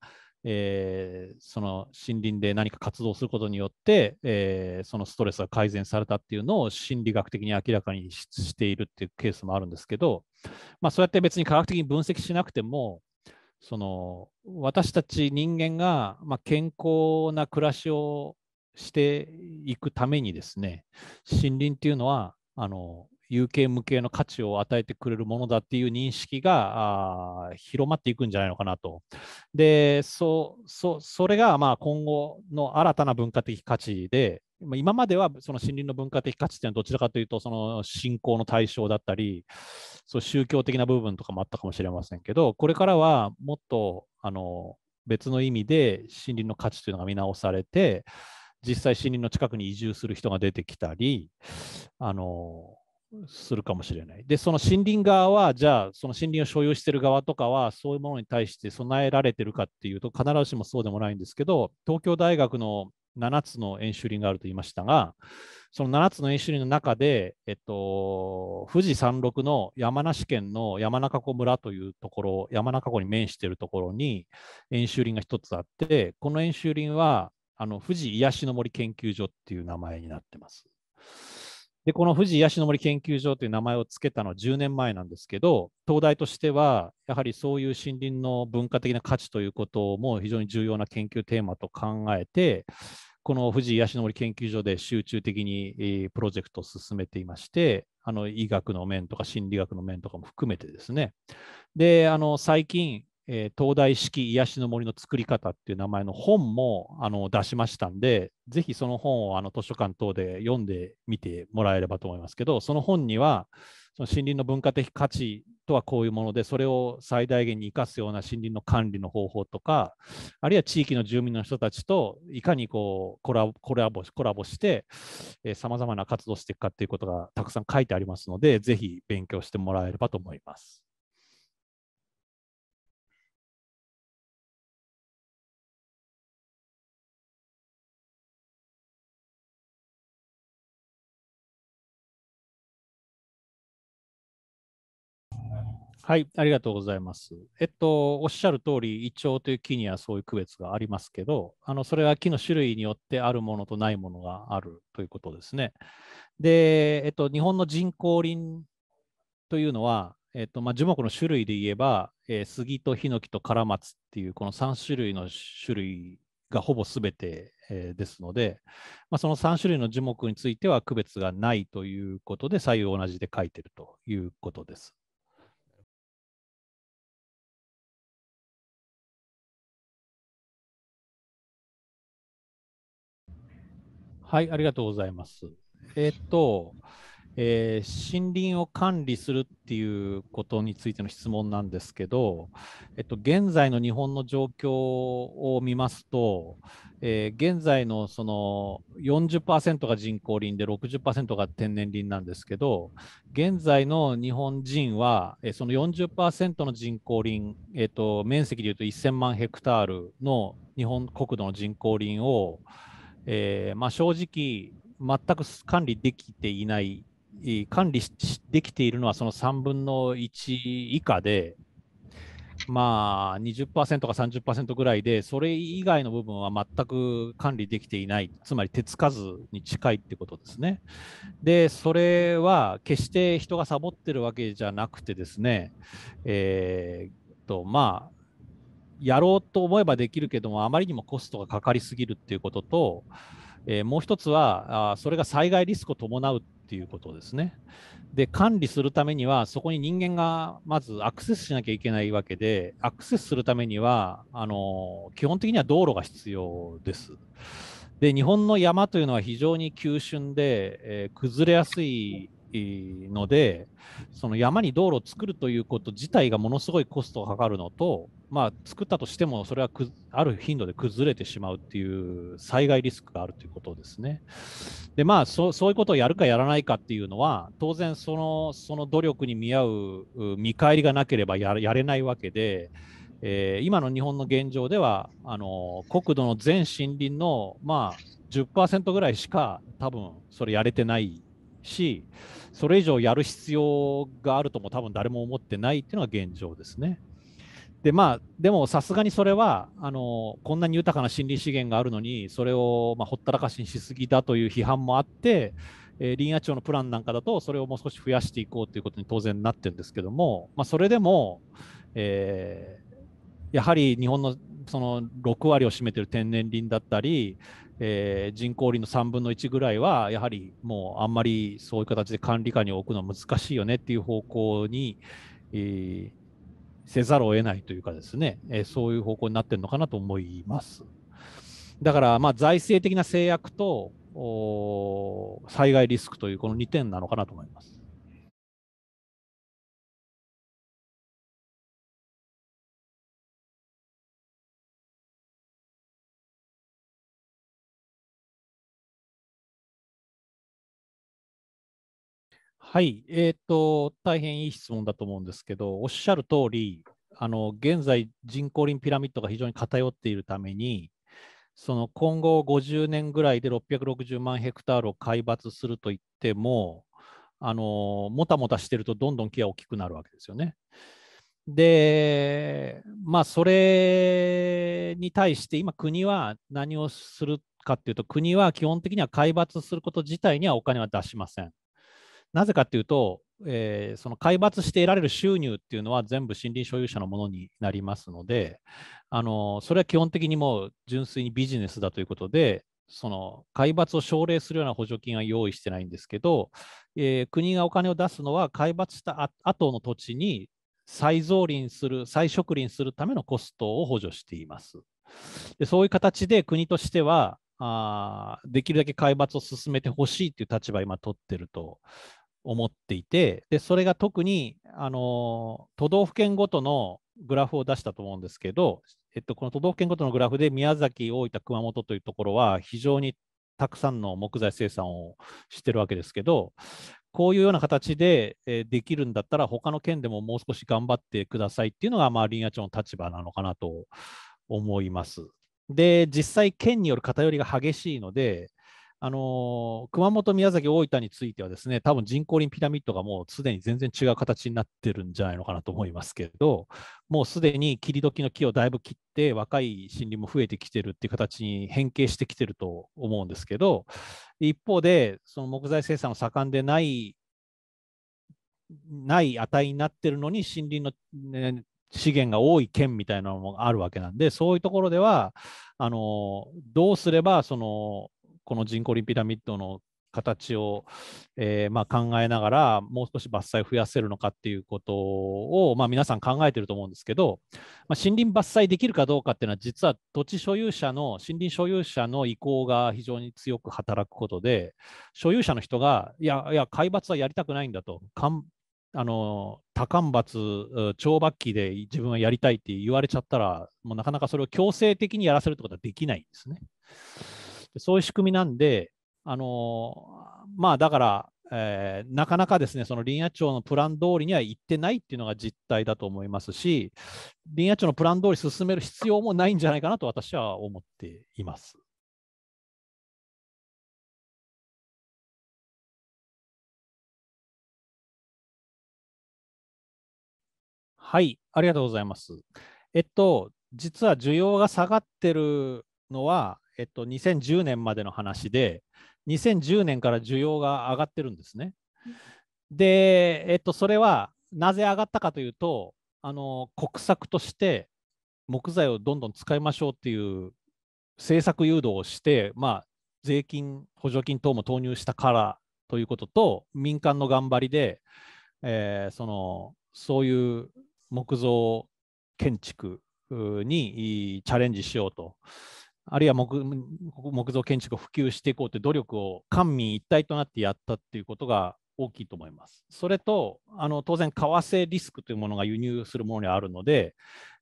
えー、その森林で何か活動することによって、えー、そのストレスが改善されたっていうのを心理学的に明らかにしているっていうケースもあるんですけど、まあ、そうやって別に科学的に分析しなくてもその私たち人間が、まあ、健康な暮らしをしていくためにですね森林っていうのはあの有形無形の価値を与えてくれるものだっていう認識が広まっていくんじゃないのかなと。でそれがまあ今後の新たな文化的価値で今まではその森林の文化的価値っていうのはどちらかというとその信仰の対象だったりそう宗教的な部分とかもあったかもしれませんけどこれからはもっとあの別の意味で森林の価値というのが見直されて実際森林の近くに移住する人が出てきたりあのするかもしれない。で、その森林側は、じゃあ、その森林を所有している側とかは、そういうものに対して備えられてるかっていうと、必ずしもそうでもないんですけど、東京大学の7つの円周林があると言いましたが、その7つの円周林の中で、えっと、富士山麓の山梨県の山中湖村というところ、山中湖に面しているところに円周林が1つあって、この円周林はあの富士癒しの森研究所っていう名前になってます。で、この富士癒の森研究所という名前を付けたのは10年前なんですけど、東大としては、やはりそういう森林の文化的な価値ということも非常に重要な研究テーマと考えて、この富士癒の森研究所で集中的にプロジェクトを進めていまして、あの医学の面とか心理学の面とかも含めてですね。で、あの最近、えー、東大式癒しの森の作り方っていう名前の本もあの出しましたんで、ぜひその本をあの図書館等で読んでみてもらえればと思いますけど、その本には、その森林の文化的価値とはこういうもので、それを最大限に生かすような森林の管理の方法とか、あるいは地域の住民の人たちといかにこうコラボコラボコラボして、さまざまな活動していくかっていうことがたくさん書いてありますので、ぜひ勉強してもらえればと思います。はい、ありがとうございます。えっと、おっしゃる通り、イチョウという木にはそういう区別がありますけど、あのそれは木の種類によってあるものとないものがあるということですね。で、えっと、日本の人工林というのは、えっとまあ、樹木の種類で言えば、えー、杉とヒノキとカラマツっていうこの3種類の種類がほぼ全て、えー、ですので、まあ、その3種類の樹木については区別がないということで左右同じで書いてるということです。はい、ありがとうございます。えっ、と、えー、森林を管理するっていうことについての質問なんですけど、えっと、現在の日本の状況を見ますと、えー、現在のその40%が人工林で60%が天然林なんですけど現在の日本人は、えー、その40%の人工林、えーと、と面積でいうと1000万ヘクタールの日本国土の人工林を、えー、まあ、正直、全く管理できていない、管理できているのはその3分の1以下で、まあ20、か30%ぐらいで、それ以外の部分は全く管理できていない、つまり手つかずに近いってことですね。で、それは決して人がサボってるわけじゃなくてですね、えー、っと、まあ、やろうと思えばできるけども、あまりにもコストがかかりすぎるっていうことと、えー、もう一つはあ、それが災害リスクを伴うっていうことですね。で、管理するためには、そこに人間がまずアクセスしなきゃいけないわけで、アクセスするためには、あの基本的には道路が必要です。で、日本の山というのは非常に急峻で、えー、崩れやすいので、その山に道路を作るということ自体がものすごいコストがかかるのと、まあ、作ったとしても、それはくある頻度で崩れてしまうっていう災害リスクがあるということですね。で、まあそ、そういうことをやるかやらないかっていうのは、当然その、その努力に見合う見返りがなければやれないわけで、えー、今の日本の現状ではあの国土の全森林の、まあ、10%ぐらいしか多分それやれてないし、それ以上やる必要があるとも多分誰も思ってないっていうのが現状ですね。でまあ、でもさすがにそれはあのこんなに豊かな森林資源があるのにそれを、まあ、ほったらかしにしすぎだという批判もあって、えー、林野庁のプランなんかだとそれをもう少し増やしていこうということに当然なってるんですけども、まあ、それでも、えー、やはり日本のその6割を占めてる天然林だったり、えー、人工林の3分の1ぐらいはやはりもうあんまりそういう形で管理下に置くのは難しいよねっていう方向に、えー、せざるを得ないというかですね、えー、そういう方向になってるのかなと思います。だからまあ財政的な制約と災害リスクというこの2点なのかなと思います。はい、えーと、大変いい質問だと思うんですけど、おっしゃる通り、あの現在、人工林ピラミッドが非常に偏っているために、その今後50年ぐらいで660万ヘクタールを海抜するといっても、あのもたもたしてるとどんどん木は大きくなるわけですよね。で、まあ、それに対して今、国は何をするかっていうと、国は基本的には海抜すること自体にはお金は出しません。なぜかっていうと、えー、その海抜して得られる収入っていうのは全部森林所有者のものになりますので、あのそれは基本的にもう純粋にビジネスだということで、その海抜を奨励するような補助金は用意してないんですけど、えー、国がお金を出すのは、海抜した後の土地に再造林する、再植林するためのコストを補助しています。でそういう形で国としては、あできるだけ海抜を進めてほしいという立場を今取ってると思っていて、でそれが特にあの都道府県ごとのグラフを出したと思うんですけど、えっと、この都道府県ごとのグラフで宮崎、大分、熊本というところは非常にたくさんの木材生産をしてるわけですけど、こういうような形でできるんだったら、他の県でももう少し頑張ってくださいっていうのが、まあ、林野町の立場なのかなと思います。で、実際、県による偏りが激しいので、あの熊本、宮崎、大分についてはですね、多分人工林ピラミッドがもうすでに全然違う形になってるんじゃないのかなと思いますけど、もうすでに切り時の木をだいぶ切って、若い森林も増えてきてるっていう形に変形してきてると思うんですけど、一方で、その木材生産を盛んでないない値になってるのに森林の、ね、資源が多い県みたいなのもあるわけなんでそういうところではあのどうすればそのこの人工林ピラミッドの形を、えー、まあ、考えながらもう少し伐採を増やせるのかっていうことを、まあ、皆さん考えてると思うんですけど、まあ、森林伐採できるかどうかっていうのは実は土地所有者の森林所有者の意向が非常に強く働くことで所有者の人がいやいや海抜はやりたくないんだとあの多干伐懲罰期で自分はやりたいって言われちゃったらもうなかなかそれを強制的にやらせるってことはできないんですね。そういう仕組みなんで、あのまあ、だから、えー、なかなかですねその林野庁のプラン通りにはいってないっていうのが実態だと思いますし、林野庁のプラン通り進める必要もないんじゃないかなと私は思っています。はい、ありがとうございます。えっと、実は需要が下がってるのは、えっと、2010年までの話で、2010年から需要が上がってるんですね。で、えっと、それはなぜ上がったかというと、あの国策として木材をどんどん使いましょうっていう政策誘導をして、まあ、税金、補助金等も投入したからということと、民間の頑張りで、えー、そのそういう木造建築にチャレンジしようとあるいは木木造建築を普及していこうという努力を官民一体となってやったっいうことが大きいと思います。それとあの当然、為替リスクというものが輸入するものにあるので、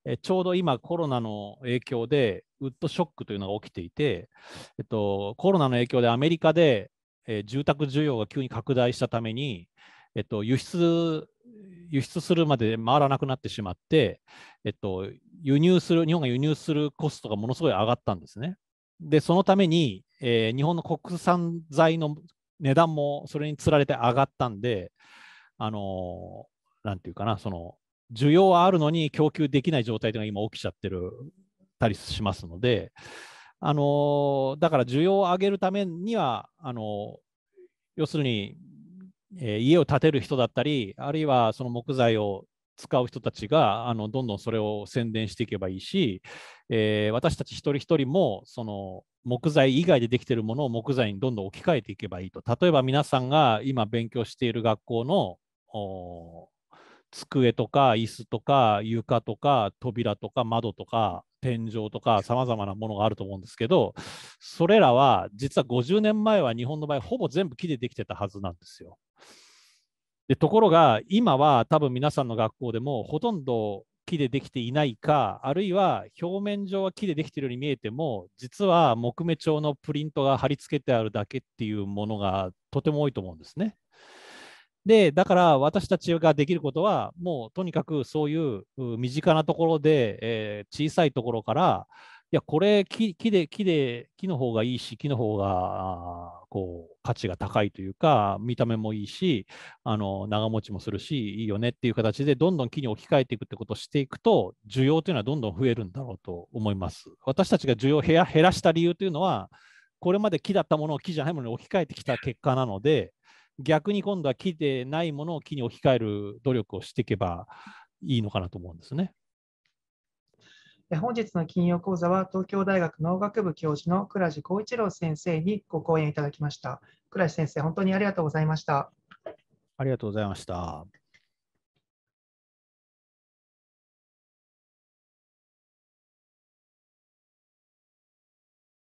えちょうど今、コロナの影響でウッドショックというのが起きていて、えっと、コロナの影響でアメリカで、え住宅需要が急に拡大したために、えっと、輸出輸出するまで回らなくなってしまって、えっと、輸入する、日本が輸入するコストがものすごい上がったんですね。で、そのために、えー、日本の国産材の値段もそれにつられて上がったんで、あのー、なんていうかな、その、需要はあるのに供給できない状態というのが今起きちゃってるたりしますので、あのー、だから需要を上げるためには、あの要するに、え家を建てる人だったり、あるいはその木材を使う人たちがあのどんどんそれを宣伝していけばいいし、えー、私たち一人一人もその木材以外でできているものを木材にどんどん置き換えていけばいいと例えば皆さんが今勉強している学校の机とか椅子とか床とか扉とか窓とか天井とかさまざまなものがあると思うんですけどそれらは実は50年前は日本の場合ほぼ全部木でできてたはずなんですよ。でところが、今は多分皆さんの学校でもほとんど木でできていないか、あるいは表面上は木でできているように見えても、実は木目調のプリントが貼り付けてあるだけっていうものがとても多いと思うんですね。で、だから私たちができることは、もうとにかくそういう身近なところで、えー、小さいところから、や、これ木、木で、木で、木の方がいいし、木の方が、こう、価値が高いというか、見た目もいいし、あの、長持ちもするし、いいよねっていう形で、どんどん木に置き換えていくってことをしていくと、需要というのはどんどん増えるんだろうと思います。私たちが需要を減らした理由というのは、これまで木だったものを木じゃないものに置き換えてきた結果なので、逆に今度は木でないものを木に置き換える努力をしていけばいいのかなと思うんですね。本日の金曜講座は東京大学農学部教授の倉地光一郎先生にご講演いただきました。倉地先生、本当にありがとうございました。ありがとうございました。